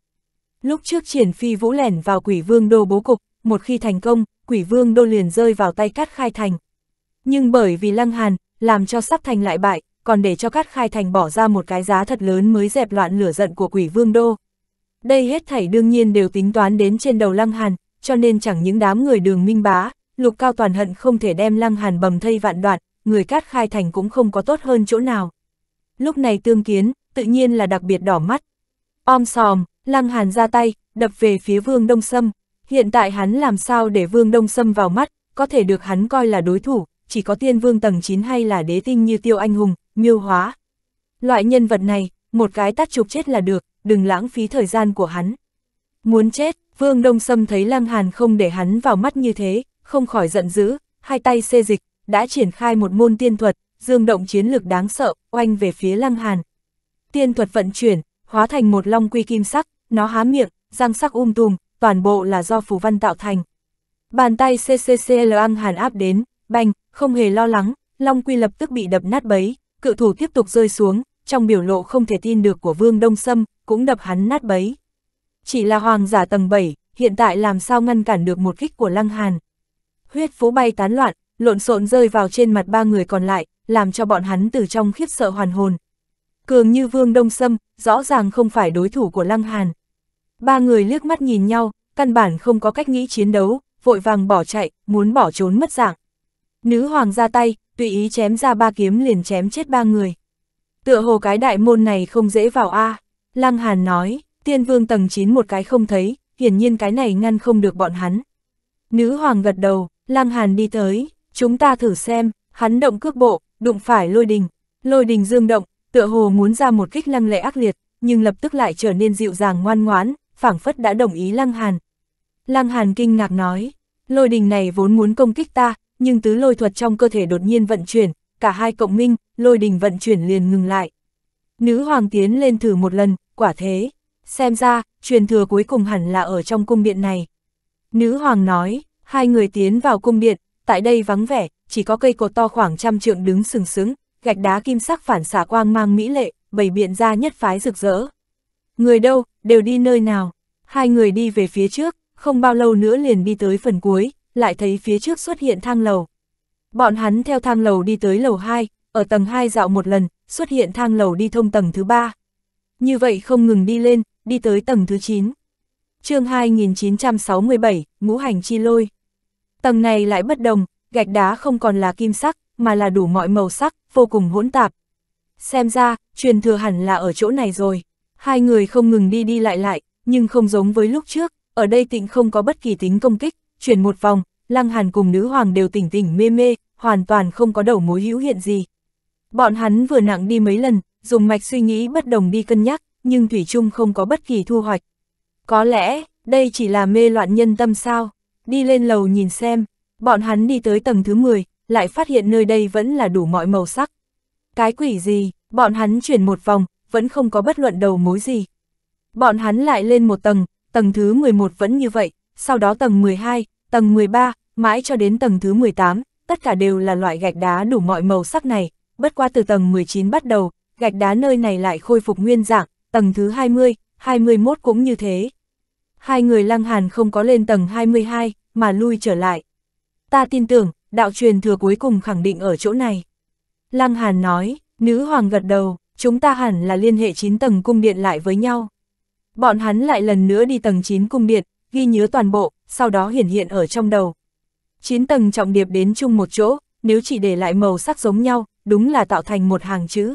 Lúc trước triển phi vũ lẻn vào quỷ vương đô bố cục, một khi thành công, quỷ vương đô liền rơi vào tay cát khai thành. Nhưng bởi vì Lăng Hàn, làm cho sắp thành lại bại, còn để cho Cát Khai Thành bỏ ra một cái giá thật lớn mới dẹp loạn lửa giận của quỷ vương đô. Đây hết thảy đương nhiên đều tính toán đến trên đầu Lăng Hàn, cho nên chẳng những đám người đường minh bá, lục cao toàn hận không thể đem Lăng Hàn bầm thây vạn đoạn, người Cát Khai Thành cũng không có tốt hơn chỗ nào. Lúc này tương kiến, tự nhiên là đặc biệt đỏ mắt. Om sòm, Lăng Hàn ra tay, đập về phía vương Đông Sâm. Hiện tại hắn làm sao để vương Đông Sâm vào mắt, có thể được hắn coi là đối thủ, chỉ có tiên vương tầng 9 hay là đế tinh như tiêu anh hùng, miêu hóa. Loại nhân vật này, một cái tắt trục chết là được, đừng lãng phí thời gian của hắn. Muốn chết, vương đông sâm thấy lang hàn không để hắn vào mắt như thế, không khỏi giận dữ, hai tay xê dịch, đã triển khai một môn tiên thuật, dương động chiến lược đáng sợ, oanh về phía lang hàn. Tiên thuật vận chuyển, hóa thành một long quy kim sắc, nó há miệng, răng sắc um tùm, toàn bộ là do phù văn tạo thành. Bàn tay CCCL lăng hàn áp đến, Bành, không hề lo lắng, Long Quy lập tức bị đập nát bấy, cự thủ tiếp tục rơi xuống, trong biểu lộ không thể tin được của Vương Đông Sâm, cũng đập hắn nát bấy. Chỉ là hoàng giả tầng 7, hiện tại làm sao ngăn cản được một kích của Lăng Hàn. Huyết phố bay tán loạn, lộn xộn rơi vào trên mặt ba người còn lại, làm cho bọn hắn từ trong khiếp sợ hoàn hồn. Cường như Vương Đông Sâm, rõ ràng không phải đối thủ của Lăng Hàn. Ba người liếc mắt nhìn nhau, căn bản không có cách nghĩ chiến đấu, vội vàng bỏ chạy, muốn bỏ trốn mất dạng. Nữ hoàng ra tay, tùy ý chém ra ba kiếm liền chém chết ba người. Tựa hồ cái đại môn này không dễ vào a à. Lăng Hàn nói, tiên vương tầng 9 một cái không thấy, hiển nhiên cái này ngăn không được bọn hắn. Nữ hoàng gật đầu, Lăng Hàn đi tới, chúng ta thử xem, hắn động cước bộ, đụng phải lôi đình, lôi đình dương động, tựa hồ muốn ra một kích lăng lệ ác liệt, nhưng lập tức lại trở nên dịu dàng ngoan ngoãn, phảng phất đã đồng ý Lăng Hàn. Lăng Hàn kinh ngạc nói, lôi đình này vốn muốn công kích ta, nhưng tứ lôi thuật trong cơ thể đột nhiên vận chuyển, cả hai cộng minh, lôi đình vận chuyển liền ngừng lại. Nữ hoàng tiến lên thử một lần, quả thế. Xem ra, truyền thừa cuối cùng hẳn là ở trong cung điện này. Nữ hoàng nói, hai người tiến vào cung điện, tại đây vắng vẻ, chỉ có cây cột to khoảng trăm trượng đứng sừng sững, gạch đá kim sắc phản xạ quang mang mỹ lệ, bày biện ra nhất phái rực rỡ. Người đâu, đều đi nơi nào. Hai người đi về phía trước, không bao lâu nữa liền đi tới phần cuối, lại thấy phía trước xuất hiện thang lầu. Bọn hắn theo thang lầu đi tới lầu 2, ở tầng 2 dạo một lần, xuất hiện thang lầu đi thông tầng thứ 3. Như vậy không ngừng đi lên, đi tới tầng thứ 9. chương 2967, ngũ hành chi lôi. Tầng này lại bất đồng, gạch đá không còn là kim sắc, mà là đủ mọi màu sắc, vô cùng hỗn tạp. Xem ra, truyền thừa hẳn là ở chỗ này rồi. Hai người không ngừng đi đi lại lại, nhưng không giống với lúc trước, ở đây tịnh không có bất kỳ tính công kích, chuyển một vòng, Lăng Hàn cùng nữ hoàng đều tỉnh tỉnh mê mê, hoàn toàn không có đầu mối hữu hiện gì. Bọn hắn vừa nặng đi mấy lần, dùng mạch suy nghĩ bất đồng đi cân nhắc, nhưng Thủy chung không có bất kỳ thu hoạch. Có lẽ, đây chỉ là mê loạn nhân tâm sao, đi lên lầu nhìn xem, bọn hắn đi tới tầng thứ 10, lại phát hiện nơi đây vẫn là đủ mọi màu sắc. Cái quỷ gì, bọn hắn chuyển một vòng, vẫn không có bất luận đầu mối gì. Bọn hắn lại lên một tầng, tầng thứ 11 vẫn như vậy, sau đó tầng 12, tầng 13, mãi cho đến tầng thứ 18, tất cả đều là loại gạch đá đủ mọi màu sắc này, bất qua từ tầng 19 bắt đầu, gạch đá nơi này lại khôi phục nguyên dạng, tầng thứ 20, 21 cũng như thế. Hai người lăng hàn không có lên tầng 22, mà lui trở lại. Ta tin tưởng, đạo truyền thừa cuối cùng khẳng định ở chỗ này. Lăng hàn nói, nữ hoàng gật đầu, chúng ta hẳn là liên hệ 9 tầng cung điện lại với nhau. Bọn hắn lại lần nữa đi tầng 9 cung điện, ghi nhớ toàn bộ, sau đó hiển hiện ở trong đầu. chín tầng trọng điệp đến chung một chỗ, nếu chỉ để lại màu sắc giống nhau, đúng là tạo thành một hàng chữ.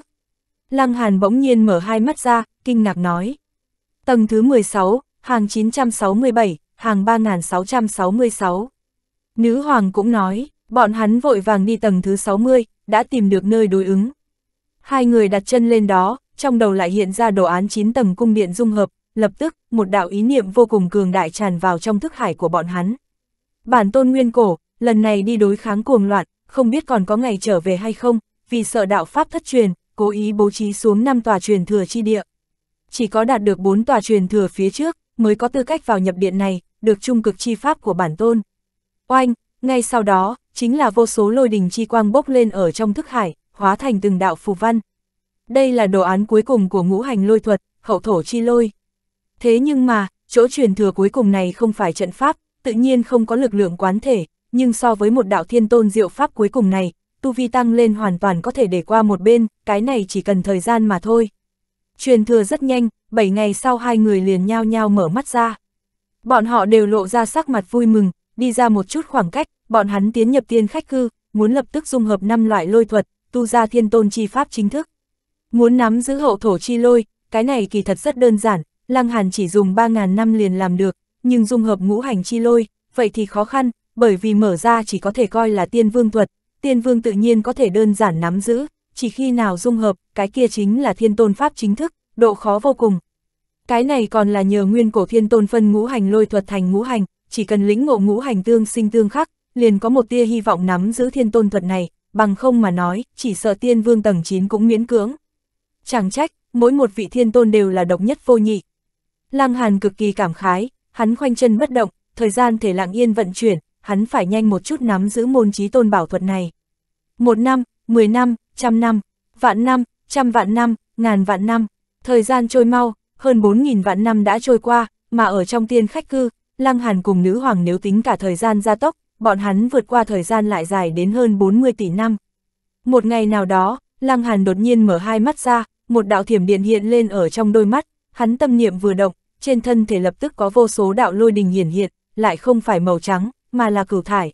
Lăng Hàn bỗng nhiên mở hai mắt ra, kinh ngạc nói. Tầng thứ 16, hàng 967, hàng 3666. Nữ hoàng cũng nói, bọn hắn vội vàng đi tầng thứ 60, đã tìm được nơi đối ứng. Hai người đặt chân lên đó, trong đầu lại hiện ra đồ án 9 tầng cung điện dung hợp, lập tức, một đạo ý niệm vô cùng cường đại tràn vào trong thức hải của bọn hắn. Bản tôn nguyên cổ, lần này đi đối kháng cuồng loạn, không biết còn có ngày trở về hay không, vì sợ đạo Pháp thất truyền, cố ý bố trí xuống 5 tòa truyền thừa chi địa. Chỉ có đạt được 4 tòa truyền thừa phía trước, mới có tư cách vào nhập điện này, được trung cực chi pháp của bản tôn. Oanh, ngay sau đó, chính là vô số lôi đình chi quang bốc lên ở trong thức hải, hóa thành từng đạo phù văn. Đây là đồ án cuối cùng của ngũ hành lôi thuật, hậu thổ chi lôi. Thế nhưng mà, chỗ truyền thừa cuối cùng này không phải trận pháp, tự nhiên không có lực lượng quán thể, nhưng so với một đạo thiên tôn diệu pháp cuối cùng này, tu vi tăng lên hoàn toàn có thể để qua một bên, cái này chỉ cần thời gian mà thôi. Truyền thừa rất nhanh, 7 ngày sau hai người liền nhau nhau mở mắt ra. Bọn họ đều lộ ra sắc mặt vui mừng, đi ra một chút khoảng cách, bọn hắn tiến nhập tiên khách cư, muốn lập tức dung hợp năm loại lôi thuật, tu ra thiên tôn chi pháp chính thức. Muốn nắm giữ hậu thổ chi lôi, cái này kỳ thật rất đơn giản, Lăng Hàn chỉ dùng 3.000 năm liền làm được, nhưng dung hợp ngũ hành chi lôi, vậy thì khó khăn, bởi vì mở ra chỉ có thể coi là tiên vương thuật, tiên vương tự nhiên có thể đơn giản nắm giữ, chỉ khi nào dung hợp, cái kia chính là thiên tôn pháp chính thức, độ khó vô cùng. Cái này còn là nhờ nguyên cổ thiên tôn phân ngũ hành lôi thuật thành ngũ hành, chỉ cần lĩnh ngộ ngũ hành tương sinh tương khắc, liền có một tia hy vọng nắm giữ thiên tôn thuật này, bằng không mà nói, chỉ sợ tiên vương tầng 9 cũng miễn cưỡng. Chẳng trách, mỗi một vị thiên tôn đều là độc nhất vô nhị, Lăng Hàn cực kỳ cảm khái, hắn khoanh chân bất động, thời gian thể lặng yên vận chuyển, hắn phải nhanh một chút nắm giữ môn trí tôn bảo thuật này. Một năm, mười năm, trăm năm, vạn năm, trăm vạn năm, ngàn vạn năm, thời gian trôi mau, hơn bốn nghìn vạn năm đã trôi qua, mà ở trong tiên khách cư, Lăng Hàn cùng nữ hoàng nếu tính cả thời gian gia tốc, bọn hắn vượt qua thời gian lại dài đến hơn 40 tỷ năm. Một ngày nào đó, Lăng Hàn đột nhiên mở hai mắt ra, một đạo thiểm điện hiện lên ở trong đôi mắt, Hắn tâm niệm vừa động, trên thân thể lập tức có vô số đạo lôi đình hiển hiện, lại không phải màu trắng, mà là cửu thải.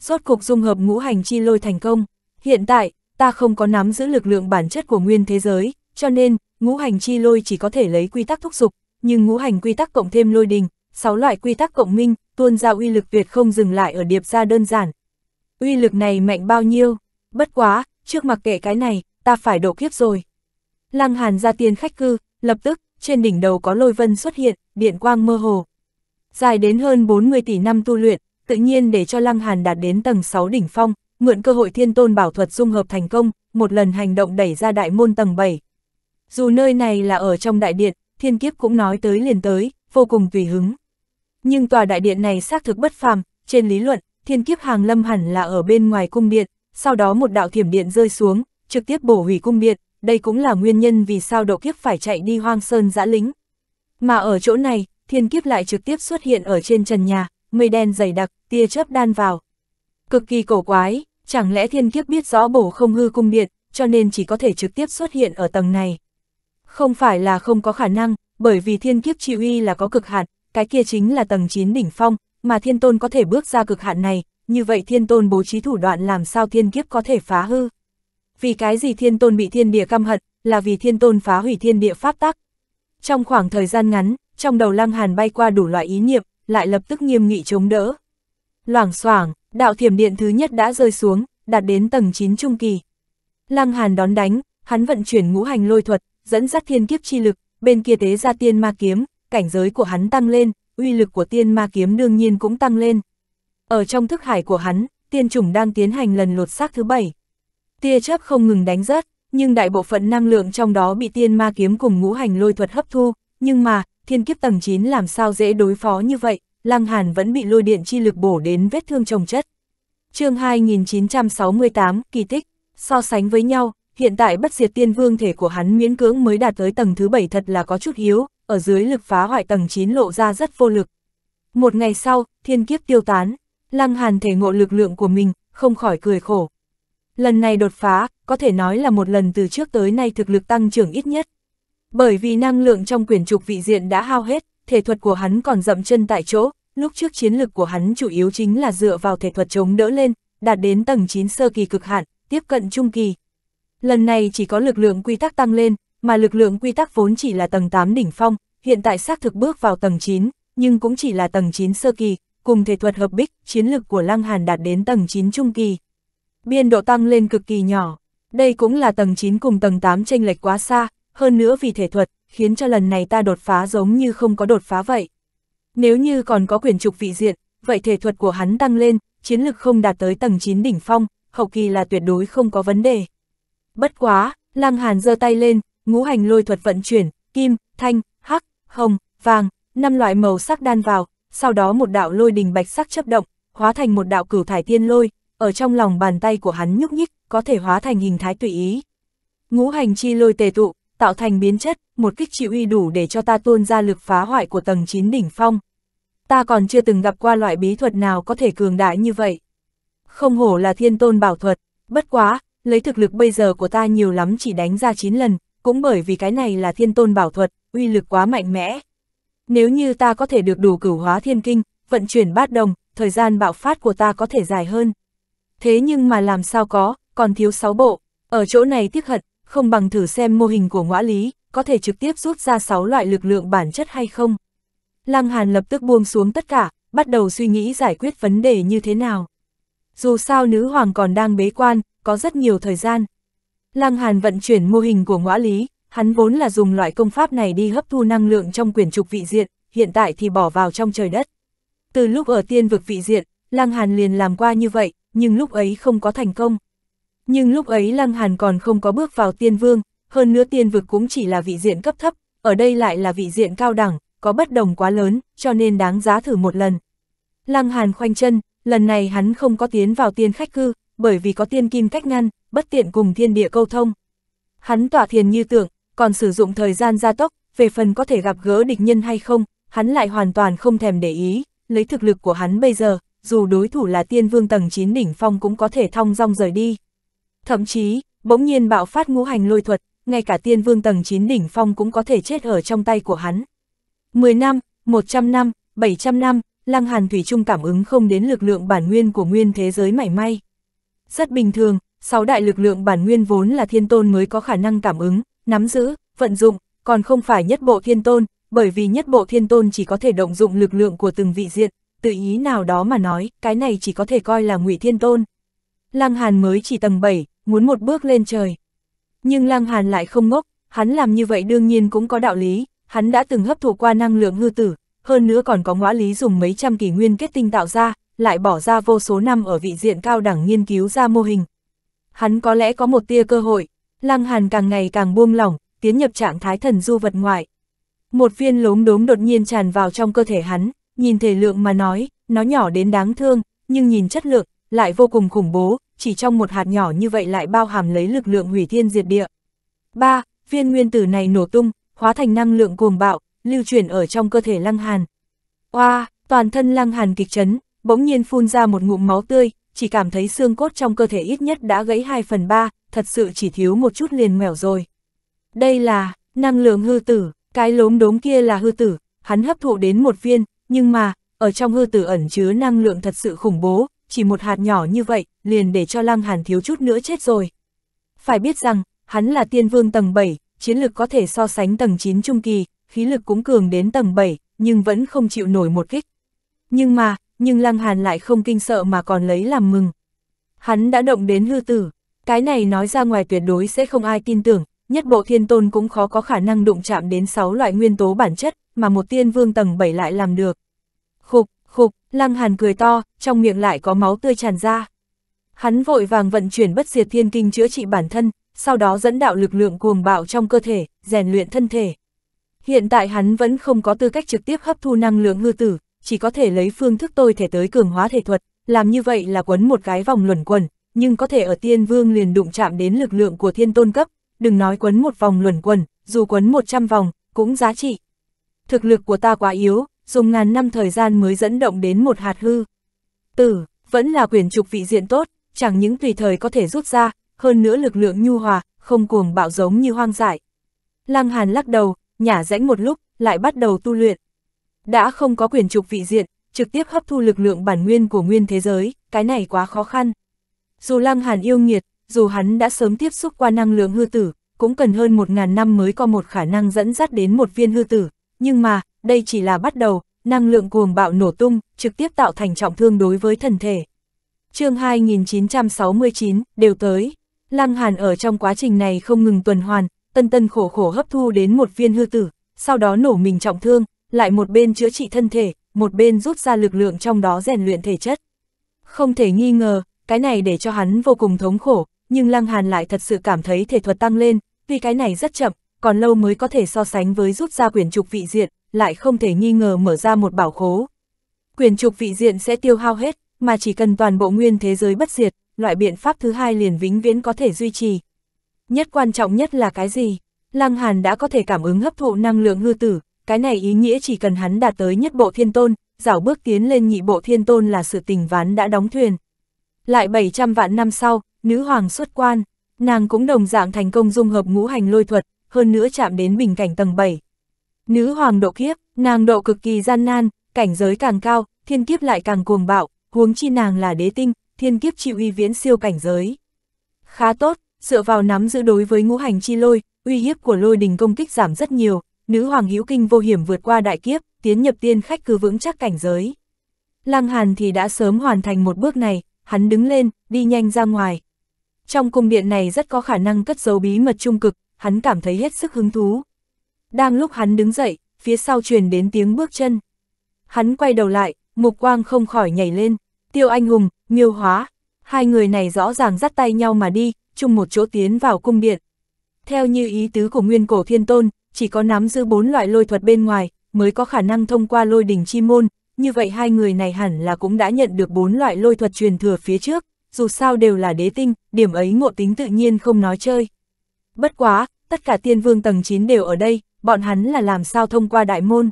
Rốt cục dung hợp ngũ hành chi lôi thành công, hiện tại, ta không có nắm giữ lực lượng bản chất của nguyên thế giới, cho nên, ngũ hành chi lôi chỉ có thể lấy quy tắc thúc dục, nhưng ngũ hành quy tắc cộng thêm lôi đình, sáu loại quy tắc cộng minh, tuôn ra uy lực tuyệt không dừng lại ở điệp ra đơn giản. Uy lực này mạnh bao nhiêu? Bất quá, trước mặc kệ cái này, ta phải độ kiếp rồi. Lăng Hàn ra tiên khách cư, lập tức, trên đỉnh đầu có lôi vân xuất hiện, điện quang mơ hồ. Dài đến hơn 40 tỷ năm tu luyện, tự nhiên để cho Lăng Hàn đạt đến tầng 6 đỉnh phong, mượn cơ hội thiên tôn bảo thuật dung hợp thành công, một lần hành động đẩy ra đại môn tầng 7. Dù nơi này là ở trong đại điện, thiên kiếp cũng nói tới liền tới, vô cùng tùy hứng. Nhưng tòa đại điện này xác thực bất phàm, trên lý luận, thiên kiếp hàng lâm hẳn là ở bên ngoài cung điện, sau đó một đạo thiểm điện rơi xuống, trực tiếp bổ hủy cung điện, đây cũng là nguyên nhân vì sao độ kiếp phải chạy đi hoang sơn giã lính. Mà ở chỗ này, thiên kiếp lại trực tiếp xuất hiện ở trên trần nhà, mây đen dày đặc, tia chớp đan vào. Cực kỳ cổ quái, chẳng lẽ thiên kiếp biết rõ bổ không hư cung điện, cho nên chỉ có thể trực tiếp xuất hiện ở tầng này. Không phải là không có khả năng, bởi vì thiên kiếp chịu uy là có cực hạn, cái kia chính là tầng 9 đỉnh phong, mà thiên tôn có thể bước ra cực hạn này, như vậy thiên tôn bố trí thủ đoạn làm sao thiên kiếp có thể phá hư vì cái gì thiên tôn bị thiên địa căm hận, là vì thiên tôn phá hủy thiên địa pháp tắc. Trong khoảng thời gian ngắn, trong đầu Lăng Hàn bay qua đủ loại ý niệm, lại lập tức nghiêm nghị chống đỡ. Loảng xoảng, đạo thiểm điện thứ nhất đã rơi xuống, đạt đến tầng 9 trung kỳ. Lăng Hàn đón đánh, hắn vận chuyển ngũ hành lôi thuật, dẫn dắt thiên kiếp chi lực, bên kia tế ra tiên ma kiếm, cảnh giới của hắn tăng lên, uy lực của tiên ma kiếm đương nhiên cũng tăng lên. Ở trong thức hải của hắn, tiên chủng đang tiến hành lần lột xác thứ bảy, tia chớp không ngừng đánh rớt, nhưng đại bộ phận năng lượng trong đó bị tiên ma kiếm cùng ngũ hành lôi thuật hấp thu, nhưng mà, thiên kiếp tầng 9 làm sao dễ đối phó như vậy, Lăng Hàn vẫn bị lôi điện chi lực bổ đến vết thương trồng chất. chương 2968, kỳ tích, so sánh với nhau, hiện tại bất diệt tiên vương thể của hắn miễn cưỡng mới đạt tới tầng thứ 7 thật là có chút hiếu, ở dưới lực phá hoại tầng 9 lộ ra rất vô lực. Một ngày sau, thiên kiếp tiêu tán, Lăng Hàn thể ngộ lực lượng của mình, không khỏi cười khổ. Lần này đột phá, có thể nói là một lần từ trước tới nay thực lực tăng trưởng ít nhất. Bởi vì năng lượng trong quyển trục vị diện đã hao hết, thể thuật của hắn còn dậm chân tại chỗ, lúc trước chiến lực của hắn chủ yếu chính là dựa vào thể thuật chống đỡ lên, đạt đến tầng 9 sơ kỳ cực hạn, tiếp cận trung kỳ. Lần này chỉ có lực lượng quy tắc tăng lên, mà lực lượng quy tắc vốn chỉ là tầng 8 đỉnh phong, hiện tại xác thực bước vào tầng 9, nhưng cũng chỉ là tầng 9 sơ kỳ, cùng thể thuật hợp bích, chiến lực của Lăng Hàn đạt đến tầng 9 trung kỳ biên độ tăng lên cực kỳ nhỏ. Đây cũng là tầng 9 cùng tầng 8 tranh lệch quá xa, hơn nữa vì thể thuật, khiến cho lần này ta đột phá giống như không có đột phá vậy. Nếu như còn có quyền trục vị diện, vậy thể thuật của hắn tăng lên, chiến lực không đạt tới tầng 9 đỉnh phong, hậu kỳ là tuyệt đối không có vấn đề. Bất quá, Lăng Hàn giơ tay lên, ngũ hành lôi thuật vận chuyển, kim, thanh, hắc, hồng, vàng, năm loại màu sắc đan vào, sau đó một đạo lôi đình bạch sắc chấp động, hóa thành một đạo cửu thải tiên lôi, ở trong lòng bàn tay của hắn nhúc nhích, có thể hóa thành hình thái tùy ý. Ngũ hành chi lôi tề tụ, tạo thành biến chất, một kích chịu uy đủ để cho ta tuôn ra lực phá hoại của tầng 9 đỉnh phong. Ta còn chưa từng gặp qua loại bí thuật nào có thể cường đại như vậy. Không hổ là thiên tôn bảo thuật, bất quá, lấy thực lực bây giờ của ta nhiều lắm chỉ đánh ra 9 lần, cũng bởi vì cái này là thiên tôn bảo thuật, uy lực quá mạnh mẽ. Nếu như ta có thể được đủ cửu hóa thiên kinh, vận chuyển bát đồng, thời gian bạo phát của ta có thể dài hơn thế nhưng mà làm sao có, còn thiếu 6 bộ, ở chỗ này tiếc hận, không bằng thử xem mô hình của ngõa lý, có thể trực tiếp rút ra 6 loại lực lượng bản chất hay không. Lăng Hàn lập tức buông xuống tất cả, bắt đầu suy nghĩ giải quyết vấn đề như thế nào. Dù sao nữ hoàng còn đang bế quan, có rất nhiều thời gian. Lăng Hàn vận chuyển mô hình của ngõa lý, hắn vốn là dùng loại công pháp này đi hấp thu năng lượng trong quyển trục vị diện, hiện tại thì bỏ vào trong trời đất. Từ lúc ở tiên vực vị diện, Lăng Hàn liền làm qua như vậy, nhưng lúc ấy không có thành công. Nhưng lúc ấy Lăng Hàn còn không có bước vào tiên vương, hơn nữa tiên vực cũng chỉ là vị diện cấp thấp, ở đây lại là vị diện cao đẳng, có bất đồng quá lớn, cho nên đáng giá thử một lần. Lăng Hàn khoanh chân, lần này hắn không có tiến vào tiên khách cư, bởi vì có tiên kim cách ngăn, bất tiện cùng thiên địa câu thông. Hắn tỏa thiền như tượng, còn sử dụng thời gian gia tốc, về phần có thể gặp gỡ địch nhân hay không, hắn lại hoàn toàn không thèm để ý, lấy thực lực của hắn bây giờ, dù đối thủ là tiên vương tầng 9 đỉnh phong cũng có thể thong dong rời đi. Thậm chí, bỗng nhiên bạo phát ngũ hành lôi thuật, ngay cả tiên vương tầng 9 đỉnh phong cũng có thể chết ở trong tay của hắn. 10 năm, 100 năm, 700 năm, Lăng Hàn Thủy Trung cảm ứng không đến lực lượng bản nguyên của nguyên thế giới mảy may. Rất bình thường, sáu đại lực lượng bản nguyên vốn là thiên tôn mới có khả năng cảm ứng, nắm giữ, vận dụng, còn không phải nhất bộ thiên tôn, bởi vì nhất bộ thiên tôn chỉ có thể động dụng lực lượng của từng vị diện, tự ý nào đó mà nói, cái này chỉ có thể coi là ngụy thiên tôn. Lăng Hàn mới chỉ tầng 7, muốn một bước lên trời. Nhưng Lăng Hàn lại không ngốc, hắn làm như vậy đương nhiên cũng có đạo lý, hắn đã từng hấp thụ qua năng lượng ngư tử, hơn nữa còn có ngõa lý dùng mấy trăm kỷ nguyên kết tinh tạo ra, lại bỏ ra vô số năm ở vị diện cao đẳng nghiên cứu ra mô hình. Hắn có lẽ có một tia cơ hội, Lăng Hàn càng ngày càng buông lỏng, tiến nhập trạng thái thần du vật ngoại. Một viên lốm đốm đột nhiên tràn vào trong cơ thể hắn, nhìn thể lượng mà nói, nó nhỏ đến đáng thương, nhưng nhìn chất lượng, lại vô cùng khủng bố, chỉ trong một hạt nhỏ như vậy lại bao hàm lấy lực lượng hủy thiên diệt địa. 3. Viên nguyên tử này nổ tung, hóa thành năng lượng cuồng bạo, lưu chuyển ở trong cơ thể Lăng Hàn. Oa, toàn thân Lăng Hàn kịch chấn, bỗng nhiên phun ra một ngụm máu tươi, chỉ cảm thấy xương cốt trong cơ thể ít nhất đã gãy 2 phần 3, thật sự chỉ thiếu một chút liền mèo rồi. Đây là năng lượng hư tử, cái lốm đốm kia là hư tử, hắn hấp thụ đến một viên, nhưng mà, ở trong hư tử ẩn chứa năng lượng thật sự khủng bố, chỉ một hạt nhỏ như vậy, liền để cho Lăng Hàn thiếu chút nữa chết rồi. Phải biết rằng, hắn là tiên vương tầng 7, chiến lực có thể so sánh tầng 9 trung kỳ, khí lực cũng cường đến tầng 7, nhưng vẫn không chịu nổi một kích. Nhưng mà, nhưng Lăng Hàn lại không kinh sợ mà còn lấy làm mừng. Hắn đã động đến hư tử, cái này nói ra ngoài tuyệt đối sẽ không ai tin tưởng, nhất bộ thiên tôn cũng khó có khả năng đụng chạm đến 6 loại nguyên tố bản chất, mà một tiên vương tầng 7 lại làm được. Khục, khục, Lăng Hàn cười to, trong miệng lại có máu tươi tràn ra. Hắn vội vàng vận chuyển bất diệt thiên kinh chữa trị bản thân, sau đó dẫn đạo lực lượng cuồng bạo trong cơ thể, rèn luyện thân thể. Hiện tại hắn vẫn không có tư cách trực tiếp hấp thu năng lượng ngư tử, chỉ có thể lấy phương thức tôi thể tới cường hóa thể thuật, làm như vậy là quấn một cái vòng luẩn quẩn, nhưng có thể ở tiên vương liền đụng chạm đến lực lượng của thiên tôn cấp, đừng nói quấn một vòng luẩn quẩn, dù quấn 100 vòng, cũng giá trị thực lực của ta quá yếu, dùng ngàn năm thời gian mới dẫn động đến một hạt hư. Tử, vẫn là quyển trục vị diện tốt, chẳng những tùy thời có thể rút ra, hơn nữa lực lượng nhu hòa, không cuồng bạo giống như hoang dại. Lăng Hàn lắc đầu, nhả rãnh một lúc, lại bắt đầu tu luyện. Đã không có quyển trục vị diện, trực tiếp hấp thu lực lượng bản nguyên của nguyên thế giới, cái này quá khó khăn. Dù Lăng Hàn yêu nghiệt, dù hắn đã sớm tiếp xúc qua năng lượng hư tử, cũng cần hơn một ngàn năm mới có một khả năng dẫn dắt đến một viên hư tử, nhưng mà, đây chỉ là bắt đầu, năng lượng cuồng bạo nổ tung, trực tiếp tạo thành trọng thương đối với thần thể. chương 2969, đều tới. Lăng Hàn ở trong quá trình này không ngừng tuần hoàn, tân tân khổ khổ hấp thu đến một viên hư tử, sau đó nổ mình trọng thương, lại một bên chữa trị thân thể, một bên rút ra lực lượng trong đó rèn luyện thể chất. Không thể nghi ngờ, cái này để cho hắn vô cùng thống khổ, nhưng Lăng Hàn lại thật sự cảm thấy thể thuật tăng lên, vì cái này rất chậm, còn lâu mới có thể so sánh với rút ra quyển trục vị diện, lại không thể nghi ngờ mở ra một bảo khố. Quyển trục vị diện sẽ tiêu hao hết, mà chỉ cần toàn bộ nguyên thế giới bất diệt, loại biện pháp thứ hai liền vĩnh viễn có thể duy trì. Nhất quan trọng nhất là cái gì? Lăng Hàn đã có thể cảm ứng hấp thụ năng lượng hư tử, cái này ý nghĩa chỉ cần hắn đạt tới nhất bộ thiên tôn, dảo bước tiến lên nhị bộ thiên tôn là sự tình ván đã đóng thuyền. Lại 700 vạn năm sau, nữ hoàng xuất quan, nàng cũng đồng dạng thành công dung hợp ngũ hành lôi thuật, hơn nữa chạm đến bình cảnh tầng 7. Nữ hoàng độ kiếp, nàng độ cực kỳ gian nan, cảnh giới càng cao, thiên kiếp lại càng cuồng bạo, huống chi nàng là đế tinh, thiên kiếp chịu uy viễn siêu cảnh giới. Khá tốt, dựa vào nắm giữ đối với ngũ hành chi lôi, uy hiếp của lôi đình công kích giảm rất nhiều, nữ hoàng hữu kinh vô hiểm vượt qua đại kiếp, tiến nhập tiên khách cứ vững chắc cảnh giới. Lăng Hàn thì đã sớm hoàn thành một bước này, hắn đứng lên, đi nhanh ra ngoài. Trong cung điện này rất có khả năng cất giấu bí mật trung cực, hắn cảm thấy hết sức hứng thú. Đang lúc hắn đứng dậy, phía sau truyền đến tiếng bước chân. Hắn quay đầu lại, mục quang không khỏi nhảy lên, tiêu anh hùng, miêu hóa, hai người này rõ ràng dắt tay nhau mà đi, chung một chỗ tiến vào cung điện. Theo như ý tứ của nguyên cổ thiên tôn, chỉ có nắm giữ bốn loại lôi thuật bên ngoài, mới có khả năng thông qua lôi đỉnh chi môn, như vậy hai người này hẳn là cũng đã nhận được bốn loại lôi thuật truyền thừa phía trước, dù sao đều là đế tinh, điểm ấy ngộ tính tự nhiên không nói chơi. Bất quá, tất cả tiên vương tầng 9 đều ở đây, bọn hắn là làm sao thông qua đại môn?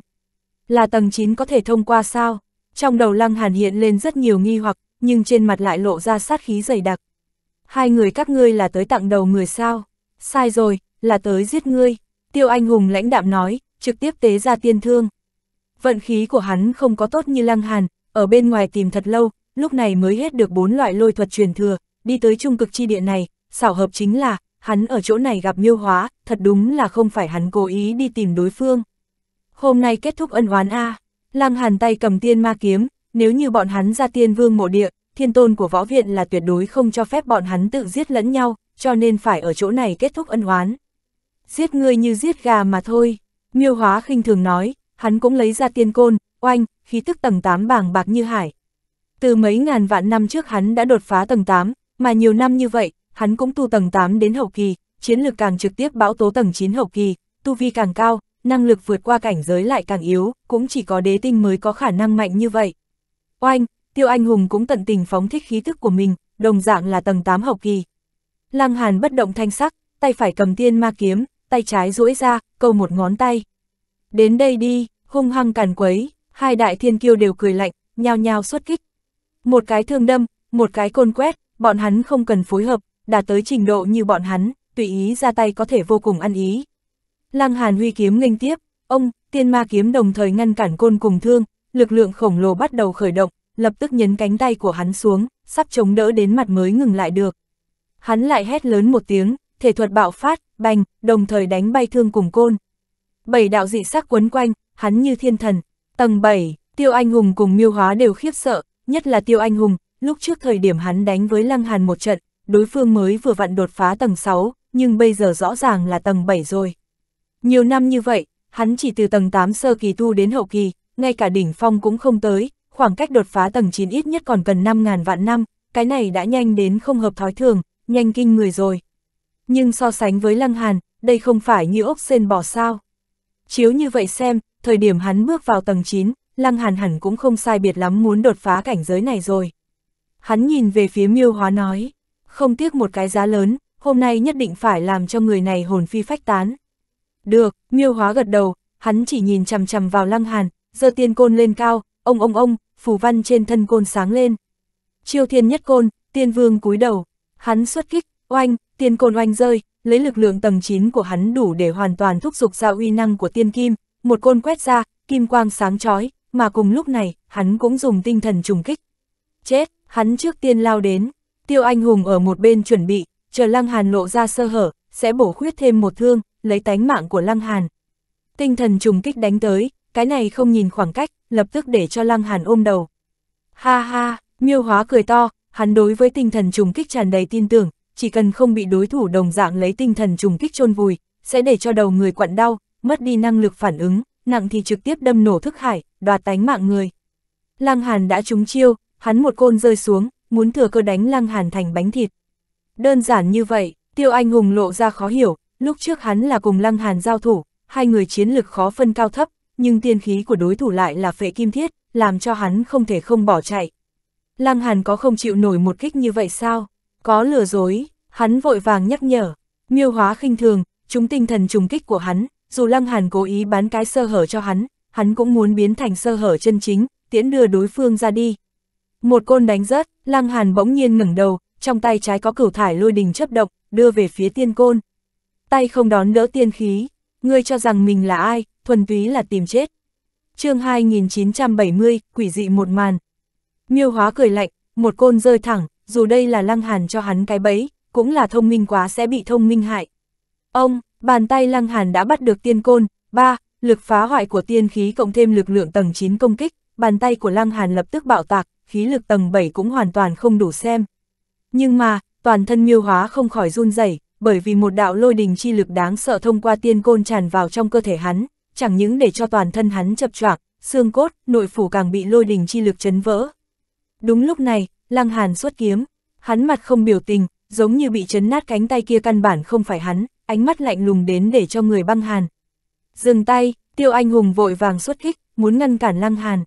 Là tầng 9 có thể thông qua sao? Trong đầu Lăng Hàn hiện lên rất nhiều nghi hoặc, nhưng trên mặt lại lộ ra sát khí dày đặc. Hai người các ngươi là tới tặng đầu người sao? Sai rồi, là tới giết ngươi. Tiêu Anh Hùng lãnh đạm nói, trực tiếp tế ra tiên thương. Vận khí của hắn không có tốt như Lăng Hàn, ở bên ngoài tìm thật lâu, lúc này mới hết được bốn loại lôi thuật truyền thừa, đi tới trung cực chi địa này, xảo hợp chính là, hắn ở chỗ này gặp miêu hóa, thật đúng là không phải hắn cố ý đi tìm đối phương. Hôm nay kết thúc ân oán A, lăng hàn tay cầm tiên ma kiếm, nếu như bọn hắn ra tiên vương mộ địa, thiên tôn của võ viện là tuyệt đối không cho phép bọn hắn tự giết lẫn nhau, cho nên phải ở chỗ này kết thúc ân oán. Giết ngươi như giết gà mà thôi, miêu hóa khinh thường nói, hắn cũng lấy ra tiên côn, oanh, khí tức tầng 8 bảng bạc như hải. Từ mấy ngàn vạn năm trước hắn đã đột phá tầng 8, mà nhiều năm như vậy, hắn cũng tu tầng 8 đến hậu kỳ, chiến lược càng trực tiếp bão tố tầng 9 hậu kỳ, tu vi càng cao, năng lực vượt qua cảnh giới lại càng yếu, cũng chỉ có đế tinh mới có khả năng mạnh như vậy. Oanh, Tiêu Anh Hùng cũng tận tình phóng thích khí thức của mình, đồng dạng là tầng 8 hậu kỳ. Lăng Hàn bất động thanh sắc, tay phải cầm tiên ma kiếm, tay trái duỗi ra, câu một ngón tay. Đến đây đi, hung hăng càn quấy, hai đại thiên kiêu đều cười lạnh, nhao nhao xuất kích. Một cái thương đâm, một cái côn quét, bọn hắn không cần phối hợp, đạt tới trình độ như bọn hắn, tùy ý ra tay có thể vô cùng ăn ý. Lăng Hàn huy kiếm nghênh tiếp, ông, tiên ma kiếm đồng thời ngăn cản côn cùng thương, lực lượng khổng lồ bắt đầu khởi động, lập tức nhấn cánh tay của hắn xuống, sắp chống đỡ đến mặt mới ngừng lại được. Hắn lại hét lớn một tiếng, thể thuật bạo phát, bành, đồng thời đánh bay thương cùng côn. Bảy đạo dị sắc quấn quanh, hắn như thiên thần. Tầng 7, Tiêu Anh Hùng cùng Miêu Hóa đều khiếp sợ, nhất là Tiêu Anh Hùng, lúc trước thời điểm hắn đánh với Lăng Hàn một trận, đối phương mới vừa vặn đột phá tầng 6, nhưng bây giờ rõ ràng là tầng 7 rồi. Nhiều năm như vậy, hắn chỉ từ tầng 8 sơ kỳ tu đến hậu kỳ, ngay cả đỉnh phong cũng không tới, khoảng cách đột phá tầng 9 ít nhất còn cần 5.000 vạn năm, cái này đã nhanh đến không hợp thói thường, nhanh kinh người rồi. Nhưng so sánh với Lăng Hàn, đây không phải như ốc sen bò sao. Chiếu như vậy xem, thời điểm hắn bước vào tầng 9, Lăng Hàn hẳn cũng không sai biệt lắm muốn đột phá cảnh giới này rồi. Hắn nhìn về phía miêu hóa nói không tiếc một cái giá lớn, hôm nay nhất định phải làm cho người này hồn phi phách tán. Được, miêu hóa gật đầu, hắn chỉ nhìn chằm chằm vào lăng hàn, giơ tiên côn lên cao, ông ông ông, phù văn trên thân côn sáng lên. Chiêu thiên nhất côn, tiên vương cúi đầu, hắn xuất kích, oanh, tiên côn oanh rơi, lấy lực lượng tầng 9 của hắn đủ để hoàn toàn thúc giục ra uy năng của tiên kim, một côn quét ra, kim quang sáng chói, mà cùng lúc này, hắn cũng dùng tinh thần trùng kích. Chết, hắn trước tiên lao đến, Tiêu Anh Hùng ở một bên chuẩn bị, chờ Lăng Hàn lộ ra sơ hở, sẽ bổ khuyết thêm một thương, lấy tánh mạng của Lăng Hàn. Tinh thần trùng kích đánh tới, cái này không nhìn khoảng cách, lập tức để cho Lăng Hàn ôm đầu. Ha ha, miêu hóa cười to, hắn đối với tinh thần trùng kích tràn đầy tin tưởng, chỉ cần không bị đối thủ đồng dạng lấy tinh thần trùng kích chôn vùi, sẽ để cho đầu người quặn đau, mất đi năng lực phản ứng, nặng thì trực tiếp đâm nổ thức hải, đoạt tánh mạng người. Lăng Hàn đã trúng chiêu, hắn một côn rơi xuống, muốn thừa cơ đánh Lăng Hàn thành bánh thịt. Đơn giản như vậy, Tiêu Anh Hùng lộ ra khó hiểu, lúc trước hắn là cùng Lăng Hàn giao thủ, hai người chiến lực khó phân cao thấp, nhưng tiên khí của đối thủ lại là phệ kim thiết, làm cho hắn không thể không bỏ chạy. Lăng Hàn có không chịu nổi một kích như vậy sao? Có lừa dối, hắn vội vàng nhắc nhở, miêu hóa khinh thường, chúng tinh thần trùng kích của hắn, dù Lăng Hàn cố ý bán cái sơ hở cho hắn, hắn cũng muốn biến thành sơ hở chân chính, tiễn đưa đối phương ra đi, một côn đánh rớt, Lăng Hàn bỗng nhiên ngẩng đầu, trong tay trái có cửu thải lôi đình chấp động, đưa về phía tiên côn. Tay không đón đỡ tiên khí, ngươi cho rằng mình là ai, thuần túy là tìm chết. chương 2970, quỷ dị một màn. Miêu hóa cười lạnh, một côn rơi thẳng, dù đây là Lăng Hàn cho hắn cái bẫy, cũng là thông minh quá sẽ bị thông minh hại. Ông, bàn tay Lăng Hàn đã bắt được tiên côn, ba, lực phá hoại của tiên khí cộng thêm lực lượng tầng 9 công kích, bàn tay của Lăng Hàn lập tức bạo tạc, khí lực tầng 7 cũng hoàn toàn không đủ xem. Nhưng mà, toàn thân miêu hóa không khỏi run rẩy bởi vì một đạo lôi đình chi lực đáng sợ thông qua tiên côn tràn vào trong cơ thể hắn, chẳng những để cho toàn thân hắn chập choạc, xương cốt, nội phủ càng bị lôi đình chi lực chấn vỡ. Đúng lúc này, Lăng Hàn xuất kiếm, hắn mặt không biểu tình, giống như bị chấn nát cánh tay kia căn bản không phải hắn, ánh mắt lạnh lùng đến để cho người băng hàn. Dừng tay, tiêu anh hùng vội vàng xuất kích, muốn ngăn cản Lăng Hàn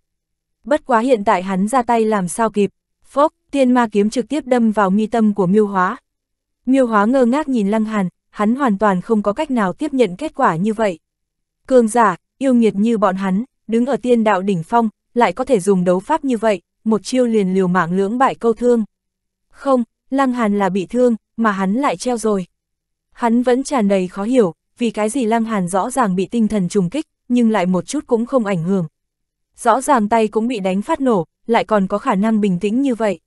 bất quá hiện tại hắn ra tay làm sao kịp, phốc, tiên ma kiếm trực tiếp đâm vào mi tâm của miêu hóa. Miêu hóa ngơ ngác nhìn lăng hàn, hắn hoàn toàn không có cách nào tiếp nhận kết quả như vậy. Cường giả, yêu nghiệt như bọn hắn, đứng ở tiên đạo đỉnh phong, lại có thể dùng đấu pháp như vậy, một chiêu liền liều mạng lưỡng bại câu thương. Không, Lăng Hàn là bị thương, mà hắn lại treo rồi. Hắn vẫn tràn đầy khó hiểu, vì cái gì Lăng Hàn rõ ràng bị tinh thần trùng kích, nhưng lại một chút cũng không ảnh hưởng, rõ ràng tay cũng bị đánh phát nổ, lại còn có khả năng bình tĩnh như vậy.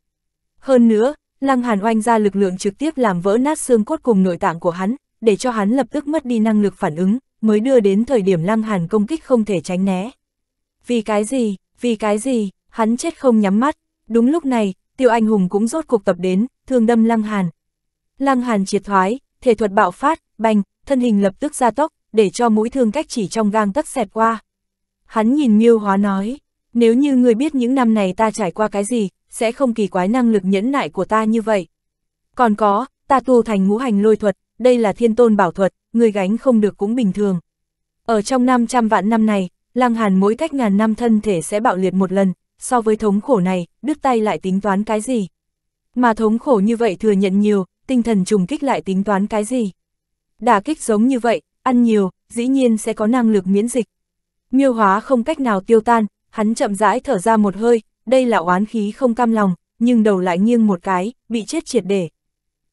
Hơn nữa, Lăng Hàn oanh ra lực lượng trực tiếp làm vỡ nát xương cốt cùng nội tạng của hắn, để cho hắn lập tức mất đi năng lực phản ứng, mới đưa đến thời điểm Lăng Hàn công kích không thể tránh né. Vì cái gì, vì cái gì, hắn chết không nhắm mắt. Đúng lúc này, Tiêu Anh Hùng cũng rốt cuộc tập đến, thương đâm Lăng Hàn. Lăng Hàn triệt thoái, thể thuật bạo phát, bành, thân hình lập tức gia tốc, để cho mũi thương cách chỉ trong gang tất xẹt qua. Hắn nhìn Miêu Hóa nói, nếu như ngươi biết những năm này ta trải qua cái gì, sẽ không kỳ quái năng lực nhẫn nại của ta như vậy. Còn có, ta tu thành ngũ hành lôi thuật, đây là thiên tôn bảo thuật, người gánh không được cũng bình thường. Ở trong 500 vạn năm này, Lăng Hàn mỗi cách ngàn năm thân thể sẽ bạo liệt một lần, so với thống khổ này, đứt tay lại tính toán cái gì? Mà thống khổ như vậy thừa nhận nhiều, tinh thần trùng kích lại tính toán cái gì? Đả kích giống như vậy, ăn nhiều, dĩ nhiên sẽ có năng lực miễn dịch, miêu hóa không cách nào tiêu tan, hắn chậm rãi thở ra một hơi, đây là oán khí không cam lòng, nhưng đầu lại nghiêng một cái, bị chết triệt để.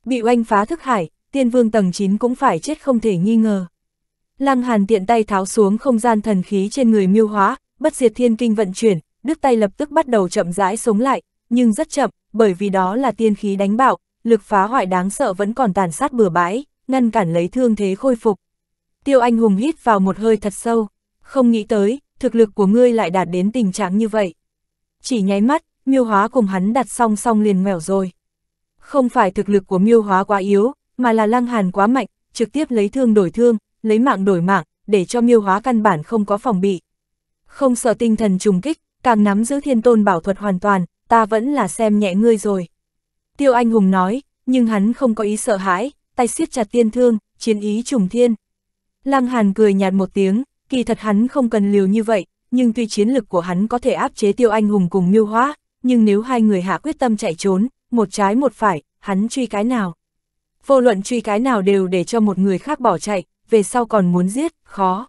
Bị oanh phá thức hải, tiên vương tầng 9 cũng phải chết không thể nghi ngờ. Lăng Hàn tiện tay tháo xuống không gian thần khí trên người miêu hóa, bất diệt thiên kinh vận chuyển, đứt tay lập tức bắt đầu chậm rãi sống lại, nhưng rất chậm, bởi vì đó là tiên khí đánh bạo, lực phá hoại đáng sợ vẫn còn tàn sát bừa bãi, ngăn cản lấy thương thế khôi phục. Tiêu Anh Hùng hít vào một hơi thật sâu không nghĩ tới, thực lực của ngươi lại đạt đến tình trạng như vậy. Chỉ nháy mắt, miêu hóa cùng hắn đặt song song liền mèo rồi. Không phải thực lực của miêu hóa quá yếu, mà là lăng hàn quá mạnh, trực tiếp lấy thương đổi thương, lấy mạng đổi mạng, để cho miêu hóa căn bản không có phòng bị. Không sợ tinh thần trùng kích, càng nắm giữ thiên tôn bảo thuật hoàn toàn, ta vẫn là xem nhẹ ngươi rồi. Tiêu anh hùng nói, nhưng hắn không có ý sợ hãi, tay siết chặt tiên thương, chiến ý trùng thiên. Lăng hàn cười nhạt một tiếng, Kỳ thật hắn không cần liều như vậy, nhưng tuy chiến lực của hắn có thể áp chế tiêu anh hùng cùng mưu hóa, nhưng nếu hai người hạ quyết tâm chạy trốn, một trái một phải, hắn truy cái nào. Vô luận truy cái nào đều để cho một người khác bỏ chạy, về sau còn muốn giết, khó.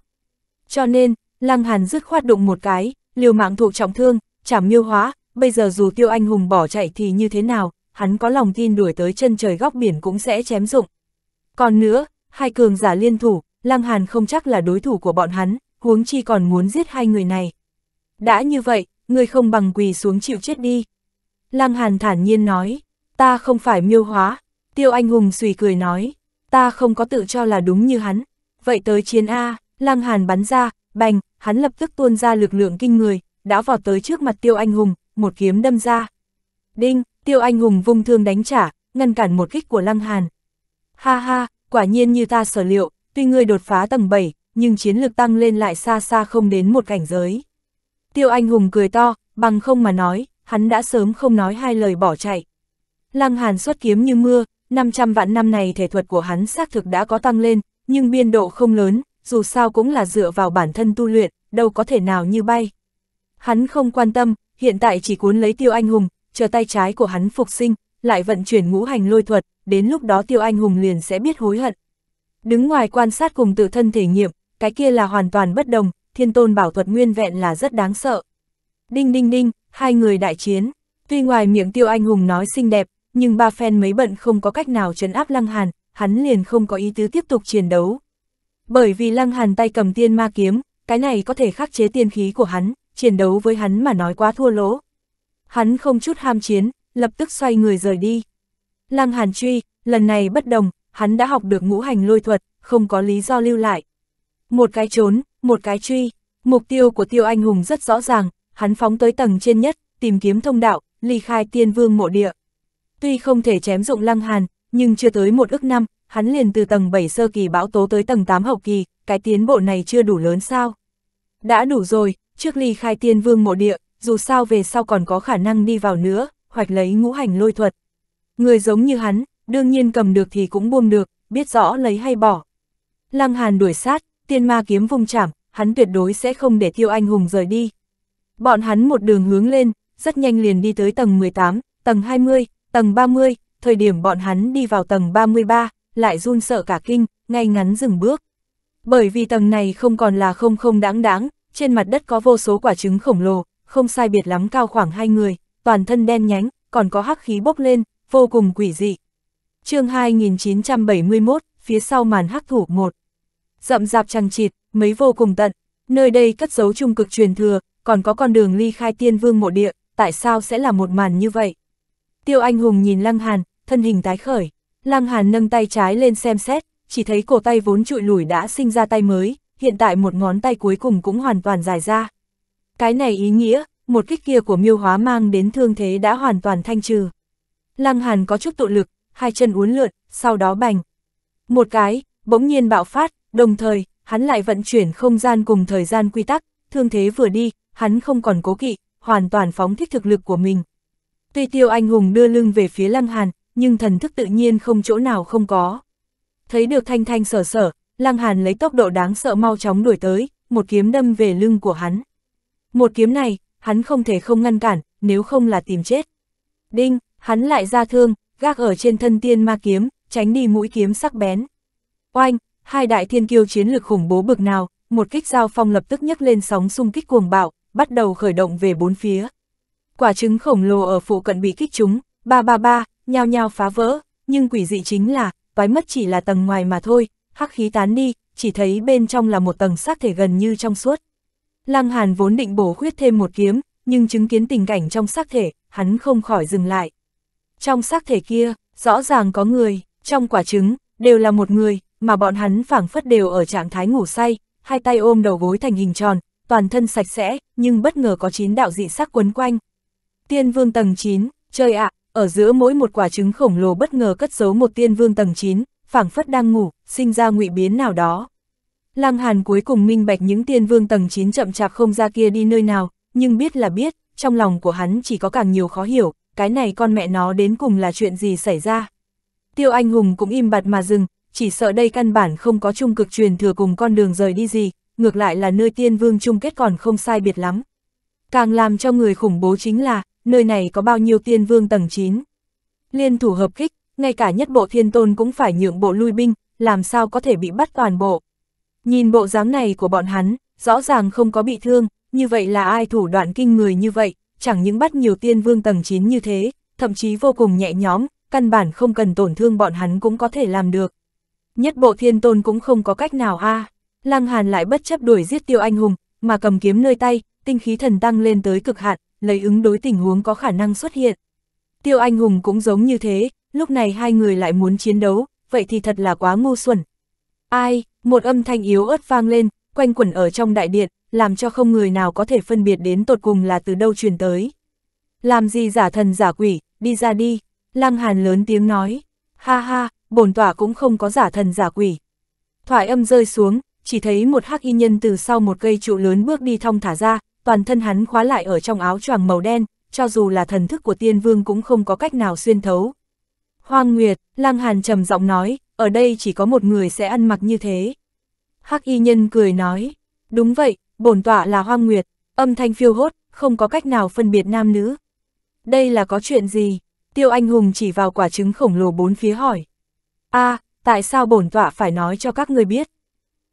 Cho nên, Lăng Hàn dứt khoát đụng một cái, liều mạng thuộc trọng thương, chảm miêu hóa, bây giờ dù tiêu anh hùng bỏ chạy thì như thế nào, hắn có lòng tin đuổi tới chân trời góc biển cũng sẽ chém dụng. Còn nữa, hai cường giả liên thủ, Lăng Hàn không chắc là đối thủ của bọn hắn, huống chi còn muốn giết hai người này. Đã như vậy, người không bằng quỳ xuống chịu chết đi. Lăng Hàn thản nhiên nói, ta không phải miêu hóa, tiêu anh hùng suy cười nói, ta không có tự cho là đúng như hắn. Vậy tới chiến A, Lăng Hàn bắn ra, bành, hắn lập tức tuôn ra lực lượng kinh người, đã vào tới trước mặt tiêu anh hùng, một kiếm đâm ra. Đinh, tiêu anh hùng vung thương đánh trả, ngăn cản một kích của Lăng Hàn. Ha ha, quả nhiên như ta sở liệu, tuy ngươi đột phá tầng 7, nhưng chiến lược tăng lên lại xa xa không đến một cảnh giới. Tiêu anh hùng cười to, bằng không mà nói, hắn đã sớm không nói hai lời bỏ chạy. Lăng hàn xuất kiếm như mưa, 500 vạn năm này thể thuật của hắn xác thực đã có tăng lên, nhưng biên độ không lớn, dù sao cũng là dựa vào bản thân tu luyện, đâu có thể nào như bay. Hắn không quan tâm, hiện tại chỉ cuốn lấy tiêu anh hùng, chờ tay trái của hắn phục sinh, lại vận chuyển ngũ hành lôi thuật, đến lúc đó tiêu anh hùng liền sẽ biết hối hận, Đứng ngoài quan sát cùng tự thân thể nghiệm, cái kia là hoàn toàn bất đồng, thiên tôn bảo thuật nguyên vẹn là rất đáng sợ. Đinh đinh đinh, hai người đại chiến, tuy ngoài miệng tiêu anh hùng nói xinh đẹp, nhưng ba phen mấy bận không có cách nào trấn áp Lăng Hàn, hắn liền không có ý tứ tiếp tục chiến đấu. Bởi vì Lăng Hàn tay cầm tiên ma kiếm, cái này có thể khắc chế tiên khí của hắn, chiến đấu với hắn mà nói quá thua lỗ. Hắn không chút ham chiến, lập tức xoay người rời đi. Lăng Hàn truy, lần này bất đồng, hắn đã học được ngũ hành lôi thuật, không có lý do lưu lại. Một cái trốn, một cái truy, mục tiêu của tiêu anh hùng rất rõ ràng, hắn phóng tới tầng trên nhất, tìm kiếm thông đạo, ly khai tiên vương mộ địa. Tuy không thể chém dụng lăng hàn, nhưng chưa tới một ức năm, hắn liền từ tầng 7 sơ kỳ bão tố tới tầng 8 hậu kỳ, cái tiến bộ này chưa đủ lớn sao. Đã đủ rồi, trước ly khai tiên vương mộ địa, dù sao về sau còn có khả năng đi vào nữa, hoạch lấy ngũ hành lôi thuật. Người giống như hắn, đương nhiên cầm được thì cũng buông được, biết rõ lấy hay bỏ. Lăng Hàn đuổi sát, tiên ma kiếm vùng chạm, hắn tuyệt đối sẽ không để Tiêu Anh Hùng rời đi. Bọn hắn một đường hướng lên, rất nhanh liền đi tới tầng 18, tầng 20, tầng 30, thời điểm bọn hắn đi vào tầng 33, lại run sợ cả kinh, ngay ngắn dừng bước. Bởi vì tầng này không còn là không không đáng đáng, trên mặt đất có vô số quả trứng khổng lồ, không sai biệt lắm cao khoảng hai người, toàn thân đen nhánh, còn có hắc khí bốc lên, vô cùng quỷ dị chương 2971, phía sau màn hắc thủ một Rậm rạp chằng chịt, mấy vô cùng tận, nơi đây cất giấu trung cực truyền thừa, còn có con đường ly khai tiên vương mộ địa, tại sao sẽ là một màn như vậy? Tiêu anh hùng nhìn Lăng Hàn, thân hình tái khởi, Lăng Hàn nâng tay trái lên xem xét, chỉ thấy cổ tay vốn trụi lùi đã sinh ra tay mới, hiện tại một ngón tay cuối cùng cũng hoàn toàn dài ra. Cái này ý nghĩa, một kích kia của miêu hóa mang đến thương thế đã hoàn toàn thanh trừ. Lăng Hàn có chút tụ lực, hai chân uốn lượn, sau đó bành. Một cái, bỗng nhiên bạo phát, đồng thời, hắn lại vận chuyển không gian cùng thời gian quy tắc, thương thế vừa đi, hắn không còn cố kỵ, hoàn toàn phóng thích thực lực của mình. Tuy tiêu anh hùng đưa lưng về phía Lăng Hàn, nhưng thần thức tự nhiên không chỗ nào không có. Thấy được thanh thanh sở sở, Lăng Hàn lấy tốc độ đáng sợ mau chóng đuổi tới, một kiếm đâm về lưng của hắn. Một kiếm này, hắn không thể không ngăn cản, nếu không là tìm chết. Đinh, hắn lại ra thương, gác ở trên thân tiên ma kiếm, tránh đi mũi kiếm sắc bén. Oanh, hai đại thiên kiêu chiến lực khủng bố bực nào, một kích giao phong lập tức nhấc lên sóng xung kích cuồng bạo, bắt đầu khởi động về bốn phía. Quả trứng khổng lồ ở phụ cận bị kích chúng, ba ba ba, nhao nhao phá vỡ, nhưng quỷ dị chính là, toái mất chỉ là tầng ngoài mà thôi, hắc khí tán đi, chỉ thấy bên trong là một tầng xác thể gần như trong suốt. Lăng Hàn vốn định bổ khuyết thêm một kiếm, nhưng chứng kiến tình cảnh trong xác thể, hắn không khỏi dừng lại trong xác thể kia, rõ ràng có người, trong quả trứng, đều là một người, mà bọn hắn phảng phất đều ở trạng thái ngủ say, hai tay ôm đầu gối thành hình tròn, toàn thân sạch sẽ, nhưng bất ngờ có chín đạo dị sắc quấn quanh. Tiên vương tầng 9, trời ạ, ở giữa mỗi một quả trứng khổng lồ bất ngờ cất giấu một tiên vương tầng 9, phảng phất đang ngủ, sinh ra ngụy biến nào đó. Lăng Hàn cuối cùng minh bạch những tiên vương tầng 9 chậm chạp không ra kia đi nơi nào, nhưng biết là biết, trong lòng của hắn chỉ có càng nhiều khó hiểu, cái này con mẹ nó đến cùng là chuyện gì xảy ra. Tiêu anh hùng cũng im bặt mà dừng, chỉ sợ đây căn bản không có trung cực truyền thừa cùng con đường rời đi gì, ngược lại là nơi tiên vương chung kết còn không sai biệt lắm. Càng làm cho người khủng bố chính là, nơi này có bao nhiêu tiên vương tầng 9. Liên thủ hợp kích, ngay cả nhất bộ thiên tôn cũng phải nhượng bộ lui binh, làm sao có thể bị bắt toàn bộ. Nhìn bộ dáng này của bọn hắn, rõ ràng không có bị thương, như vậy là ai thủ đoạn kinh người như vậy, chẳng những bắt nhiều tiên vương tầng 9 như thế, thậm chí vô cùng nhẹ nhõm, căn bản không cần tổn thương bọn hắn cũng có thể làm được. Nhất bộ thiên tôn cũng không có cách nào a. À. Lăng Hàn lại bất chấp đuổi giết tiêu anh hùng, mà cầm kiếm nơi tay, tinh khí thần tăng lên tới cực hạn, lấy ứng đối tình huống có khả năng xuất hiện. Tiêu anh hùng cũng giống như thế, lúc này hai người lại muốn chiến đấu, vậy thì thật là quá ngu xuẩn. Ai, một âm thanh yếu ớt vang lên, quanh quẩn ở trong đại điện, làm cho không người nào có thể phân biệt đến tột cùng là từ đâu truyền tới. Làm gì giả thần giả quỷ, đi ra đi, Lăng Hàn lớn tiếng nói, ha ha, bổn tỏa cũng không có giả thần giả quỷ. Thoại âm rơi xuống, chỉ thấy một hắc y nhân từ sau một cây trụ lớn bước đi thong thả ra, toàn thân hắn khóa lại ở trong áo choàng màu đen, cho dù là thần thức của tiên vương cũng không có cách nào xuyên thấu. Hoang Nguyệt, Lăng Hàn trầm giọng nói, ở đây chỉ có một người sẽ ăn mặc như thế. Hắc y nhân cười nói, đúng vậy, bổn tọa là hoang nguyệt, âm thanh phiêu hốt, không có cách nào phân biệt nam nữ. Đây là có chuyện gì? Tiêu anh hùng chỉ vào quả trứng khổng lồ bốn phía hỏi. a à, tại sao bổn tọa phải nói cho các người biết?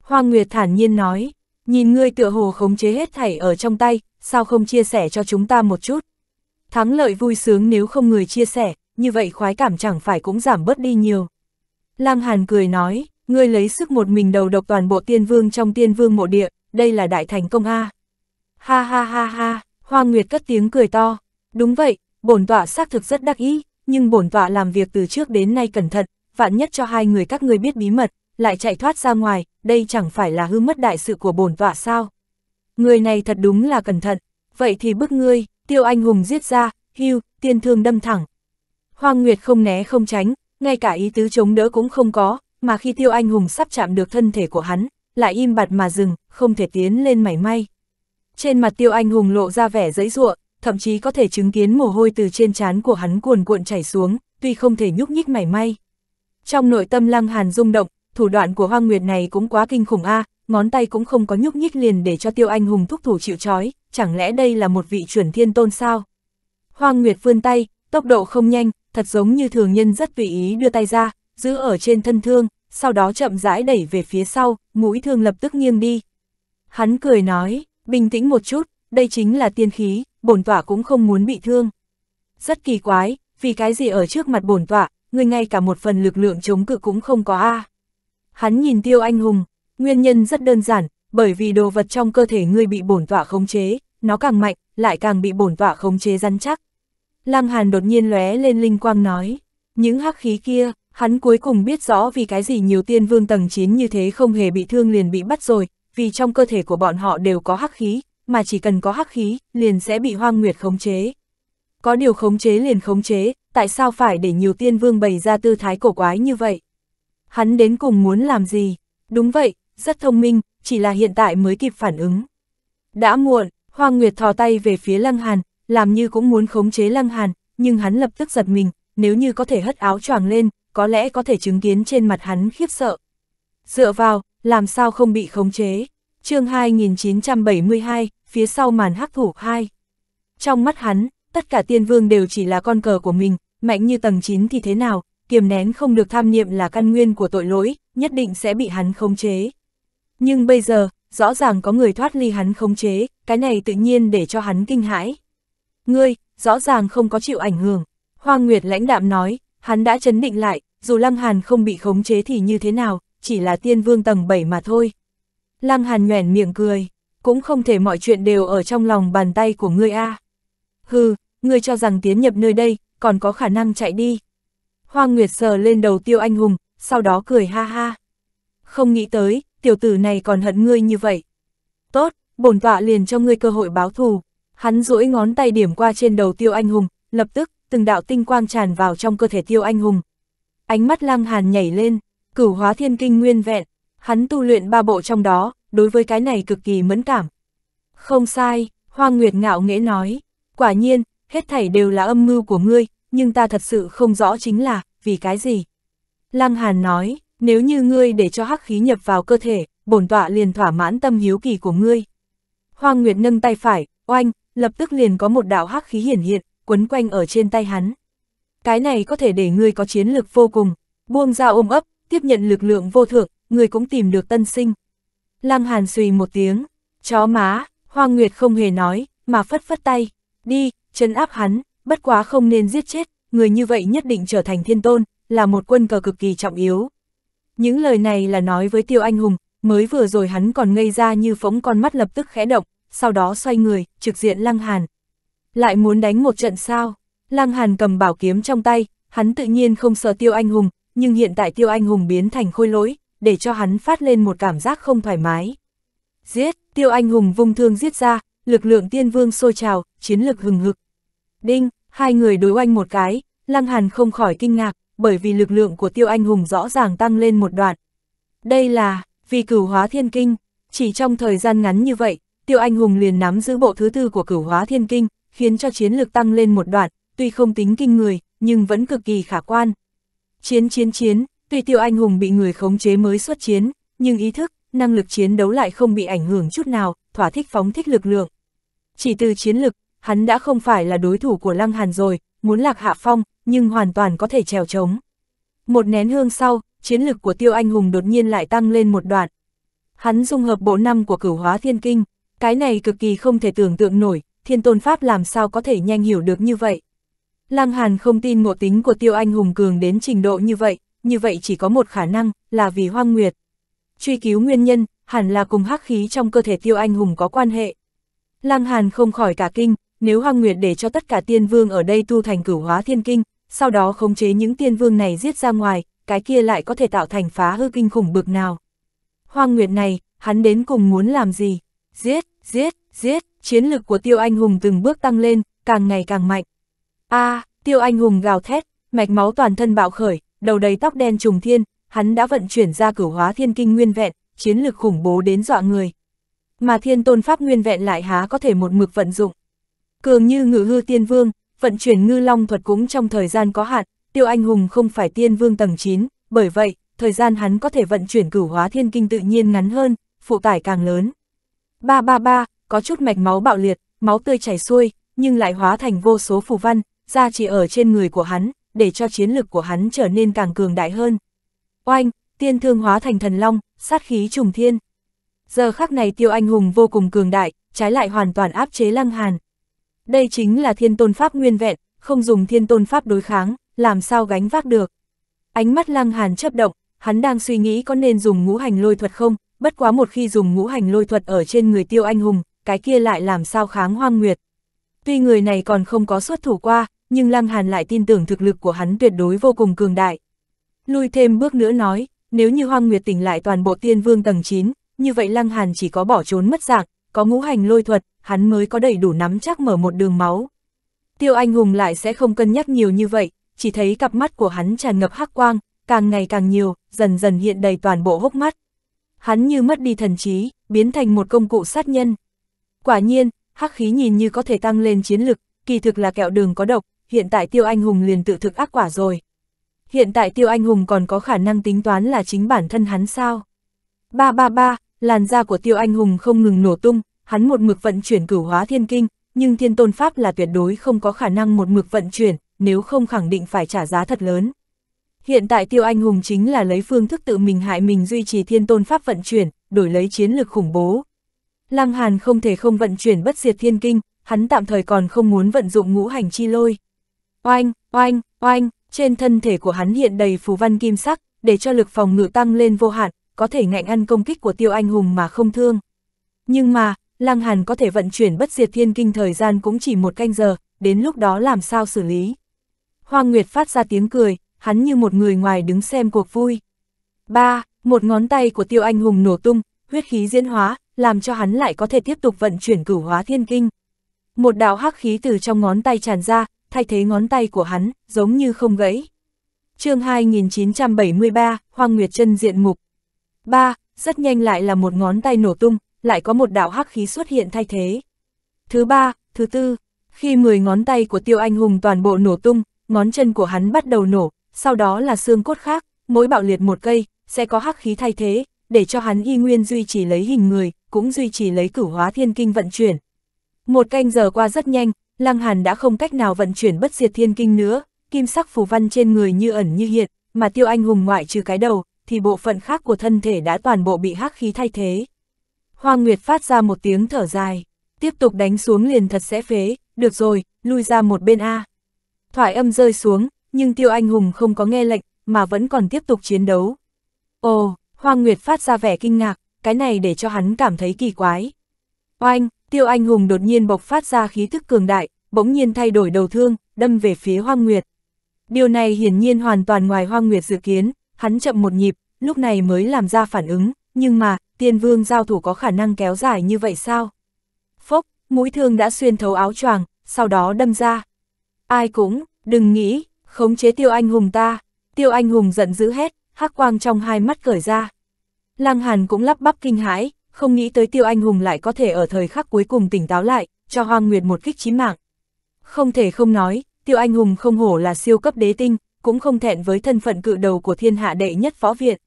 Hoang Nguyệt thản nhiên nói, nhìn ngươi tựa hồ khống chế hết thảy ở trong tay, sao không chia sẻ cho chúng ta một chút? Thắng lợi vui sướng nếu không người chia sẻ, như vậy khoái cảm chẳng phải cũng giảm bớt đi nhiều. Lang Hàn cười nói, ngươi lấy sức một mình đầu độc toàn bộ tiên vương trong tiên vương mộ địa, đây là đại thành công a. Ha ha ha ha, hoa Nguyệt cất tiếng cười to. Đúng vậy, bổn tọa xác thực rất đắc ý, nhưng bổn tọa làm việc từ trước đến nay cẩn thận, vạn nhất cho hai người các ngươi biết bí mật, lại chạy thoát ra ngoài, đây chẳng phải là hư mất đại sự của bổn tọa sao? Người này thật đúng là cẩn thận, vậy thì bức ngươi, tiêu anh hùng giết ra, hưu, tiên thương đâm thẳng. hoa Nguyệt không né không tránh, ngay cả ý tứ chống đỡ cũng không có, mà khi tiêu anh hùng sắp chạm được thân thể của hắn, lại im bặt mà dừng, không thể tiến lên mảy may. Trên mặt tiêu anh hùng lộ ra vẻ dẫy ruộng, thậm chí có thể chứng kiến mồ hôi từ trên trán của hắn cuồn cuộn chảy xuống, tuy không thể nhúc nhích mảy may. Trong nội tâm lăng hàn rung động, thủ đoạn của hoang nguyệt này cũng quá kinh khủng a à, ngón tay cũng không có nhúc nhích liền để cho tiêu anh hùng thúc thủ chịu trói chẳng lẽ đây là một vị chuẩn thiên tôn sao? Hoang nguyệt vươn tay, tốc độ không nhanh, thật giống như thường nhân rất vị ý đưa tay ra, giữ ở trên thân thương, sau đó chậm rãi đẩy về phía sau, mũi thương lập tức nghiêng đi. Hắn cười nói, bình tĩnh một chút, đây chính là tiên khí, bổn tọa cũng không muốn bị thương. Rất kỳ quái, vì cái gì ở trước mặt bổn tọa, người ngay cả một phần lực lượng chống cự cũng không có a. Hắn nhìn tiêu anh hùng, nguyên nhân rất đơn giản, bởi vì đồ vật trong cơ thể ngươi bị bổn tọa khống chế, nó càng mạnh, lại càng bị bổn tọa khống chế rắn chắc. Lăng Hàn đột nhiên lóe lên linh quang nói, những hắc khí kia, Hắn cuối cùng biết rõ vì cái gì nhiều tiên vương tầng 9 như thế không hề bị thương liền bị bắt rồi, vì trong cơ thể của bọn họ đều có hắc khí, mà chỉ cần có hắc khí, liền sẽ bị hoang nguyệt khống chế. Có điều khống chế liền khống chế, tại sao phải để nhiều tiên vương bày ra tư thái cổ quái như vậy? Hắn đến cùng muốn làm gì? Đúng vậy, rất thông minh, chỉ là hiện tại mới kịp phản ứng. Đã muộn, Hoang Nguyệt thò tay về phía Lăng Hàn, làm như cũng muốn khống chế Lăng Hàn, nhưng hắn lập tức giật mình, nếu như có thể hất áo choàng lên, có lẽ có thể chứng kiến trên mặt hắn khiếp sợ. Dựa vào, làm sao không bị khống chế. chương 2972, phía sau màn hắc thủ 2. Trong mắt hắn, tất cả tiên vương đều chỉ là con cờ của mình, mạnh như tầng 9 thì thế nào, kiềm nén không được tham niệm là căn nguyên của tội lỗi, nhất định sẽ bị hắn khống chế. Nhưng bây giờ, rõ ràng có người thoát ly hắn khống chế, cái này tự nhiên để cho hắn kinh hãi. Ngươi, rõ ràng không có chịu ảnh hưởng. Hoa Nguyệt lãnh đạm nói, hắn đã chấn định lại, dù Lăng Hàn không bị khống chế thì như thế nào, chỉ là tiên vương tầng 7 mà thôi. Lăng Hàn nhoẻn miệng cười, cũng không thể mọi chuyện đều ở trong lòng bàn tay của ngươi a. À. Hừ, ngươi cho rằng tiến nhập nơi đây, còn có khả năng chạy đi. Hoa Nguyệt sờ lên đầu tiêu anh hùng, sau đó cười ha ha. Không nghĩ tới, tiểu tử này còn hận ngươi như vậy. Tốt, bổn tọa liền cho ngươi cơ hội báo thù. Hắn duỗi ngón tay điểm qua trên đầu tiêu anh hùng, lập tức, từng đạo tinh quang tràn vào trong cơ thể tiêu anh hùng. Ánh mắt Lang hàn nhảy lên, cửu hóa thiên kinh nguyên vẹn, hắn tu luyện ba bộ trong đó, đối với cái này cực kỳ mẫn cảm. Không sai, Hoa Nguyệt ngạo nghễ nói, quả nhiên, hết thảy đều là âm mưu của ngươi, nhưng ta thật sự không rõ chính là, vì cái gì. Lăng Hàn nói, nếu như ngươi để cho hắc khí nhập vào cơ thể, bổn tọa liền thỏa mãn tâm hiếu kỳ của ngươi. Hoa Nguyệt nâng tay phải, oanh, lập tức liền có một đạo hắc khí hiển hiện, quấn quanh ở trên tay hắn cái này có thể để ngươi có chiến lược vô cùng, buông ra ôm ấp, tiếp nhận lực lượng vô thượng, ngươi cũng tìm được tân sinh. Lăng Hàn xùy một tiếng, chó má, hoa Nguyệt không hề nói, mà phất phất tay, đi, chấn áp hắn, bất quá không nên giết chết, người như vậy nhất định trở thành thiên tôn, là một quân cờ cực kỳ trọng yếu. Những lời này là nói với tiêu anh hùng, mới vừa rồi hắn còn ngây ra như phóng con mắt lập tức khẽ động, sau đó xoay người, trực diện Lăng Hàn. Lại muốn đánh một trận sao? Lăng Hàn cầm bảo kiếm trong tay, hắn tự nhiên không sợ tiêu anh hùng, nhưng hiện tại tiêu anh hùng biến thành khôi lỗi, để cho hắn phát lên một cảm giác không thoải mái. Giết, tiêu anh hùng vung thương giết ra, lực lượng tiên vương sôi trào, chiến lực hừng hực. Đinh, hai người đối oanh một cái, Lăng Hàn không khỏi kinh ngạc, bởi vì lực lượng của tiêu anh hùng rõ ràng tăng lên một đoạn. Đây là, vì cửu hóa thiên kinh, chỉ trong thời gian ngắn như vậy, tiêu anh hùng liền nắm giữ bộ thứ tư của cửu hóa thiên kinh, khiến cho chiến lực tăng lên một đoạn, tuy không tính kinh người, nhưng vẫn cực kỳ khả quan. Chiến chiến chiến, tuy tiêu anh hùng bị người khống chế mới xuất chiến, nhưng ý thức, năng lực chiến đấu lại không bị ảnh hưởng chút nào, thỏa thích phóng thích lực lượng. Chỉ từ chiến lực, hắn đã không phải là đối thủ của Lăng Hàn rồi, muốn lạc hạ phong, nhưng hoàn toàn có thể trèo trống. Một nén hương sau, chiến lực của tiêu anh hùng đột nhiên lại tăng lên một đoạn. Hắn dung hợp bộ năm của cửu hóa thiên kinh, cái này cực kỳ không thể tưởng tượng nổi, thiên tôn pháp làm sao có thể nhanh hiểu được như vậy. Lăng Hàn không tin ngộ tính của tiêu anh hùng cường đến trình độ như vậy, như vậy chỉ có một khả năng, là vì hoang nguyệt. Truy cứu nguyên nhân, hẳn là cùng hắc khí trong cơ thể tiêu anh hùng có quan hệ. Lăng Hàn không khỏi cả kinh, nếu hoang nguyệt để cho tất cả tiên vương ở đây tu thành cửu hóa thiên kinh, sau đó khống chế những tiên vương này giết ra ngoài, cái kia lại có thể tạo thành phá hư kinh khủng bực nào. Hoang nguyệt này, hắn đến cùng muốn làm gì? Giết, giết, giết, chiến lực của tiêu anh hùng từng bước tăng lên, càng ngày càng mạnh a à, tiêu anh hùng gào thét, mạch máu toàn thân bạo khởi, đầu đầy tóc đen trùng thiên, hắn đã vận chuyển ra cửu hóa thiên kinh nguyên vẹn, chiến lực khủng bố đến dọa người. Mà thiên tôn pháp nguyên vẹn lại há có thể một mực vận dụng. Cường như ngự hư tiên vương, vận chuyển ngư long thuật cũng trong thời gian có hạn, tiêu anh hùng không phải tiên vương tầng 9, bởi vậy, thời gian hắn có thể vận chuyển cửu hóa thiên kinh tự nhiên ngắn hơn, phụ tải càng lớn. Ba ba ba, có chút mạch máu bạo liệt, máu tươi chảy xuôi, nhưng lại hóa thành vô số phù văn, ra chỉ ở trên người của hắn, để cho chiến lực của hắn trở nên càng cường đại hơn. Oanh, tiên thương hóa thành thần long, sát khí trùng thiên. Giờ khắc này tiêu anh hùng vô cùng cường đại, trái lại hoàn toàn áp chế lăng hàn. Đây chính là thiên tôn pháp nguyên vẹn, không dùng thiên tôn pháp đối kháng, làm sao gánh vác được. Ánh mắt lăng hàn chấp động, hắn đang suy nghĩ có nên dùng ngũ hành lôi thuật không, bất quá một khi dùng ngũ hành lôi thuật ở trên người tiêu anh hùng, cái kia lại làm sao kháng hoang nguyệt. Tuy người này còn không có xuất thủ qua, nhưng Lăng Hàn lại tin tưởng thực lực của hắn tuyệt đối vô cùng cường đại. Lui thêm bước nữa nói, nếu như Hoang Nguyệt tỉnh lại toàn bộ tiên vương tầng 9, như vậy Lăng Hàn chỉ có bỏ trốn mất dạng, có ngũ hành lôi thuật, hắn mới có đầy đủ nắm chắc mở một đường máu. Tiêu Anh Hùng lại sẽ không cân nhắc nhiều như vậy, chỉ thấy cặp mắt của hắn tràn ngập hắc quang, càng ngày càng nhiều, dần dần hiện đầy toàn bộ hốc mắt. Hắn như mất đi thần trí, biến thành một công cụ sát nhân. Quả nhiên, hắc khí nhìn như có thể tăng lên chiến lực, kỳ thực là kẹo đường có độc, hiện tại Tiêu Anh Hùng liền tự thực ác quả rồi. Hiện tại Tiêu Anh Hùng còn có khả năng tính toán là chính bản thân hắn sao? Ba ba ba, làn da của Tiêu Anh Hùng không ngừng nổ tung, hắn một mực vận chuyển cửu hóa thiên kinh, nhưng thiên tôn pháp là tuyệt đối không có khả năng một mực vận chuyển, nếu không khẳng định phải trả giá thật lớn. Hiện tại Tiêu Anh Hùng chính là lấy phương thức tự mình hại mình duy trì thiên tôn pháp vận chuyển, đổi lấy chiến lược khủng bố. Lăng Hàn không thể không vận chuyển bất diệt thiên kinh, hắn tạm thời còn không muốn vận dụng ngũ hành chi lôi oanh, oanh, oanh, trên thân thể của hắn hiện đầy phù văn kim sắc, để cho lực phòng ngự tăng lên vô hạn, có thể ngạnh ăn công kích của tiêu anh hùng mà không thương. Nhưng mà, Lăng Hàn có thể vận chuyển bất diệt thiên kinh thời gian cũng chỉ một canh giờ, đến lúc đó làm sao xử lý. Hoàng Nguyệt phát ra tiếng cười, hắn như một người ngoài đứng xem cuộc vui. ba Một ngón tay của tiêu anh hùng nổ tung, huyết khí diễn hóa, làm cho hắn lại có thể tiếp tục vận chuyển cửu hóa thiên kinh. Một đạo hắc khí từ trong ngón tay tràn ra, thay thế ngón tay của hắn, giống như không gãy. chương 2973, Hoàng Nguyệt chân diện mục. 3. Rất nhanh lại là một ngón tay nổ tung, lại có một đạo hắc khí xuất hiện thay thế. Thứ ba, thứ tư, khi 10 ngón tay của tiêu anh hùng toàn bộ nổ tung, ngón chân của hắn bắt đầu nổ, sau đó là xương cốt khác, mỗi bạo liệt một cây, sẽ có hắc khí thay thế, để cho hắn y nguyên duy trì lấy hình người, cũng duy trì lấy cửu hóa thiên kinh vận chuyển. Một canh giờ qua rất nhanh, Lăng Hàn đã không cách nào vận chuyển bất diệt thiên kinh nữa, kim sắc phù văn trên người như ẩn như hiện, mà tiêu anh hùng ngoại trừ cái đầu, thì bộ phận khác của thân thể đã toàn bộ bị hắc khí thay thế. Hoa Nguyệt phát ra một tiếng thở dài, tiếp tục đánh xuống liền thật sẽ phế, được rồi, lui ra một bên A. Thoại âm rơi xuống, nhưng tiêu anh hùng không có nghe lệnh, mà vẫn còn tiếp tục chiến đấu. Ồ, Hoa Nguyệt phát ra vẻ kinh ngạc, cái này để cho hắn cảm thấy kỳ quái. Oanh, Tiêu Anh Hùng đột nhiên bộc phát ra khí thức cường đại, bỗng nhiên thay đổi đầu thương, đâm về phía Hoang Nguyệt. Điều này hiển nhiên hoàn toàn ngoài Hoang Nguyệt dự kiến, hắn chậm một nhịp, lúc này mới làm ra phản ứng, nhưng mà, tiên vương giao thủ có khả năng kéo dài như vậy sao? Phốc, mũi thương đã xuyên thấu áo choàng, sau đó đâm ra. Ai cũng, đừng nghĩ, khống chế tiêu anh hùng ta. Tiêu anh hùng giận dữ hét, hắc quang trong hai mắt cởi ra. Lăng Hàn cũng lắp bắp kinh hãi, không nghĩ tới tiêu anh hùng lại có thể ở thời khắc cuối cùng tỉnh táo lại, cho Hoang Nguyệt một kích chí mạng. Không thể không nói, tiêu anh hùng không hổ là siêu cấp đế tinh, cũng không thẹn với thân phận cự đầu của thiên hạ đệ nhất phó viện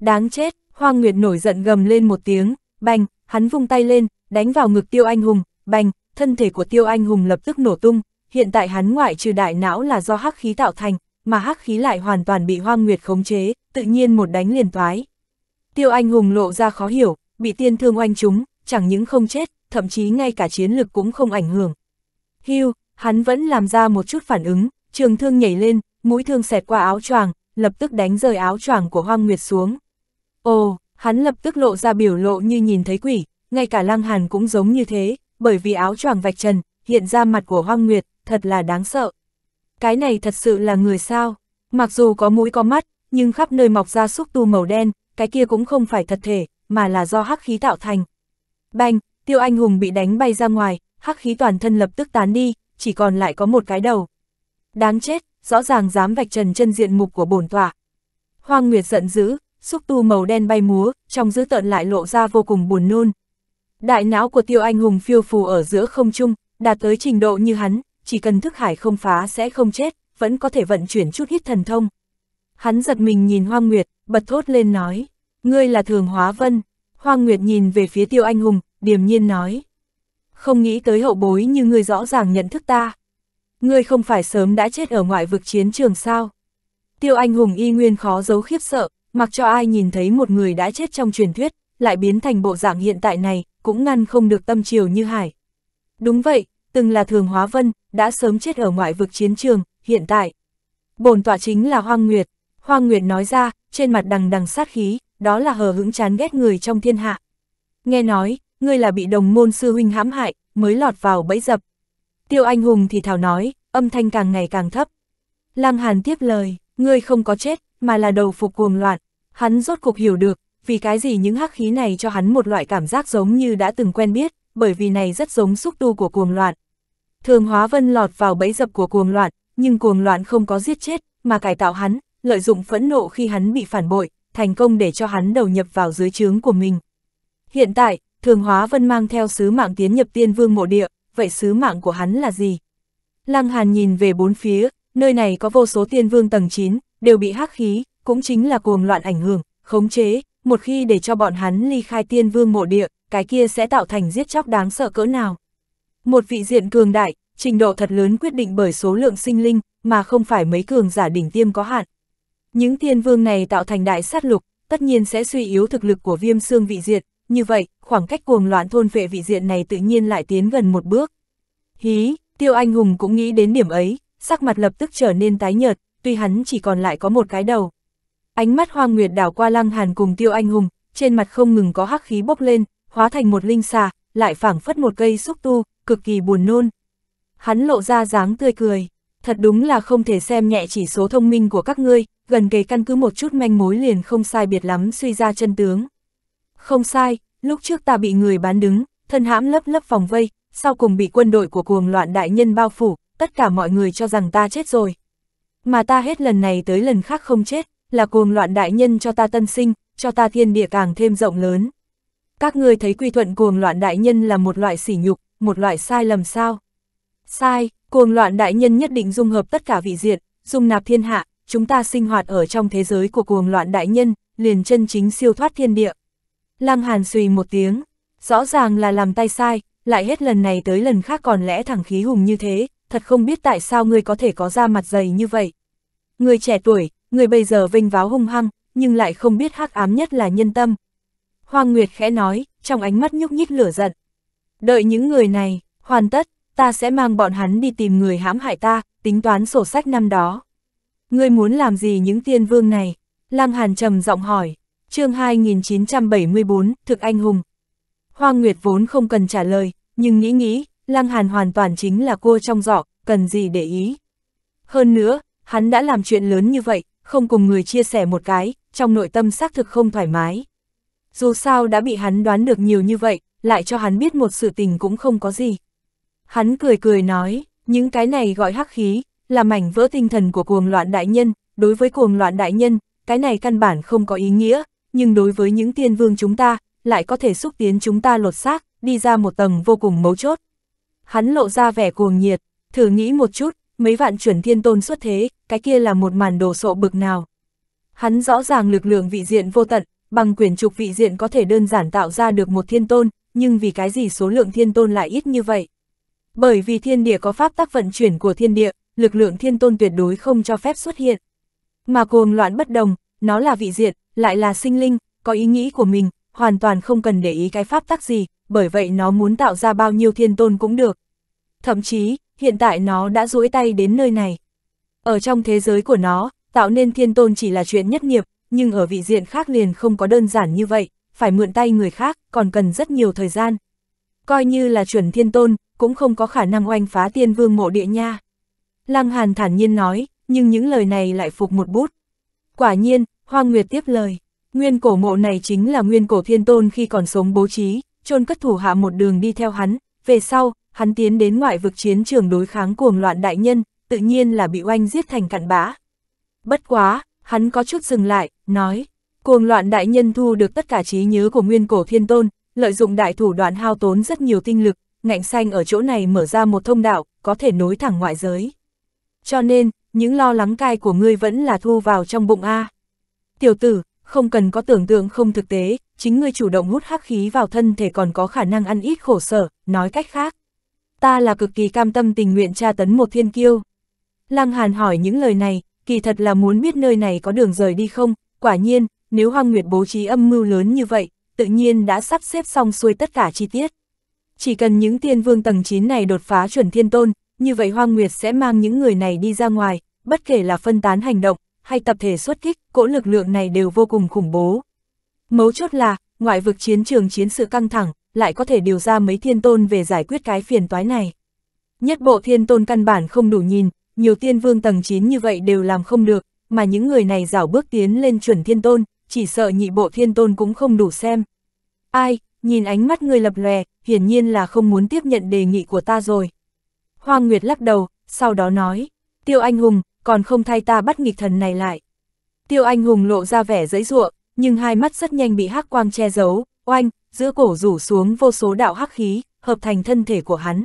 Đáng chết, Hoang Nguyệt nổi giận gầm lên một tiếng, bành, hắn vung tay lên, đánh vào ngực tiêu anh hùng, bành, thân thể của tiêu anh hùng lập tức nổ tung, hiện tại hắn ngoại trừ đại não là do hắc khí tạo thành, mà hắc khí lại hoàn toàn bị Hoang Nguyệt khống chế, tự nhiên một đánh liền toái. Tiêu Anh Hùng lộ ra khó hiểu, bị tiên thương oanh chúng, chẳng những không chết, thậm chí ngay cả chiến lực cũng không ảnh hưởng. Hưu, hắn vẫn làm ra một chút phản ứng, trường thương nhảy lên, mũi thương xẹt qua áo choàng, lập tức đánh rơi áo choàng của Hoang Nguyệt xuống. Ồ, hắn lập tức lộ ra biểu lộ như nhìn thấy quỷ, ngay cả Lăng Hàn cũng giống như thế, bởi vì áo choàng vạch trần, hiện ra mặt của Hoang Nguyệt, thật là đáng sợ. Cái này thật sự là người sao? Mặc dù có mũi có mắt, nhưng khắp nơi mọc ra xúc tu màu đen, cái kia cũng không phải thật thể, mà là do hắc khí tạo thành. Banh, tiêu anh hùng bị đánh bay ra ngoài, hắc khí toàn thân lập tức tán đi, chỉ còn lại có một cái đầu. Đáng chết, rõ ràng dám vạch trần chân diện mục của bổn tọa. Hoang Nguyệt giận dữ, xúc tu màu đen bay múa, trong dữ tợn lại lộ ra vô cùng buồn nôn. Đại não của tiêu anh hùng phiêu phù ở giữa không trung, đạt tới trình độ như hắn, chỉ cần thức hải không phá sẽ không chết, vẫn có thể vận chuyển chút hít thần thông. Hắn giật mình nhìn Hoang Nguyệt, bật thốt lên nói. Ngươi là Thường Hóa Vân. Hoàng Nguyệt nhìn về phía tiêu anh hùng, điềm nhiên nói. Không nghĩ tới hậu bối như ngươi rõ ràng nhận thức ta. Ngươi không phải sớm đã chết ở ngoại vực chiến trường sao? Tiêu anh hùng y nguyên khó giấu khiếp sợ, mặc cho ai nhìn thấy một người đã chết trong truyền thuyết, lại biến thành bộ dạng hiện tại này, cũng ngăn không được tâm chiều như hải. Đúng vậy, từng là thường hóa vân, đã sớm chết ở ngoại vực chiến trường, hiện tại. bổn tọa chính là Hoang Nguyệt. Hoang Nguyệt nói ra, trên mặt đằng đằng sát khí, đó là hờ hững chán ghét người trong thiên hạ. Nghe nói, ngươi là bị đồng môn sư huynh hãm hại, mới lọt vào bẫy dập. Tiêu anh hùng thì thảo nói, âm thanh càng ngày càng thấp. Lăng Hàn tiếp lời, ngươi không có chết, mà là đầu phục cuồng loạn. Hắn rốt cục hiểu được, vì cái gì những hắc khí này cho hắn một loại cảm giác giống như đã từng quen biết, bởi vì này rất giống xúc tu của cuồng loạn. Thường Hóa Vân lọt vào bẫy dập của cuồng loạn, nhưng cuồng loạn không có giết chết, mà cải tạo hắn, lợi dụng phẫn nộ khi hắn bị phản bội, thành công để cho hắn đầu nhập vào dưới trướng của mình. Hiện tại, Thường Hóa Vân mang theo sứ mạng tiến nhập tiên vương mộ địa, vậy sứ mạng của hắn là gì? Lăng Hàn nhìn về bốn phía, nơi này có vô số tiên vương tầng 9, đều bị hắc khí, cũng chính là cuồng loạn ảnh hưởng, khống chế, một khi để cho bọn hắn ly khai tiên vương mộ địa, cái kia sẽ tạo thành giết chóc đáng sợ cỡ nào. Một vị diện cường đại, trình độ thật lớn quyết định bởi số lượng sinh linh, mà không phải mấy cường giả đỉnh tiêm có hạn. Những thiên vương này tạo thành đại sát lục, tất nhiên sẽ suy yếu thực lực của viêm xương vị diệt, như vậy, khoảng cách cuồng loạn thôn vệ vị diện này tự nhiên lại tiến gần một bước. Hí, tiêu anh hùng cũng nghĩ đến điểm ấy, sắc mặt lập tức trở nên tái nhợt, tuy hắn chỉ còn lại có một cái đầu. Ánh mắt hoang nguyệt đảo qua lăng hàn cùng tiêu anh hùng, trên mặt không ngừng có hắc khí bốc lên, hóa thành một linh xà, lại phảng phất một cây xúc tu, cực kỳ buồn nôn. Hắn lộ ra dáng tươi cười thật đúng là không thể xem nhẹ chỉ số thông minh của các ngươi, gần kề căn cứ một chút manh mối liền không sai biệt lắm suy ra chân tướng. Không sai, lúc trước ta bị người bán đứng, thân hãm lấp lấp phòng vây, sau cùng bị quân đội của cuồng loạn đại nhân bao phủ, tất cả mọi người cho rằng ta chết rồi. Mà ta hết lần này tới lần khác không chết, là cuồng loạn đại nhân cho ta tân sinh, cho ta thiên địa càng thêm rộng lớn. Các ngươi thấy quy thuận cuồng loạn đại nhân là một loại sỉ nhục, một loại sai lầm sao? Sai, Cuồng loạn đại nhân nhất định dung hợp tất cả vị diện, dung nạp thiên hạ, chúng ta sinh hoạt ở trong thế giới của cuồng loạn đại nhân, liền chân chính siêu thoát thiên địa. Lăng Hàn suy một tiếng, rõ ràng là làm tay sai, lại hết lần này tới lần khác còn lẽ thẳng khí hùng như thế, thật không biết tại sao ngươi có thể có da mặt dày như vậy. Người trẻ tuổi, người bây giờ vinh váo hung hăng, nhưng lại không biết hắc ám nhất là nhân tâm. Hoàng Nguyệt khẽ nói, trong ánh mắt nhúc nhích lửa giận. Đợi những người này, hoàn tất, ta sẽ mang bọn hắn đi tìm người hãm hại ta, tính toán sổ sách năm đó. Ngươi muốn làm gì những tiên vương này? Lăng Hàn trầm giọng hỏi. Chương 2974, thực anh hùng. Hoa Nguyệt vốn không cần trả lời, nhưng nghĩ nghĩ, Lăng Hàn hoàn toàn chính là cua trong giỏ, cần gì để ý. Hơn nữa, hắn đã làm chuyện lớn như vậy, không cùng người chia sẻ một cái, trong nội tâm xác thực không thoải mái. Dù sao đã bị hắn đoán được nhiều như vậy, lại cho hắn biết một sự tình cũng không có gì. Hắn cười cười nói, những cái này gọi hắc khí, là mảnh vỡ tinh thần của cuồng loạn đại nhân, đối với cuồng loạn đại nhân, cái này căn bản không có ý nghĩa, nhưng đối với những tiên vương chúng ta, lại có thể xúc tiến chúng ta lột xác, đi ra một tầng vô cùng mấu chốt. Hắn lộ ra vẻ cuồng nhiệt, thử nghĩ một chút, mấy vạn chuẩn thiên tôn xuất thế, cái kia là một màn đồ sộ bực nào. Hắn rõ ràng lực lượng vị diện vô tận, bằng quyển trục vị diện có thể đơn giản tạo ra được một thiên tôn, nhưng vì cái gì số lượng thiên tôn lại ít như vậy. Bởi vì thiên địa có pháp tắc vận chuyển của thiên địa, lực lượng thiên tôn tuyệt đối không cho phép xuất hiện. Mà cuồng loạn bất đồng, nó là vị diện, lại là sinh linh, có ý nghĩ của mình, hoàn toàn không cần để ý cái pháp tắc gì, bởi vậy nó muốn tạo ra bao nhiêu thiên tôn cũng được. Thậm chí, hiện tại nó đã duỗi tay đến nơi này. Ở trong thế giới của nó, tạo nên thiên tôn chỉ là chuyện nhất nghiệp, nhưng ở vị diện khác liền không có đơn giản như vậy, phải mượn tay người khác, còn cần rất nhiều thời gian, coi như là chuẩn thiên tôn, cũng không có khả năng oanh phá tiên vương mộ địa nha. Lăng Hàn thản nhiên nói, nhưng những lời này lại phục một bút. Quả nhiên, Hoa Nguyệt tiếp lời, nguyên cổ mộ này chính là nguyên cổ thiên tôn khi còn sống bố trí, chôn cất thủ hạ một đường đi theo hắn, về sau, hắn tiến đến ngoại vực chiến trường đối kháng cuồng loạn đại nhân, tự nhiên là bị oanh giết thành cặn bã. Bất quá, hắn có chút dừng lại, nói, cuồng loạn đại nhân thu được tất cả trí nhớ của nguyên cổ thiên tôn, Lợi dụng đại thủ đoạn hao tốn rất nhiều tinh lực, ngạnh xanh ở chỗ này mở ra một thông đạo, có thể nối thẳng ngoại giới. Cho nên, những lo lắng cai của ngươi vẫn là thu vào trong bụng A. Tiểu tử, không cần có tưởng tượng không thực tế, chính ngươi chủ động hút hắc khí vào thân thể còn có khả năng ăn ít khổ sở, nói cách khác. Ta là cực kỳ cam tâm tình nguyện tra tấn một thiên kiêu. Lăng Hàn hỏi những lời này, kỳ thật là muốn biết nơi này có đường rời đi không, quả nhiên, nếu Hoang Nguyệt bố trí âm mưu lớn như vậy, tự nhiên đã sắp xếp xong xuôi tất cả chi tiết. Chỉ cần những tiên vương tầng 9 này đột phá chuẩn thiên tôn, như vậy Hoang Nguyệt sẽ mang những người này đi ra ngoài, bất kể là phân tán hành động, hay tập thể xuất kích, cỗ lực lượng này đều vô cùng khủng bố. Mấu chốt là, ngoại vực chiến trường chiến sự căng thẳng, lại có thể điều ra mấy thiên tôn về giải quyết cái phiền toái này. Nhất bộ thiên tôn căn bản không đủ nhìn, nhiều tiên vương tầng 9 như vậy đều làm không được, mà những người này dảo bước tiến lên chuẩn thiên tôn, chỉ sợ nhị bộ thiên tôn cũng không đủ xem. Ai, nhìn ánh mắt người lập lòe, hiển nhiên là không muốn tiếp nhận đề nghị của ta rồi. Hoàng Nguyệt lắc đầu, sau đó nói, tiêu anh hùng, còn không thay ta bắt nghịch thần này lại. Tiêu anh hùng lộ ra vẻ dễ ruộng, nhưng hai mắt rất nhanh bị hắc quang che giấu, oanh, giữa cổ rủ xuống vô số đạo hắc khí, hợp thành thân thể của hắn.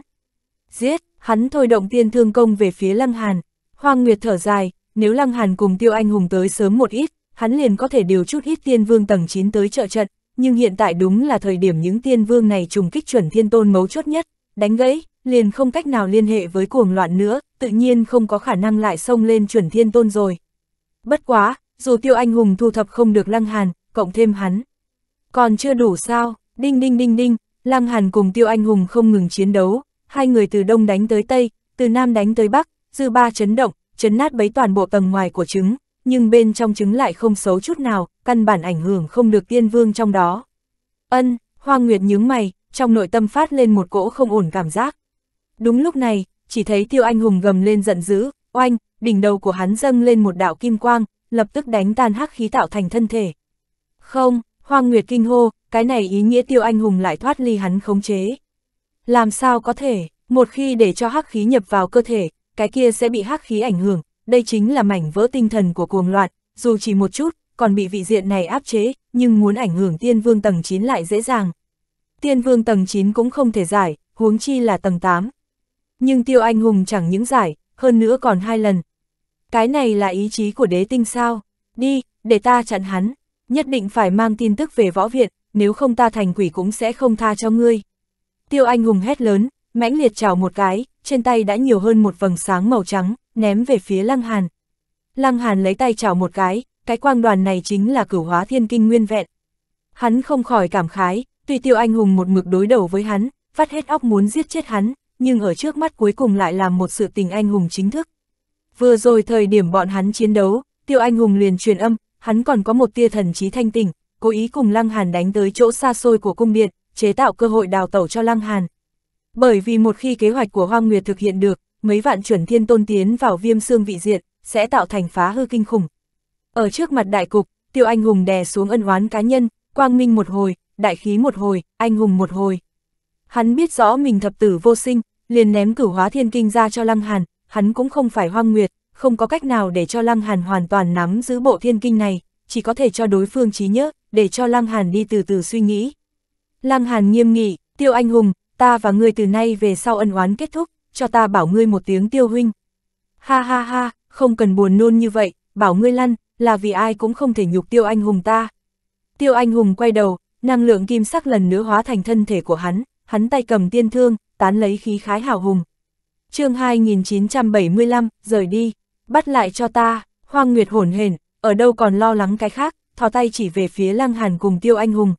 Giết, hắn thôi động tiên thương công về phía Lăng Hàn. Hoàng Nguyệt thở dài, nếu Lăng Hàn cùng Tiêu Anh Hùng tới sớm một ít, hắn liền có thể điều chút ít tiên vương tầng 9 tới trợ trận, nhưng hiện tại đúng là thời điểm những tiên vương này trùng kích chuẩn thiên tôn mấu chốt nhất, đánh gãy, liền không cách nào liên hệ với cuồng loạn nữa, tự nhiên không có khả năng lại xông lên chuẩn thiên tôn rồi. Bất quá, dù tiêu anh hùng thu thập không được lăng hàn, cộng thêm hắn. Còn chưa đủ sao, đinh đinh đinh đinh, lăng hàn cùng tiêu anh hùng không ngừng chiến đấu, hai người từ đông đánh tới tây, từ nam đánh tới bắc, dư ba chấn động, chấn nát bấy toàn bộ tầng ngoài của trứng, nhưng bên trong trứng lại không xấu chút nào, căn bản ảnh hưởng không được tiên vương trong đó. Ân, hoa Nguyệt nhướng mày, trong nội tâm phát lên một cỗ không ổn cảm giác. Đúng lúc này, chỉ thấy tiêu anh hùng gầm lên giận dữ, oanh, đỉnh đầu của hắn dâng lên một đạo kim quang, lập tức đánh tan hắc khí tạo thành thân thể. Không, hoa Nguyệt kinh hô, cái này ý nghĩa tiêu anh hùng lại thoát ly hắn khống chế. Làm sao có thể, một khi để cho hắc khí nhập vào cơ thể, cái kia sẽ bị hắc khí ảnh hưởng, đây chính là mảnh vỡ tinh thần của cuồng loạn, dù chỉ một chút, còn bị vị diện này áp chế, nhưng muốn ảnh hưởng tiên vương tầng 9 lại dễ dàng. Tiên vương tầng 9 cũng không thể giải, huống chi là tầng 8. Nhưng tiêu anh hùng chẳng những giải, hơn nữa còn hai lần. Cái này là ý chí của đế tinh sao? Đi, để ta chặn hắn. Nhất định phải mang tin tức về võ viện, nếu không ta thành quỷ cũng sẽ không tha cho ngươi. Tiêu anh hùng hét lớn, mãnh liệt chảo một cái, trên tay đã nhiều hơn một vầng sáng màu trắng, ném về phía Lăng Hàn. Lăng Hàn lấy tay chảo một cái, cái quang đoàn này chính là cửu hóa thiên kinh nguyên vẹn. Hắn không khỏi cảm khái, tuy tiêu anh hùng một mực đối đầu với hắn, phát hết óc muốn giết chết hắn, nhưng ở trước mắt cuối cùng lại làm một sự tình anh hùng chính thức. Vừa rồi thời điểm bọn hắn chiến đấu, tiêu anh hùng liền truyền âm, hắn còn có một tia thần trí thanh tỉnh, cố ý cùng Lăng Hàn đánh tới chỗ xa xôi của cung điện, chế tạo cơ hội đào tẩu cho Lăng Hàn. Bởi vì một khi kế hoạch của Hoang Nguyệt thực hiện được, mấy vạn chuẩn thiên tôn tiến vào viêm xương vị diện, sẽ tạo thành phá hư kinh khủng. Ở trước mặt đại cục, tiêu anh hùng đè xuống ân oán cá nhân, quang minh một hồi, đại khí một hồi, anh hùng một hồi. Hắn biết rõ mình thập tử vô sinh, liền ném cửu hóa thiên kinh ra cho Lăng Hàn, hắn cũng không phải hoang nguyệt, không có cách nào để cho Lăng Hàn hoàn toàn nắm giữ bộ thiên kinh này, chỉ có thể cho đối phương trí nhớ, để cho Lăng Hàn đi từ từ suy nghĩ. Lăng Hàn nghiêm nghị, tiêu anh hùng, ta và ngươi từ nay về sau ân oán kết thúc, cho ta bảo ngươi một tiếng tiêu huynh. Ha ha ha, không cần buồn nôn như vậy, bảo ngươi lăn, là vì ai cũng không thể nhục tiêu anh hùng ta. Tiêu anh hùng quay đầu, năng lượng kim sắc lần nữa hóa thành thân thể của hắn, hắn tay cầm tiên thương, tán lấy khí khái hào hùng. chương 2975, rời đi, bắt lại cho ta, hoang nguyệt hổn hển, ở đâu còn lo lắng cái khác, thò tay chỉ về phía lăng hàn cùng tiêu anh hùng.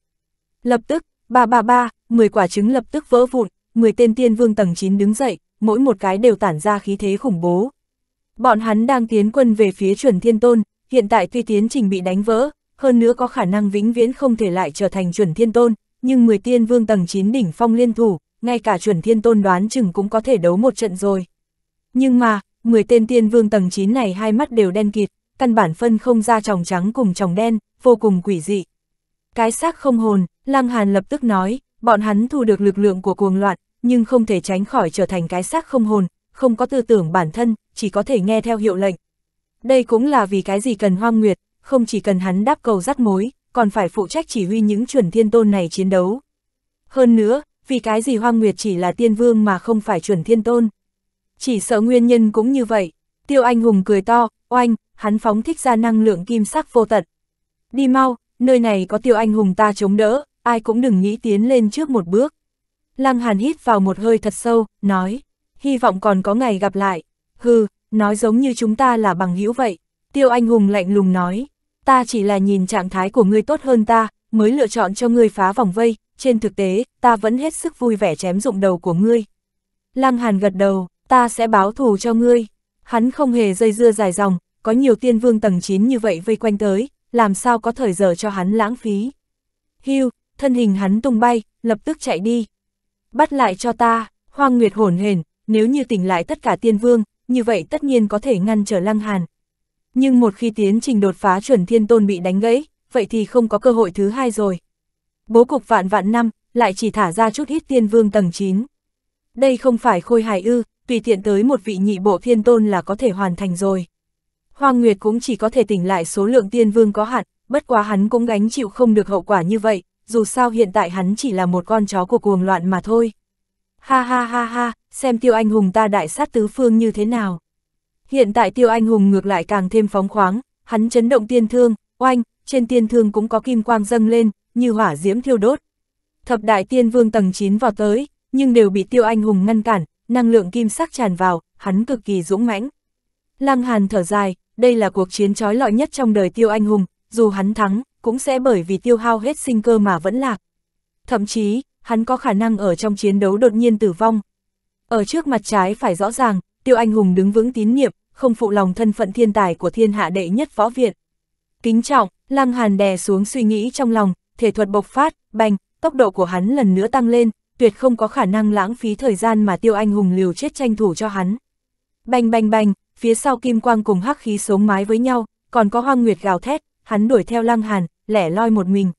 Lập tức, Ba ba ba, 10 quả trứng lập tức vỡ vụn, 10 tên tiên vương tầng 9 đứng dậy, mỗi một cái đều tản ra khí thế khủng bố. Bọn hắn đang tiến quân về phía chuẩn thiên tôn, hiện tại tuy tiến trình bị đánh vỡ, hơn nữa có khả năng vĩnh viễn không thể lại trở thành chuẩn thiên tôn, nhưng 10 tiên vương tầng 9 đỉnh phong liên thủ, ngay cả chuẩn thiên tôn đoán chừng cũng có thể đấu một trận rồi. Nhưng mà, 10 tên tiên vương tầng 9 này hai mắt đều đen kịt, căn bản phân không ra tròng trắng cùng tròng đen, vô cùng quỷ dị. Cái xác không hồn, Lăng Hàn lập tức nói, bọn hắn thu được lực lượng của cuồng loạn, nhưng không thể tránh khỏi trở thành cái xác không hồn, không có tư tưởng bản thân, chỉ có thể nghe theo hiệu lệnh. Đây cũng là vì cái gì cần hoang nguyệt, không chỉ cần hắn đáp cầu rắc mối, còn phải phụ trách chỉ huy những chuẩn thiên tôn này chiến đấu. Hơn nữa, vì cái gì hoang nguyệt chỉ là tiên vương mà không phải chuẩn thiên tôn. Chỉ sợ nguyên nhân cũng như vậy, tiêu anh hùng cười to, oanh, hắn phóng thích ra năng lượng kim sắc vô tận. Đi mau, nơi này có tiêu anh hùng ta chống đỡ, ai cũng đừng nghĩ tiến lên trước một bước. Lăng Hàn hít vào một hơi thật sâu, nói, hy vọng còn có ngày gặp lại, hừ, nói giống như chúng ta là bằng hữu vậy. Tiêu anh hùng lạnh lùng nói, ta chỉ là nhìn trạng thái của ngươi tốt hơn ta, mới lựa chọn cho ngươi phá vòng vây, trên thực tế, ta vẫn hết sức vui vẻ chém dụng đầu của ngươi. Lăng Hàn gật đầu, ta sẽ báo thù cho ngươi. Hắn không hề dây dưa dài dòng, có nhiều tiên vương tầng 9 như vậy vây quanh tới, làm sao có thời giờ cho hắn lãng phí. Hưu, thân hình hắn tung bay, lập tức chạy đi. Bắt lại cho ta, hoang nguyệt hổn hển, nếu như tỉnh lại tất cả tiên vương, như vậy tất nhiên có thể ngăn trở lăng hàn. Nhưng một khi tiến trình đột phá chuẩn thiên tôn bị đánh gãy, vậy thì không có cơ hội thứ hai rồi. Bố cục vạn vạn năm, lại chỉ thả ra chút ít tiên vương tầng 9. Đây không phải khôi hài ư, tùy tiện tới một vị nhị bộ thiên tôn là có thể hoàn thành rồi. Hoàng Nguyệt cũng chỉ có thể tỉnh lại số lượng tiên vương có hạn, bất quá hắn cũng gánh chịu không được hậu quả như vậy, dù sao hiện tại hắn chỉ là một con chó của cuồng loạn mà thôi. Ha ha ha ha, xem tiêu anh hùng ta đại sát tứ phương như thế nào. Hiện tại tiêu anh hùng ngược lại càng thêm phóng khoáng, hắn chấn động tiên thương, oanh, trên tiên thương cũng có kim quang dâng lên, như hỏa diễm thiêu đốt. Thập đại tiên vương tầng 9 vào tới, nhưng đều bị tiêu anh hùng ngăn cản, năng lượng kim sắc tràn vào, hắn cực kỳ dũng mãnh. Lăng Hàn thở dài, đây là cuộc chiến trói lọi nhất trong đời tiêu anh hùng, dù hắn thắng, cũng sẽ bởi vì tiêu hao hết sinh cơ mà vẫn lạc. Thậm chí, hắn có khả năng ở trong chiến đấu đột nhiên tử vong. Ở trước mặt trái phải rõ ràng, tiêu anh hùng đứng vững tín nhiệm không phụ lòng thân phận thiên tài của thiên hạ đệ nhất võ viện. Kính trọng, lăng hàn đè xuống suy nghĩ trong lòng, thể thuật bộc phát, bành, tốc độ của hắn lần nữa tăng lên, tuyệt không có khả năng lãng phí thời gian mà tiêu anh hùng liều chết tranh thủ cho hắn. Bành bành bành, phía sau kim quang cùng hắc khí sống mái với nhau, còn có hoang nguyệt gào thét, hắn đuổi theo lăng hàn, lẻ loi một mình.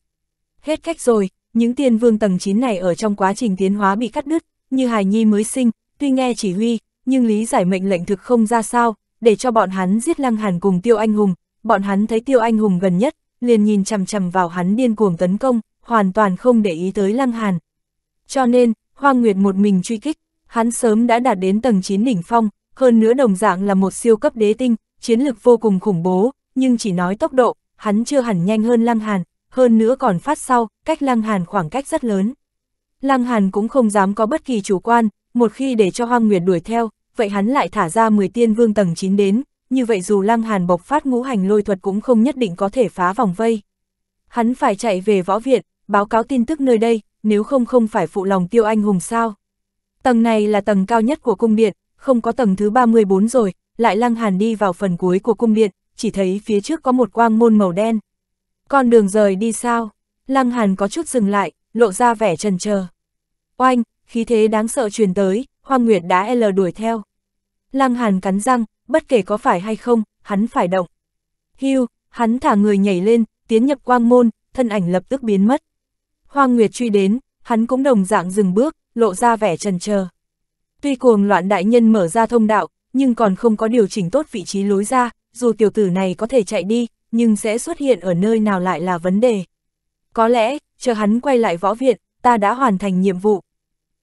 Hết cách rồi, những tiên vương tầng 9 này ở trong quá trình tiến hóa bị cắt đứt, như hài nhi mới sinh, tuy nghe chỉ huy, nhưng lý giải mệnh lệnh thực không ra sao, để cho bọn hắn giết lăng hàn cùng tiêu anh hùng, bọn hắn thấy tiêu anh hùng gần nhất, liền nhìn chằm chằm vào hắn điên cuồng tấn công, hoàn toàn không để ý tới lăng hàn. Cho nên, Hoang Nguyệt một mình truy kích, hắn sớm đã đạt đến tầng 9 đỉnh phong, hơn nữa đồng dạng là một siêu cấp đế tinh, chiến lực vô cùng khủng bố, nhưng chỉ nói tốc độ, hắn chưa hẳn nhanh hơn Lăng Hàn, hơn nữa còn phát sau, cách Lăng Hàn khoảng cách rất lớn. Lăng Hàn cũng không dám có bất kỳ chủ quan, một khi để cho Hoang Nguyệt đuổi theo, vậy hắn lại thả ra 10 tiên vương tầng 9 đến, như vậy dù Lăng Hàn bộc phát ngũ hành lôi thuật cũng không nhất định có thể phá vòng vây. Hắn phải chạy về võ viện, báo cáo tin tức nơi đây, nếu không không phải phụ lòng tiêu anh hùng sao. Tầng này là tầng cao nhất của cung điện, không có tầng thứ 34 rồi, lại lăng hàn đi vào phần cuối của cung điện, chỉ thấy phía trước có một quang môn màu đen. Con đường rời đi sao? Lăng hàn có chút dừng lại, lộ ra vẻ trần chờ Oanh, khí thế đáng sợ truyền tới, Hoang Nguyệt đã L đuổi theo. Lăng hàn cắn răng, bất kể có phải hay không, hắn phải động. Hưu, hắn thả người nhảy lên, tiến nhập quang môn, thân ảnh lập tức biến mất. Hoang Nguyệt truy đến, hắn cũng đồng dạng dừng bước, lộ ra vẻ trần chờ Tuy cuồng loạn đại nhân mở ra thông đạo, nhưng còn không có điều chỉnh tốt vị trí lối ra, dù tiểu tử này có thể chạy đi, nhưng sẽ xuất hiện ở nơi nào lại là vấn đề. Có lẽ, chờ hắn quay lại võ viện, ta đã hoàn thành nhiệm vụ.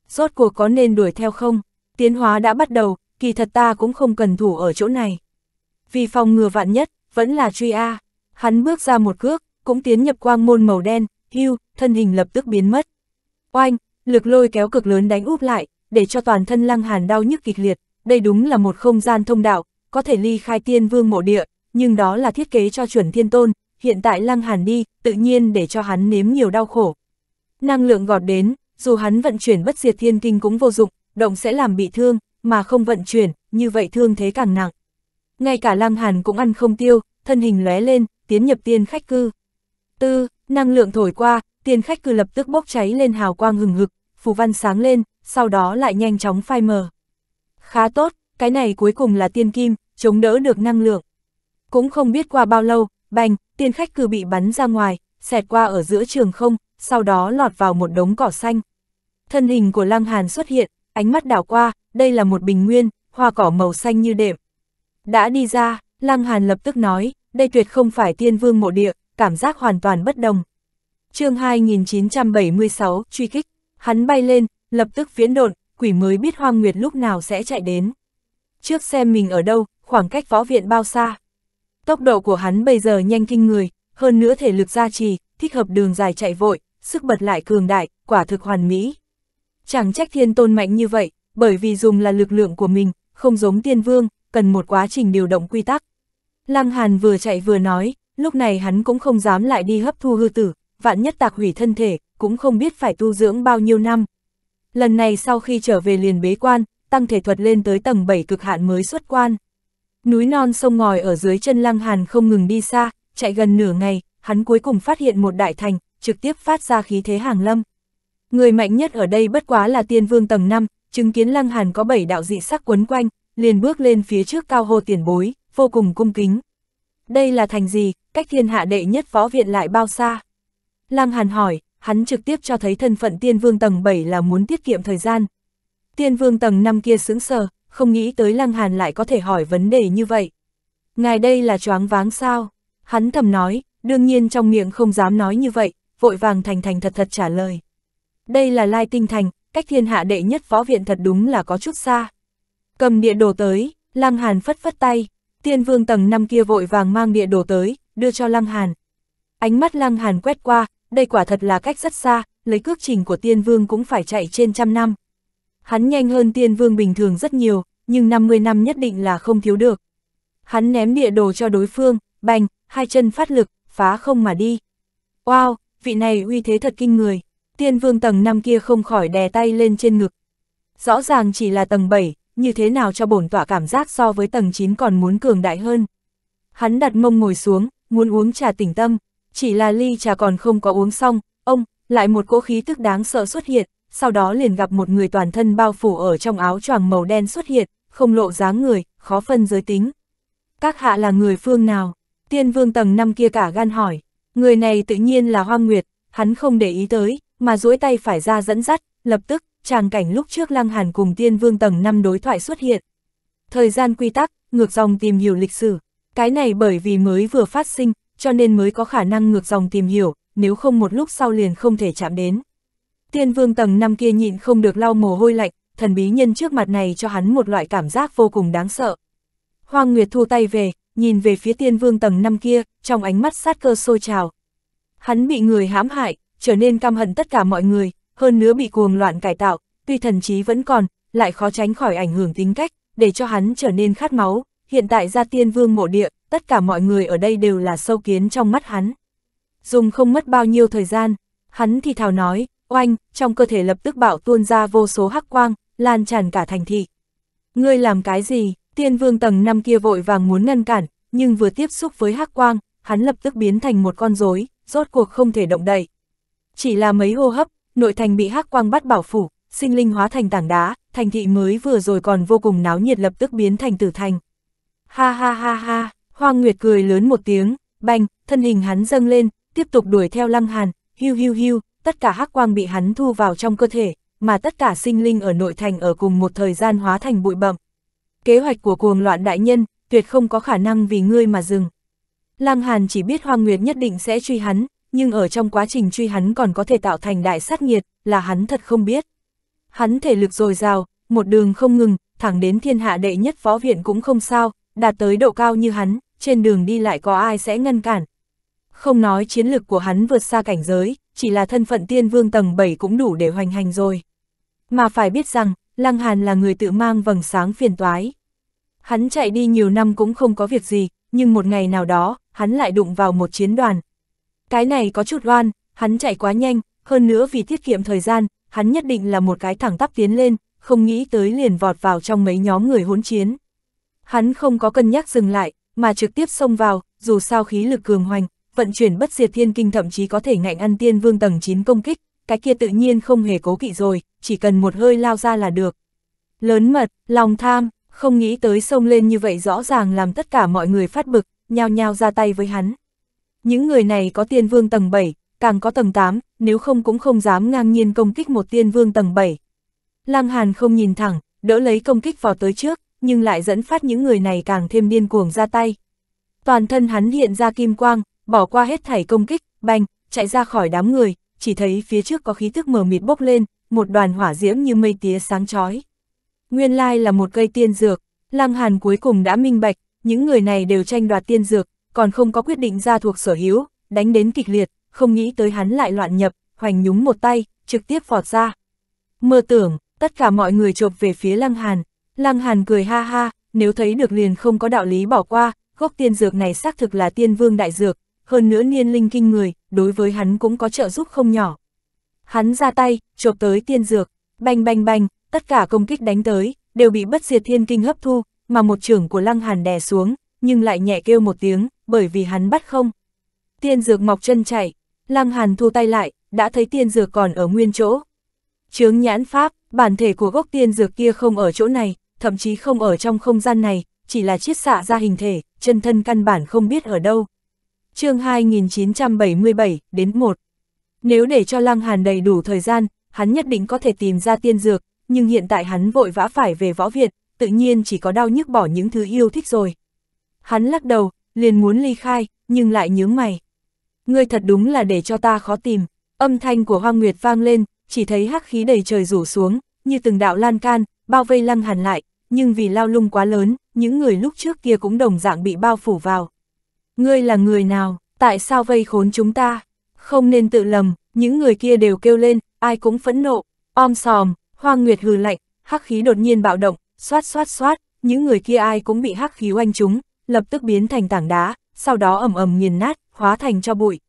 Rốt cuộc có nên đuổi theo không? Tiến hóa đã bắt đầu, kỳ thật ta cũng không cần thủ ở chỗ này. Vì phòng ngừa vạn nhất, vẫn là truy A. Hắn bước ra một cước, cũng tiến nhập quang môn màu đen, hưu, thân hình lập tức biến mất. Oanh, lực lôi kéo cực lớn đánh úp lại, để cho toàn thân Lăng Hàn đau nhức kịch liệt, đây đúng là một không gian thông đạo, có thể ly khai tiên vương mộ địa, nhưng đó là thiết kế cho chuẩn thiên tôn, hiện tại Lăng Hàn đi, tự nhiên để cho hắn nếm nhiều đau khổ. Năng lượng gọt đến, dù hắn vận chuyển bất diệt thiên kinh cũng vô dụng, động sẽ làm bị thương, mà không vận chuyển, như vậy thương thế càng nặng. Ngay cả Lăng Hàn cũng ăn không tiêu, thân hình lóe lên, tiến nhập tiên khách cư. Tư, năng lượng thổi qua, tiên khách cư lập tức bốc cháy lên hào quang hừng hực, phù văn sáng lên, sau đó lại nhanh chóng phai mờ. Khá tốt, cái này cuối cùng là tiên kim, chống đỡ được năng lượng. Cũng không biết qua bao lâu, bành, tiên khách cứ bị bắn ra ngoài, xẹt qua ở giữa trường không, sau đó lọt vào một đống cỏ xanh. Thân hình của Lăng Hàn xuất hiện, ánh mắt đảo qua, đây là một bình nguyên, hoa cỏ màu xanh như đệm. Đã đi ra, Lăng Hàn lập tức nói, đây tuyệt không phải tiên vương mộ địa, cảm giác hoàn toàn bất đồng. chương 2976, truy kích, hắn bay lên, Lập tức phiến độn, quỷ mới biết hoang nguyệt lúc nào sẽ chạy đến. Trước xem mình ở đâu, khoảng cách võ viện bao xa. Tốc độ của hắn bây giờ nhanh kinh người, hơn nữa thể lực gia trì, thích hợp đường dài chạy vội, sức bật lại cường đại, quả thực hoàn mỹ. Chẳng trách thiên tôn mạnh như vậy, bởi vì dùng là lực lượng của mình, không giống tiên vương, cần một quá trình điều động quy tắc. Lăng Hàn vừa chạy vừa nói, lúc này hắn cũng không dám lại đi hấp thu hư tử, vạn nhất tạc hủy thân thể, cũng không biết phải tu dưỡng bao nhiêu năm lần này sau khi trở về liền bế quan, tăng thể thuật lên tới tầng 7 cực hạn mới xuất quan. Núi non sông ngòi ở dưới chân Lăng Hàn không ngừng đi xa, chạy gần nửa ngày, hắn cuối cùng phát hiện một đại thành, trực tiếp phát ra khí thế hàng lâm. Người mạnh nhất ở đây bất quá là tiên vương tầng 5, chứng kiến Lăng Hàn có 7 đạo dị sắc quấn quanh, liền bước lên phía trước cao hô tiền bối, vô cùng cung kính. Đây là thành gì, cách thiên hạ đệ nhất võ viện lại bao xa? Lăng Hàn hỏi, hắn trực tiếp cho thấy thân phận tiên vương tầng 7 là muốn tiết kiệm thời gian. Tiên vương tầng 5 kia sững sờ, không nghĩ tới Lăng Hàn lại có thể hỏi vấn đề như vậy. Ngài đây là choáng váng sao? Hắn thầm nói, đương nhiên trong miệng không dám nói như vậy, vội vàng thành thành thật thật trả lời. Đây là Lai Tinh Thành, cách thiên hạ đệ nhất phó viện thật đúng là có chút xa. Cầm địa đồ tới, Lăng Hàn phất phất tay, tiên vương tầng 5 kia vội vàng mang địa đồ tới, đưa cho Lăng Hàn. Ánh mắt Lăng Hàn quét qua, đây quả thật là cách rất xa, lấy cước trình của tiên vương cũng phải chạy trên trăm năm. Hắn nhanh hơn tiên vương bình thường rất nhiều, nhưng 50 năm nhất định là không thiếu được. Hắn ném địa đồ cho đối phương, bành, hai chân phát lực, phá không mà đi. Wow, vị này uy thế thật kinh người. Tiên vương tầng năm kia không khỏi đè tay lên trên ngực. Rõ ràng chỉ là tầng 7, như thế nào cho bổn tỏa cảm giác so với tầng 9 còn muốn cường đại hơn. Hắn đặt mông ngồi xuống, muốn uống trà tỉnh tâm, chỉ là ly trà còn không có uống xong, ông, lại một cỗ khí tức đáng sợ xuất hiện, sau đó liền gặp một người toàn thân bao phủ ở trong áo choàng màu đen xuất hiện, không lộ dáng người, khó phân giới tính. Các hạ là người phương nào? Tiên vương tầng năm kia cả gan hỏi, người này tự nhiên là hoa Nguyệt, hắn không để ý tới, mà duỗi tay phải ra dẫn dắt, lập tức, tràng cảnh lúc trước Lăng Hàn cùng tiên vương tầng năm đối thoại xuất hiện. Thời gian quy tắc, ngược dòng tìm hiểu lịch sử, cái này bởi vì mới vừa phát sinh, cho nên mới có khả năng ngược dòng tìm hiểu, nếu không một lúc sau liền không thể chạm đến. Tiên vương tầng năm kia nhịn không được lau mồ hôi lạnh, thần bí nhân trước mặt này cho hắn một loại cảm giác vô cùng đáng sợ. Hoang Nguyệt thu tay về, nhìn về phía tiên vương tầng năm kia, trong ánh mắt sát cơ sôi trào. Hắn bị người hãm hại, trở nên căm hận tất cả mọi người, hơn nữa bị cuồng loạn cải tạo, tuy thần trí vẫn còn, lại khó tránh khỏi ảnh hưởng tính cách, để cho hắn trở nên khát máu, hiện tại ra tiên vương mộ địa, tất cả mọi người ở đây đều là sâu kiến trong mắt hắn. Dùng không mất bao nhiêu thời gian, hắn thì thào nói, oanh, trong cơ thể lập tức bạo tuôn ra vô số hắc quang, lan tràn cả thành thị. Ngươi làm cái gì, tiên vương tầng năm kia vội vàng muốn ngăn cản, nhưng vừa tiếp xúc với hắc quang, hắn lập tức biến thành một con rối, rốt cuộc không thể động đậy. Chỉ là mấy hô hấp, nội thành bị hắc quang bắt bảo phủ, sinh linh hóa thành tảng đá, thành thị mới vừa rồi còn vô cùng náo nhiệt lập tức biến thành tử thành. Ha ha ha ha. Hoàng Nguyệt cười lớn một tiếng, bành thân hình hắn dâng lên, tiếp tục đuổi theo Lăng Hàn, hiu hiu hiu, tất cả hắc quang bị hắn thu vào trong cơ thể, mà tất cả sinh linh ở nội thành ở cùng một thời gian hóa thành bụi bậm. Kế hoạch của cuồng loạn đại nhân, tuyệt không có khả năng vì ngươi mà dừng. Lăng Hàn chỉ biết Hoàng Nguyệt nhất định sẽ truy hắn, nhưng ở trong quá trình truy hắn còn có thể tạo thành đại sát nhiệt, là hắn thật không biết. Hắn thể lực dồi dào, một đường không ngừng, thẳng đến thiên hạ đệ nhất phó viện cũng không sao, đạt tới độ cao như hắn, trên đường đi lại có ai sẽ ngăn cản. Không nói chiến lực của hắn vượt xa cảnh giới, chỉ là thân phận tiên vương tầng 7 cũng đủ để hoành hành rồi. Mà phải biết rằng, Lăng Hàn là người tự mang vầng sáng phiền toái. Hắn chạy đi nhiều năm cũng không có việc gì, nhưng một ngày nào đó, hắn lại đụng vào một chiến đoàn. Cái này có chút oan, hắn chạy quá nhanh, hơn nữa vì tiết kiệm thời gian, hắn nhất định là một cái thẳng tắp tiến lên, không nghĩ tới liền vọt vào trong mấy nhóm người hỗn chiến. Hắn không có cân nhắc dừng lại, mà trực tiếp xông vào, dù sao khí lực cường hoành, vận chuyển bất diệt thiên kinh thậm chí có thể ngạnh ăn tiên vương tầng 9 công kích, cái kia tự nhiên không hề cố kỵ rồi, chỉ cần một hơi lao ra là được. Lớn mật, lòng tham, không nghĩ tới xông lên như vậy rõ ràng làm tất cả mọi người phát bực, nhao nhao ra tay với hắn. Những người này có tiên vương tầng 7, càng có tầng 8, nếu không cũng không dám ngang nhiên công kích một tiên vương tầng 7. Lăng Hàn không nhìn thẳng, đỡ lấy công kích vào tới trước nhưng lại dẫn phát những người này càng thêm điên cuồng ra tay. Toàn thân hắn hiện ra kim quang, bỏ qua hết thảy công kích, bành chạy ra khỏi đám người, chỉ thấy phía trước có khí thức mờ mịt bốc lên, một đoàn hỏa diễm như mây tía sáng chói. Nguyên lai là một cây tiên dược, Lăng Hàn cuối cùng đã minh bạch, những người này đều tranh đoạt tiên dược, còn không có quyết định ra thuộc sở hữu, đánh đến kịch liệt, không nghĩ tới hắn lại loạn nhập, hoành nhúng một tay, trực tiếp vọt ra. Mơ tưởng, tất cả mọi người chộp về phía Lăng Hàn, Lăng Hàn cười ha ha, nếu thấy được liền không có đạo lý bỏ qua, gốc tiên dược này xác thực là tiên vương đại dược, hơn nữa niên linh kinh người, đối với hắn cũng có trợ giúp không nhỏ. Hắn ra tay, chộp tới tiên dược, banh banh banh, tất cả công kích đánh tới, đều bị bất diệt thiên kinh hấp thu, mà một trưởng của Lăng Hàn đè xuống, nhưng lại nhẹ kêu một tiếng, bởi vì hắn bắt không. Tiên dược mọc chân chạy, Lăng Hàn thu tay lại, đã thấy tiên dược còn ở nguyên chỗ. Chướng nhãn pháp, bản thể của gốc tiên dược kia không ở chỗ này, thậm chí không ở trong không gian này, chỉ là chiết xạ ra hình thể, chân thân căn bản không biết ở đâu. chương 2977, đến 1 Nếu để cho Lăng Hàn đầy đủ thời gian, hắn nhất định có thể tìm ra tiên dược, nhưng hiện tại hắn vội vã phải về võ Việt, tự nhiên chỉ có đau nhức bỏ những thứ yêu thích rồi. Hắn lắc đầu, liền muốn ly khai, nhưng lại nhướng mày. Ngươi thật đúng là để cho ta khó tìm. Âm thanh của Hoang Nguyệt vang lên, chỉ thấy hắc khí đầy trời rủ xuống, như từng đạo lan can, bao vây Lăng Hàn lại, nhưng vì lao lung quá lớn, những người lúc trước kia cũng đồng dạng bị bao phủ vào. Ngươi là người nào, tại sao vây khốn chúng ta? Không nên tự lầm, những người kia đều kêu lên, ai cũng phẫn nộ, om sòm, hoa nguyệt hừ lạnh, hắc khí đột nhiên bạo động, xoát xoát xoát, những người kia ai cũng bị hắc khí oanh chúng lập tức biến thành tảng đá, sau đó ầm ầm nghiền nát, hóa thành cho bụi.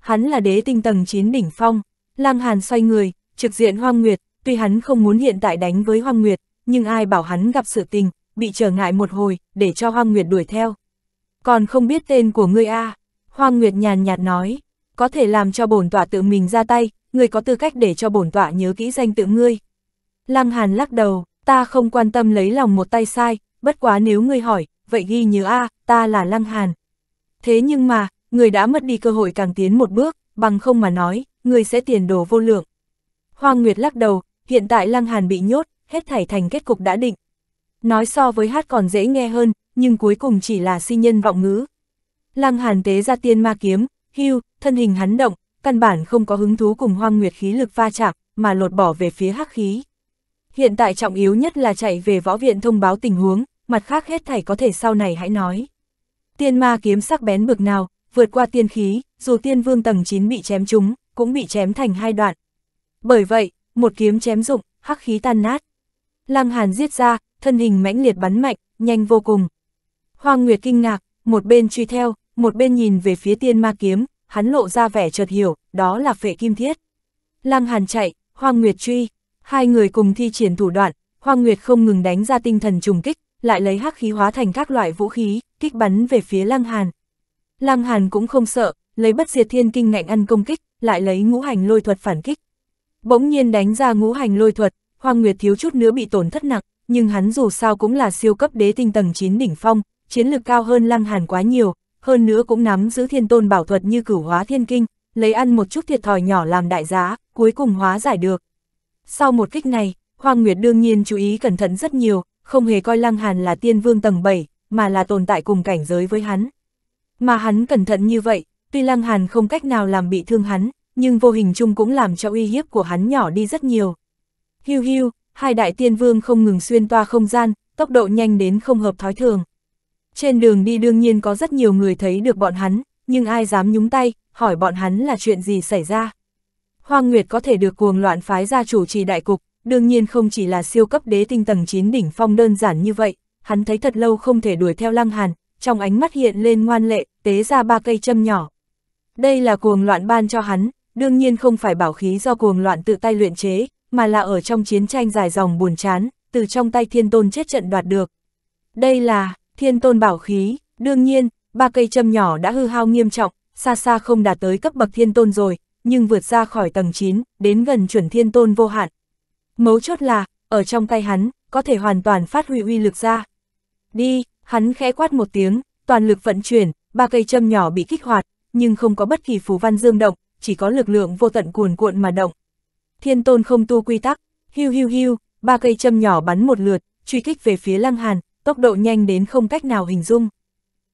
Hắn là đế tinh tầng 9 đỉnh phong, lang hàn xoay người, trực diện hoa nguyệt, tuy hắn không muốn hiện tại đánh với hoa nguyệt, nhưng ai bảo hắn gặp sự tình, bị trở ngại một hồi, để cho Hoang Nguyệt đuổi theo. Còn không biết tên của ngươi a à? Hoang Nguyệt nhàn nhạt nói, có thể làm cho bổn tọa tự mình ra tay, ngươi có tư cách để cho bổn tọa nhớ kỹ danh tự ngươi. Lăng Hàn lắc đầu, ta không quan tâm lấy lòng một tay sai, bất quá nếu ngươi hỏi, vậy ghi nhớ a à, ta là Lăng Hàn. Thế nhưng mà, người đã mất đi cơ hội càng tiến một bước, bằng không mà nói, người sẽ tiền đồ vô lượng. Hoang Nguyệt lắc đầu, hiện tại Lăng Hàn bị nhốt, hết thảy thành kết cục đã định. Nói so với hát còn dễ nghe hơn, nhưng cuối cùng chỉ là si nhân vọng ngữ. Lăng Hàn tế ra tiên ma kiếm, hưu, thân hình hắn động, căn bản không có hứng thú cùng hoang nguyệt khí lực va chạm, mà lột bỏ về phía hắc khí. Hiện tại trọng yếu nhất là chạy về võ viện thông báo tình huống, mặt khác hết thảy có thể sau này hãy nói. Tiên ma kiếm sắc bén bực nào, vượt qua tiên khí, dù tiên vương tầng 9 bị chém trúng, cũng bị chém thành hai đoạn. Bởi vậy, một kiếm chém dụng, hắc khí tan nát. Lăng Hàn giết ra, thân hình mãnh liệt bắn mạnh, nhanh vô cùng. Hoàng Nguyệt kinh ngạc, một bên truy theo, một bên nhìn về phía tiên ma kiếm, hắn lộ ra vẻ chợt hiểu, đó là phệ kim thiết. Lăng Hàn chạy, Hoàng Nguyệt truy, hai người cùng thi triển thủ đoạn, Hoàng Nguyệt không ngừng đánh ra tinh thần trùng kích, lại lấy hắc khí hóa thành các loại vũ khí, kích bắn về phía Lăng Hàn. Lăng Hàn cũng không sợ, lấy bất diệt thiên kinh ngạnh ăn công kích, lại lấy ngũ hành lôi thuật phản kích. Bỗng nhiên đánh ra ngũ hành lôi thuật, Hoàng Nguyệt thiếu chút nữa bị tổn thất nặng, nhưng hắn dù sao cũng là siêu cấp đế tinh tầng 9 đỉnh phong, chiến lực cao hơn Lăng Hàn quá nhiều, hơn nữa cũng nắm giữ thiên tôn bảo thuật như cửu hóa thiên kinh, lấy ăn một chút thiệt thòi nhỏ làm đại giá, cuối cùng hóa giải được. Sau một kích này, Hoàng Nguyệt đương nhiên chú ý cẩn thận rất nhiều, không hề coi Lăng Hàn là tiên vương tầng 7, mà là tồn tại cùng cảnh giới với hắn. Mà hắn cẩn thận như vậy, tuy Lăng Hàn không cách nào làm bị thương hắn, nhưng vô hình chung cũng làm cho uy hiếp của hắn nhỏ đi rất nhiều. Hiu hiu, hai đại tiên vương không ngừng xuyên toa không gian, tốc độ nhanh đến không hợp thói thường. Trên đường đi đương nhiên có rất nhiều người thấy được bọn hắn, nhưng ai dám nhúng tay, hỏi bọn hắn là chuyện gì xảy ra. Hoang Nguyệt có thể được cuồng loạn phái ra chủ trì đại cục, đương nhiên không chỉ là siêu cấp đế tinh tầng 9 đỉnh phong đơn giản như vậy, hắn thấy thật lâu không thể đuổi theo Lăng Hàn, trong ánh mắt hiện lên ngoan lệ, tế ra ba cây châm nhỏ. Đây là cuồng loạn ban cho hắn, đương nhiên không phải bảo khí do cuồng loạn tự tay luyện chế, mà là ở trong chiến tranh dài dòng buồn chán, từ trong tay thiên tôn chết trận đoạt được. Đây là thiên tôn bảo khí, đương nhiên, ba cây châm nhỏ đã hư hao nghiêm trọng, xa xa không đạt tới cấp bậc thiên tôn rồi, nhưng vượt ra khỏi tầng 9, đến gần chuẩn thiên tôn vô hạn. Mấu chốt là, ở trong tay hắn, có thể hoàn toàn phát huy uy lực ra. Đi, hắn khẽ quát một tiếng, toàn lực vận chuyển, ba cây châm nhỏ bị kích hoạt, nhưng không có bất kỳ phù văn dương động, chỉ có lực lượng vô tận cuồn cuộn mà động. Thiên tôn không tu quy tắc, hiu hiu hiu, ba cây châm nhỏ bắn một lượt, truy kích về phía Lăng Hàn, tốc độ nhanh đến không cách nào hình dung.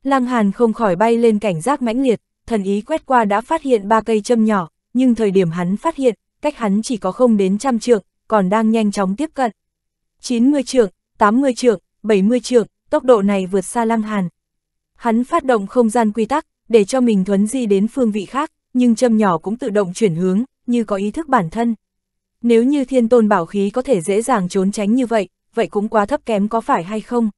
Lăng Hàn không khỏi bay lên cảnh giác mãnh liệt, thần ý quét qua đã phát hiện ba cây châm nhỏ, nhưng thời điểm hắn phát hiện, cách hắn chỉ có không đến trăm trượng, còn đang nhanh chóng tiếp cận. 90 trượng, 80 trượng, 70 trượng, tốc độ này vượt xa Lăng Hàn. Hắn phát động không gian quy tắc, để cho mình thuấn di đến phương vị khác, nhưng châm nhỏ cũng tự động chuyển hướng, như có ý thức bản thân. Nếu như thiên tôn bảo khí có thể dễ dàng trốn tránh như vậy, vậy cũng quá thấp kém có phải hay không?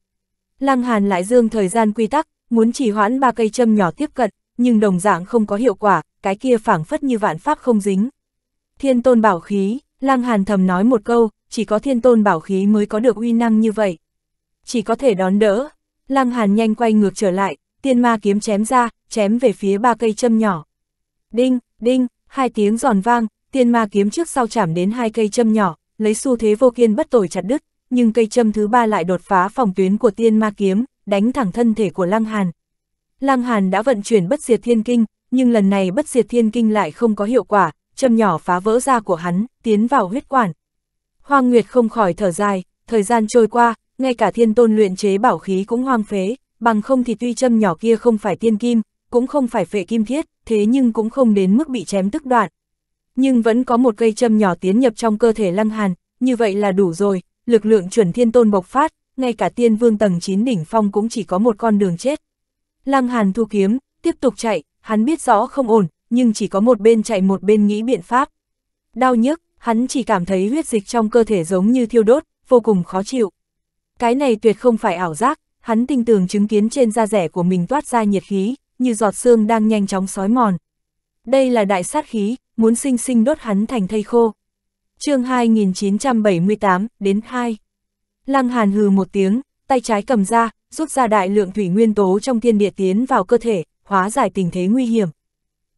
Lăng Hàn lại dương thời gian quy tắc, muốn chỉ hoãn ba cây châm nhỏ tiếp cận, nhưng đồng dạng không có hiệu quả, cái kia phảng phất như vạn pháp không dính. Thiên tôn bảo khí, Lăng Hàn thầm nói một câu, chỉ có thiên tôn bảo khí mới có được uy năng như vậy. Chỉ có thể đón đỡ, Lăng Hàn nhanh quay ngược trở lại, tiên ma kiếm chém ra, chém về phía ba cây châm nhỏ. Đinh, đinh, hai tiếng giòn vang, tiên ma kiếm trước sau chạm đến hai cây châm nhỏ, lấy xu thế vô kiên bất tồi chặt đứt, nhưng cây châm thứ ba lại đột phá phòng tuyến của tiên ma kiếm, đánh thẳng thân thể của Lăng Hàn. Lăng Hàn đã vận chuyển bất diệt thiên kinh, nhưng lần này bất diệt thiên kinh lại không có hiệu quả, châm nhỏ phá vỡ ra của hắn, tiến vào huyết quản. Hoang Nguyệt không khỏi thở dài, thời gian trôi qua, ngay cả thiên tôn luyện chế bảo khí cũng hoang phế, bằng không thì tuy châm nhỏ kia không phải tiên kim, cũng không phải phệ kim thiết, thế nhưng cũng không đến mức bị chém tức đoạn, nhưng vẫn có một cây châm nhỏ tiến nhập trong cơ thể Lăng Hàn, như vậy là đủ rồi, lực lượng chuẩn thiên tôn bộc phát, ngay cả tiên vương tầng 9 đỉnh phong cũng chỉ có một con đường chết. Lăng Hàn thu kiếm, tiếp tục chạy, hắn biết rõ không ổn, nhưng chỉ có một bên chạy một bên nghĩ biện pháp. Đau nhức, hắn chỉ cảm thấy huyết dịch trong cơ thể giống như thiêu đốt, vô cùng khó chịu. Cái này tuyệt không phải ảo giác, hắn tinh tường chứng kiến trên da rẻ của mình toát ra nhiệt khí, như giọt xương đang nhanh chóng sói mòn đây là đại sát khí, muốn sinh sinh đốt hắn thành thây khô. chương 2978, đến 2. Lăng Hàn hừ một tiếng, tay trái cầm ra, rút ra đại lượng thủy nguyên tố trong thiên địa tiến vào cơ thể, hóa giải tình thế nguy hiểm.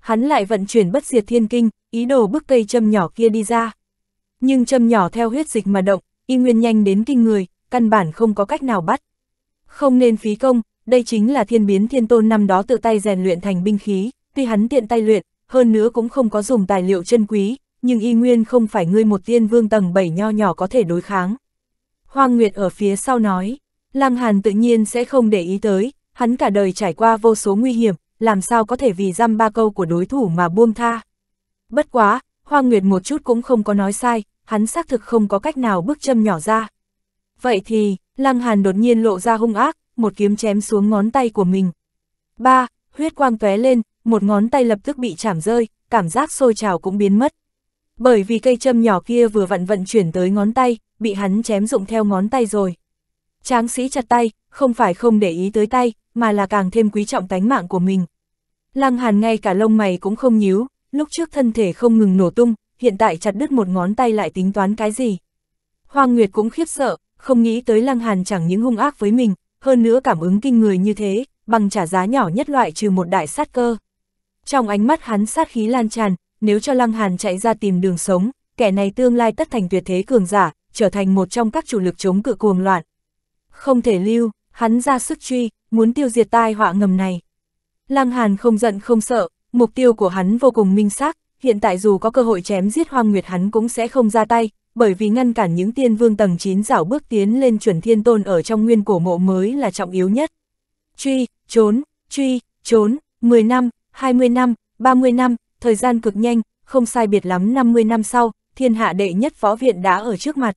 Hắn lại vận chuyển bất diệt thiên kinh, ý đồ bức cây châm nhỏ kia đi ra. Nhưng châm nhỏ theo huyết dịch mà động, y nguyên nhanh đến kinh người, căn bản không có cách nào bắt. Không nên phí công, đây chính là thiên biến thiên tôn năm đó tự tay rèn luyện thành binh khí, tuy hắn tiện tay luyện, hơn nữa cũng không có dùng tài liệu chân quý, nhưng y nguyên không phải ngươi một tiên vương tầng 7 nho nhỏ có thể đối kháng. Hoang Nguyệt ở phía sau nói, Lăng Hàn tự nhiên sẽ không để ý tới, hắn cả đời trải qua vô số nguy hiểm, làm sao có thể vì dăm ba câu của đối thủ mà buông tha. Bất quá, Hoang Nguyệt một chút cũng không có nói sai, hắn xác thực không có cách nào bước châm nhỏ ra. Vậy thì, Lăng Hàn đột nhiên lộ ra hung ác, một kiếm chém xuống ngón tay của mình. Ba, huyết quang tóe lên, một ngón tay lập tức bị chảm rơi, cảm giác sôi trào cũng biến mất. Bởi vì cây châm nhỏ kia vừa vặn vận chuyển tới ngón tay, bị hắn chém dụng theo ngón tay rồi. Tráng sĩ chặt tay, không phải không để ý tới tay, mà là càng thêm quý trọng tánh mạng của mình. Lăng hàn ngay cả lông mày cũng không nhíu, lúc trước thân thể không ngừng nổ tung, hiện tại chặt đứt một ngón tay lại tính toán cái gì. Hoàng Nguyệt cũng khiếp sợ, không nghĩ tới lăng hàn chẳng những hung ác với mình, hơn nữa cảm ứng kinh người như thế, bằng trả giá nhỏ nhất loại trừ một đại sát cơ trong ánh mắt hắn sát khí lan tràn, nếu cho Lăng Hàn chạy ra tìm đường sống, kẻ này tương lai tất thành tuyệt thế cường giả, trở thành một trong các chủ lực chống cự cuồng loạn. Không thể lưu, hắn ra sức truy, muốn tiêu diệt tai họa ngầm này. Lăng Hàn không giận không sợ, mục tiêu của hắn vô cùng minh xác, hiện tại dù có cơ hội chém giết Hoang Nguyệt hắn cũng sẽ không ra tay, bởi vì ngăn cản những tiên vương tầng 9 dảo bước tiến lên chuẩn thiên tôn ở trong nguyên cổ mộ mới là trọng yếu nhất. Truy, trốn, truy, trốn, 10 năm, 20 năm, 30 năm, thời gian cực nhanh, không sai biệt lắm 50 năm sau, thiên hạ đệ nhất võ viện đã ở trước mặt.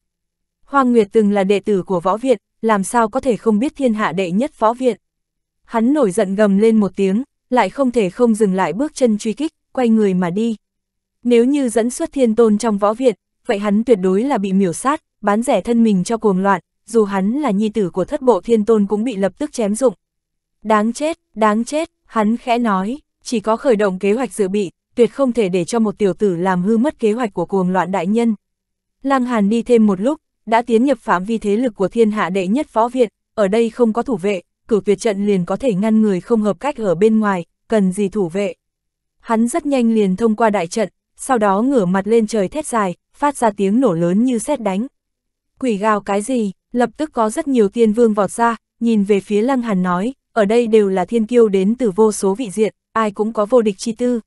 Hoàng Nguyệt từng là đệ tử của võ viện, làm sao có thể không biết thiên hạ đệ nhất võ viện. Hắn nổi giận gầm lên một tiếng, lại không thể không dừng lại bước chân truy kích, quay người mà đi. Nếu như dẫn xuất thiên tôn trong võ viện, vậy hắn tuyệt đối là bị miểu sát, bán rẻ thân mình cho cuồng loạn, dù hắn là nhi tử của thất bộ thiên tôn cũng bị lập tức chém dụng. Đáng chết, đáng chết, hắn khẽ nói chỉ có khởi động kế hoạch dự bị, tuyệt không thể để cho một tiểu tử làm hư mất kế hoạch của cuồng loạn đại nhân. Lăng Hàn đi thêm một lúc, đã tiến nhập phạm vi thế lực của thiên hạ đệ nhất võ viện, ở đây không có thủ vệ, cử tuyệt trận liền có thể ngăn người không hợp cách ở bên ngoài, cần gì thủ vệ. Hắn rất nhanh liền thông qua đại trận, sau đó ngửa mặt lên trời thét dài, phát ra tiếng nổ lớn như xét đánh. Quỷ gào cái gì, lập tức có rất nhiều tiên vương vọt ra, nhìn về phía Lăng Hàn nói, ở đây đều là thiên kiêu đến từ vô số vị diện, ai cũng có vô địch chi tư.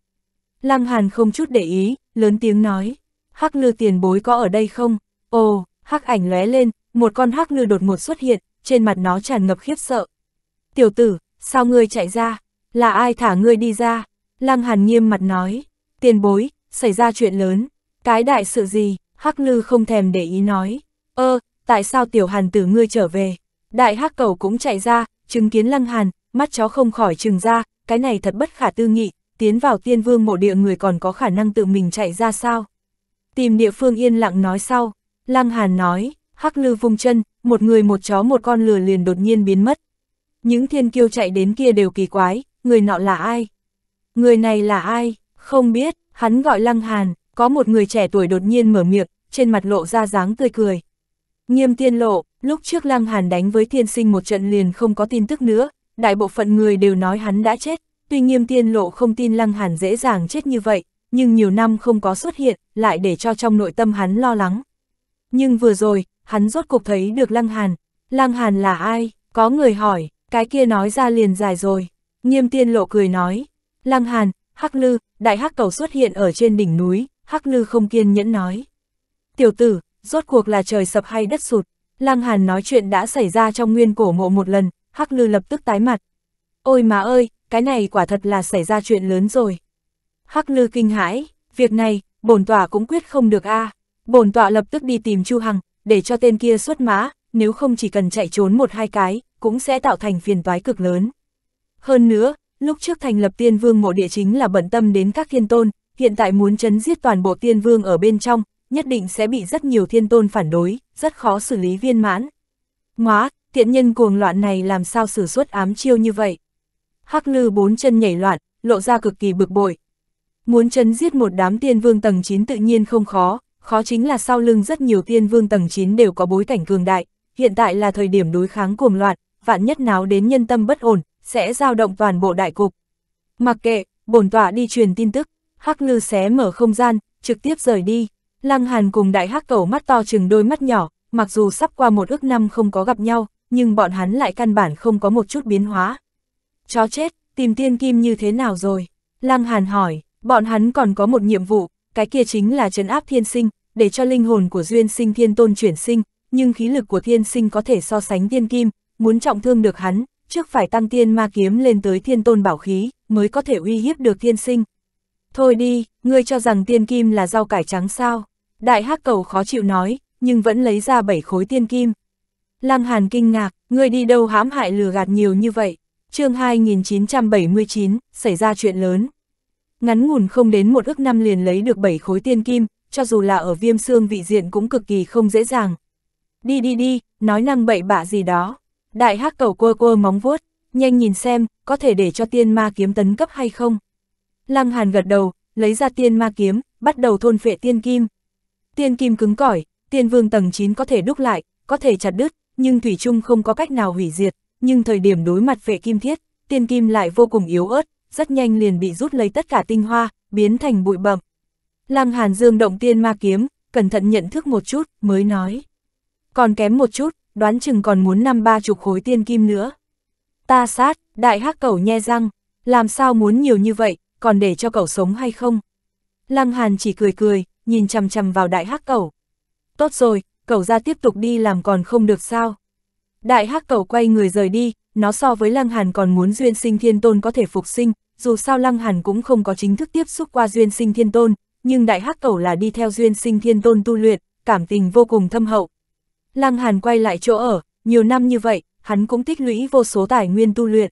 Lam Hàn không chút để ý, lớn tiếng nói, hắc lư tiền bối có ở đây không? Ồ, hắc ảnh lóe lên, một con hắc lư đột ngột xuất hiện, trên mặt nó tràn ngập khiếp sợ. Tiểu tử, sao ngươi chạy ra? Là ai thả ngươi đi ra? Lăng Hàn nghiêm mặt nói, tiền bối, xảy ra chuyện lớn, cái đại sự gì? Hắc lư không thèm để ý nói, ơ, tại sao tiểu hàn tử ngươi trở về? Đại hắc cầu cũng chạy ra, chứng kiến Lăng Hàn, mắt chó không khỏi trừng ra, cái này thật bất khả tư nghị, tiến vào tiên vương mộ địa người còn có khả năng tự mình chạy ra sao. Tìm địa phương yên lặng nói sau, Lăng Hàn nói, hắc lư vung chân, một người một chó một con lừa liền đột nhiên biến mất. Những thiên kiêu chạy đến kia đều kỳ quái, người nọ là ai? Người này là ai? Không biết, hắn gọi Lăng Hàn, có một người trẻ tuổi đột nhiên mở miệng, trên mặt lộ ra dáng tươi cười. Nghiêm tiên lộ, lúc trước Lăng Hàn đánh với thiên sinh một trận liền không có tin tức nữa, đại bộ phận người đều nói hắn đã chết, tuy nghiêm tiên lộ không tin Lăng Hàn dễ dàng chết như vậy, nhưng nhiều năm không có xuất hiện, lại để cho trong nội tâm hắn lo lắng. Nhưng vừa rồi, hắn rốt cuộc thấy được Lăng Hàn. Lăng Hàn là ai? Có người hỏi, cái kia nói ra liền dài rồi. Nghiêm tiên lộ cười nói, Lăng Hàn, Hắc Lư, đại hắc cầu xuất hiện ở trên đỉnh núi, Hắc Lư không kiên nhẫn nói. Tiểu tử, rốt cuộc là trời sập hay đất sụt. Lăng Hàn nói chuyện đã xảy ra trong nguyên cổ mộ một lần, Hắc Lư lập tức tái mặt. Ôi mà ơi, cái này quả thật là xảy ra chuyện lớn rồi. Hắc Lư kinh hãi, việc này, bổn tọa cũng quyết không được a. À. Bổn tọa lập tức đi tìm Chu Hằng, để cho tên kia xuất mã, nếu không chỉ cần chạy trốn một hai cái, cũng sẽ tạo thành phiền toái cực lớn. Hơn nữa, lúc trước thành lập tiên vương mộ địa chính là bận tâm đến các thiên tôn, hiện tại muốn chấn giết toàn bộ tiên vương ở bên trong, nhất định sẽ bị rất nhiều thiên tôn phản đối, rất khó xử lý viên mãn. Ngoá, tiện nhân cuồng loạn này làm sao sử xuất ám chiêu như vậy. Hắc lư bốn chân nhảy loạn, lộ ra cực kỳ bực bội. Muốn chấn giết một đám tiên vương tầng 9 tự nhiên không khó, khó chính là sau lưng rất nhiều tiên vương tầng 9 đều có bối cảnh cường đại, hiện tại là thời điểm đối kháng cuồng loạn, vạn nhất náo đến nhân tâm bất ổn, sẽ giao động toàn bộ đại cục. Mặc kệ, bổn tọa đi truyền tin tức, Hắc Lư xé mở không gian, trực tiếp rời đi. Lăng Hàn cùng đại hắc cẩu mắt to chừng đôi mắt nhỏ, mặc dù sắp qua một ước năm không có gặp nhau, nhưng bọn hắn lại căn bản không có một chút biến hóa. Chó chết, tìm tiên kim như thế nào rồi? Lăng Hàn hỏi, bọn hắn còn có một nhiệm vụ, cái kia chính là trấn áp thiên sinh, để cho linh hồn của duyên sinh thiên tôn chuyển sinh, nhưng khí lực của thiên sinh có thể so sánh tiên kim, muốn trọng thương được hắn, trước phải tăng tiên ma kiếm lên tới thiên tôn bảo khí, mới có thể uy hiếp được thiên sinh. Thôi đi, ngươi cho rằng tiên kim là rau cải trắng sao? Đại hắc cầu khó chịu nói, nhưng vẫn lấy ra bảy khối tiên kim. Lam Hàn kinh ngạc, người đi đâu hãm hại lừa gạt nhiều như vậy. chương 2979, xảy ra chuyện lớn. Ngắn ngủn không đến một ước năm liền lấy được 7 khối tiên kim, cho dù là ở viêm xương vị diện cũng cực kỳ không dễ dàng. Đi đi đi, nói năng bậy bạ gì đó. Đại hắc cầu quơ quơ móng vuốt, nhanh nhìn xem, có thể để cho tiên ma kiếm tấn cấp hay không. Lăng Hàn gật đầu, lấy ra tiên ma kiếm, bắt đầu thôn phệ tiên kim. Tiên kim cứng cỏi, tiên vương tầng 9 có thể đúc lại, có thể chặt đứt, nhưng Thủy Trung không có cách nào hủy diệt, nhưng thời điểm đối mặt vệ kim thiết, tiên kim lại vô cùng yếu ớt, rất nhanh liền bị rút lấy tất cả tinh hoa, biến thành bụi bậm. Lăng Hàn Dương động tiên ma kiếm, cẩn thận nhận thức một chút, mới nói. Còn kém một chút, đoán chừng còn muốn năm ba chục khối tiên kim nữa. Ta sát, đại hắc cẩu nhe răng, làm sao muốn nhiều như vậy, còn để cho cậu sống hay không? Lăng Hàn chỉ cười cười, nhìn chằm chằm vào đại hắc cẩu. Tốt rồi, cậu ra tiếp tục đi làm còn không được sao. Đại hắc cậu quay người rời đi, nó so với Lăng Hàn còn muốn duyên sinh thiên tôn có thể phục sinh, dù sao Lăng Hàn cũng không có chính thức tiếp xúc qua duyên sinh thiên tôn, nhưng đại hắc cẩu là đi theo duyên sinh thiên tôn tu luyện, cảm tình vô cùng thâm hậu. Lăng Hàn quay lại chỗ ở, nhiều năm như vậy, hắn cũng tích lũy vô số tài nguyên tu luyện.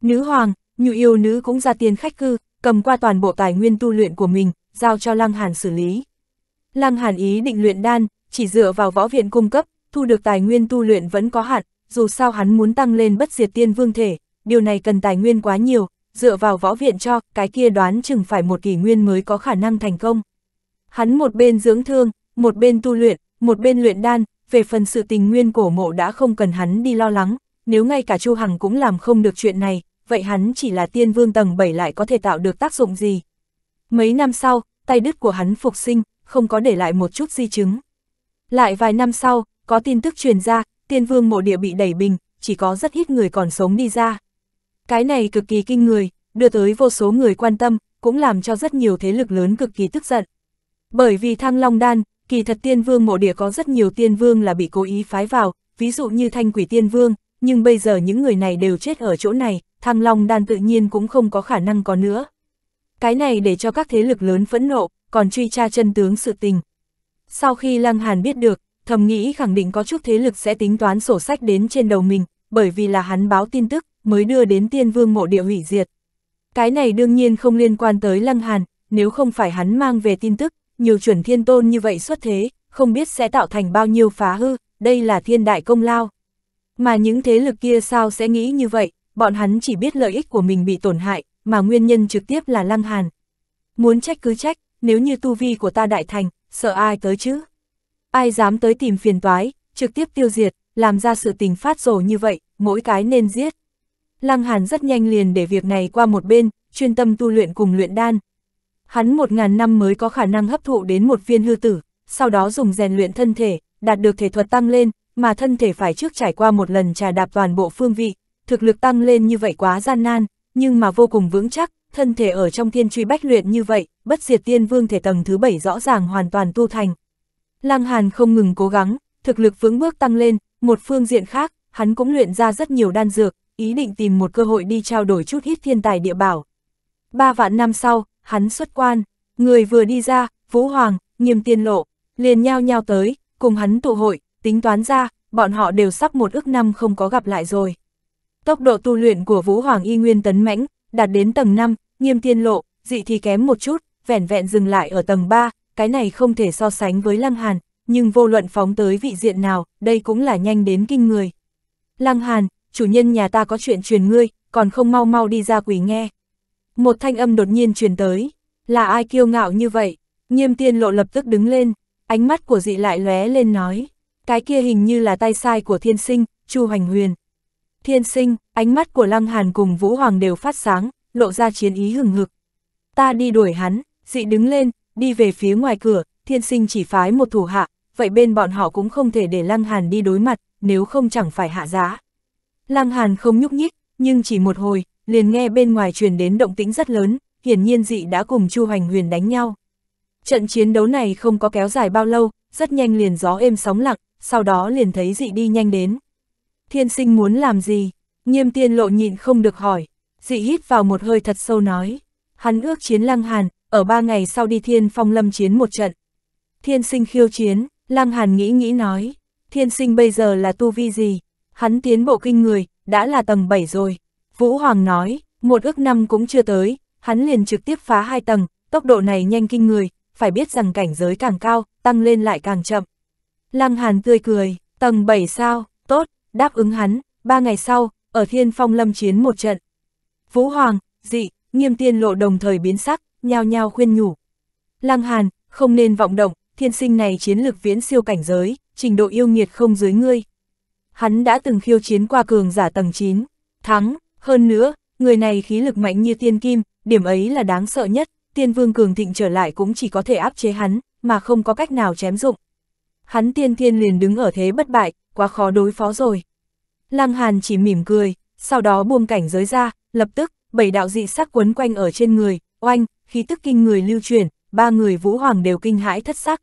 Nữ hoàng, nhụ yêu nữ cũng ra tiền khách cư, cầm qua toàn bộ tài nguyên tu luyện của mình, giao cho Lăng Hàn xử lý. Lăng Hàn ý định luyện đan, chỉ dựa vào võ viện cung cấp, thu được tài nguyên tu luyện vẫn có hạn, dù sao hắn muốn tăng lên bất diệt tiên vương thể, điều này cần tài nguyên quá nhiều, dựa vào võ viện cho, cái kia đoán chừng phải một kỷ nguyên mới có khả năng thành công. Hắn một bên dưỡng thương, một bên tu luyện, một bên luyện đan, về phần sự tình nguyên cổ mộ đã không cần hắn đi lo lắng, nếu ngay cả Chu Hằng cũng làm không được chuyện này, vậy hắn chỉ là tiên vương tầng 7 lại có thể tạo được tác dụng gì. Mấy năm sau, tay đứt của hắn phục sinh, không có để lại một chút di chứng. Lại vài năm sau, có tin tức truyền ra, tiên vương mộ địa bị đẩy bình, chỉ có rất ít người còn sống đi ra. Cái này cực kỳ kinh người, đưa tới vô số người quan tâm, cũng làm cho rất nhiều thế lực lớn cực kỳ tức giận. Bởi vì thăng long đan, kỳ thật tiên vương mộ địa có rất nhiều tiên vương là bị cố ý phái vào, ví dụ như thanh quỷ tiên vương, nhưng bây giờ những người này đều chết ở chỗ này, thăng long đan tự nhiên cũng không có khả năng có nữa. Cái này để cho các thế lực lớn phẫn nộ, còn truy tra chân tướng sự tình, sau khi Lăng Hàn biết được, thầm nghĩ khẳng định có chút thế lực sẽ tính toán sổ sách đến trên đầu mình, bởi vì là hắn báo tin tức, mới đưa đến tiên vương mộ địa hủy diệt. Cái này đương nhiên không liên quan tới Lăng Hàn, nếu không phải hắn mang về tin tức, nhiều chuẩn thiên tôn như vậy xuất thế, không biết sẽ tạo thành bao nhiêu phá hư, đây là thiên đại công lao. Mà những thế lực kia sao sẽ nghĩ như vậy, bọn hắn chỉ biết lợi ích của mình bị tổn hại, mà nguyên nhân trực tiếp là Lăng Hàn. Muốn trách cứ trách, nếu như tu vi của ta đại thành, sợ ai tới chứ? Ai dám tới tìm phiền toái, trực tiếp tiêu diệt, làm ra sự tình phát rồ như vậy, mỗi cái nên giết. Lăng Hàn rất nhanh liền để việc này qua một bên, chuyên tâm tu luyện cùng luyện đan. Hắn một ngàn năm mới có khả năng hấp thụ đến một viên hư tử, sau đó dùng rèn luyện thân thể, đạt được thể thuật tăng lên, mà thân thể phải trước trải qua một lần trà đạp toàn bộ phương vị, thực lực tăng lên như vậy quá gian nan, nhưng mà vô cùng vững chắc, thân thể ở trong thiên truy bách luyện như vậy, bất diệt tiên vương thể tầng thứ bảy rõ ràng hoàn toàn tu thành. Lăng Hàn không ngừng cố gắng, thực lực vững bước tăng lên, một phương diện khác, hắn cũng luyện ra rất nhiều đan dược, ý định tìm một cơ hội đi trao đổi chút ít thiên tài địa bảo. Ba vạn năm sau, hắn xuất quan, người vừa đi ra, Vũ Hoàng, nghiêm tiên lộ, liền nhao nhao tới, cùng hắn tụ hội, tính toán ra, bọn họ đều sắp một ước năm không có gặp lại rồi. Tốc độ tu luyện của Vũ Hoàng y nguyên tấn mãnh, đạt đến tầng 5, nghiêm thiên lộ, dị thì kém một chút, vẻn vẹn dừng lại ở tầng 3, cái này không thể so sánh với Lăng Hàn, nhưng vô luận phóng tới vị diện nào, đây cũng là nhanh đến kinh người. Lăng Hàn, chủ nhân nhà ta có chuyện truyền ngươi, còn không mau mau đi ra quỷ nghe. Một thanh âm đột nhiên truyền tới, là ai kiêu ngạo như vậy, nghiêm tiên lộ lập tức đứng lên, ánh mắt của dị lại lóe lên nói, cái kia hình như là tay sai của thiên sinh, Chu Hoành Huyền. Thiên sinh, ánh mắt của Lăng Hàn cùng Vũ Hoàng đều phát sáng, lộ ra chiến ý hừng hực. Ta đi đuổi hắn, dị đứng lên, đi về phía ngoài cửa, thiên sinh chỉ phái một thủ hạ, vậy bên bọn họ cũng không thể để Lăng Hàn đi đối mặt, nếu không chẳng phải hạ giá. Lăng Hàn không nhúc nhích, nhưng chỉ một hồi, liền nghe bên ngoài truyền đến động tĩnh rất lớn, hiển nhiên dị đã cùng Chu Hoành Huyền đánh nhau. Trận chiến đấu này không có kéo dài bao lâu, rất nhanh liền gió êm sóng lặng, sau đó liền thấy dị đi nhanh đến thiên sinh muốn làm gì? Nghiêm tiên lộ nhịn không được hỏi, dị hít vào một hơi thật sâu nói. Hắn ước chiến lăng hàn, ở ba ngày sau đi thiên phong lâm chiến một trận. Thiên sinh khiêu chiến, lăng hàn nghĩ nghĩ nói, thiên sinh bây giờ là tu vi gì? Hắn tiến bộ kinh người, đã là tầng 7 rồi. Vũ Hoàng nói, một ước năm cũng chưa tới, hắn liền trực tiếp phá hai tầng, tốc độ này nhanh kinh người, phải biết rằng cảnh giới càng cao, tăng lên lại càng chậm. Lăng Hàn tươi cười, tầng 7 sao, tốt, đáp ứng hắn, ba ngày sau, ở thiên phong lâm chiến một trận. Vũ Hoàng, dị, nghiêm tiên lộ đồng thời biến sắc, nhao nhao khuyên nhủ. Lăng Hàn, không nên vọng động, thiên sinh này chiến lực viễn siêu cảnh giới, trình độ yêu nghiệt không dưới ngươi. Hắn đã từng khiêu chiến qua cường giả tầng 9, thắng, hơn nữa, người này khí lực mạnh như tiên kim, điểm ấy là đáng sợ nhất, tiên vương cường thịnh trở lại cũng chỉ có thể áp chế hắn, mà không có cách nào chém dụng. Hắn tiên thiên liền đứng ở thế bất bại, quá khó đối phó rồi. Lăng Hàn chỉ mỉm cười, sau đó buông cảnh giới ra, lập tức, bảy đạo dị sắc quấn quanh ở trên người, oanh, khí tức kinh người lưu truyền, ba người vũ hoàng đều kinh hãi thất sắc.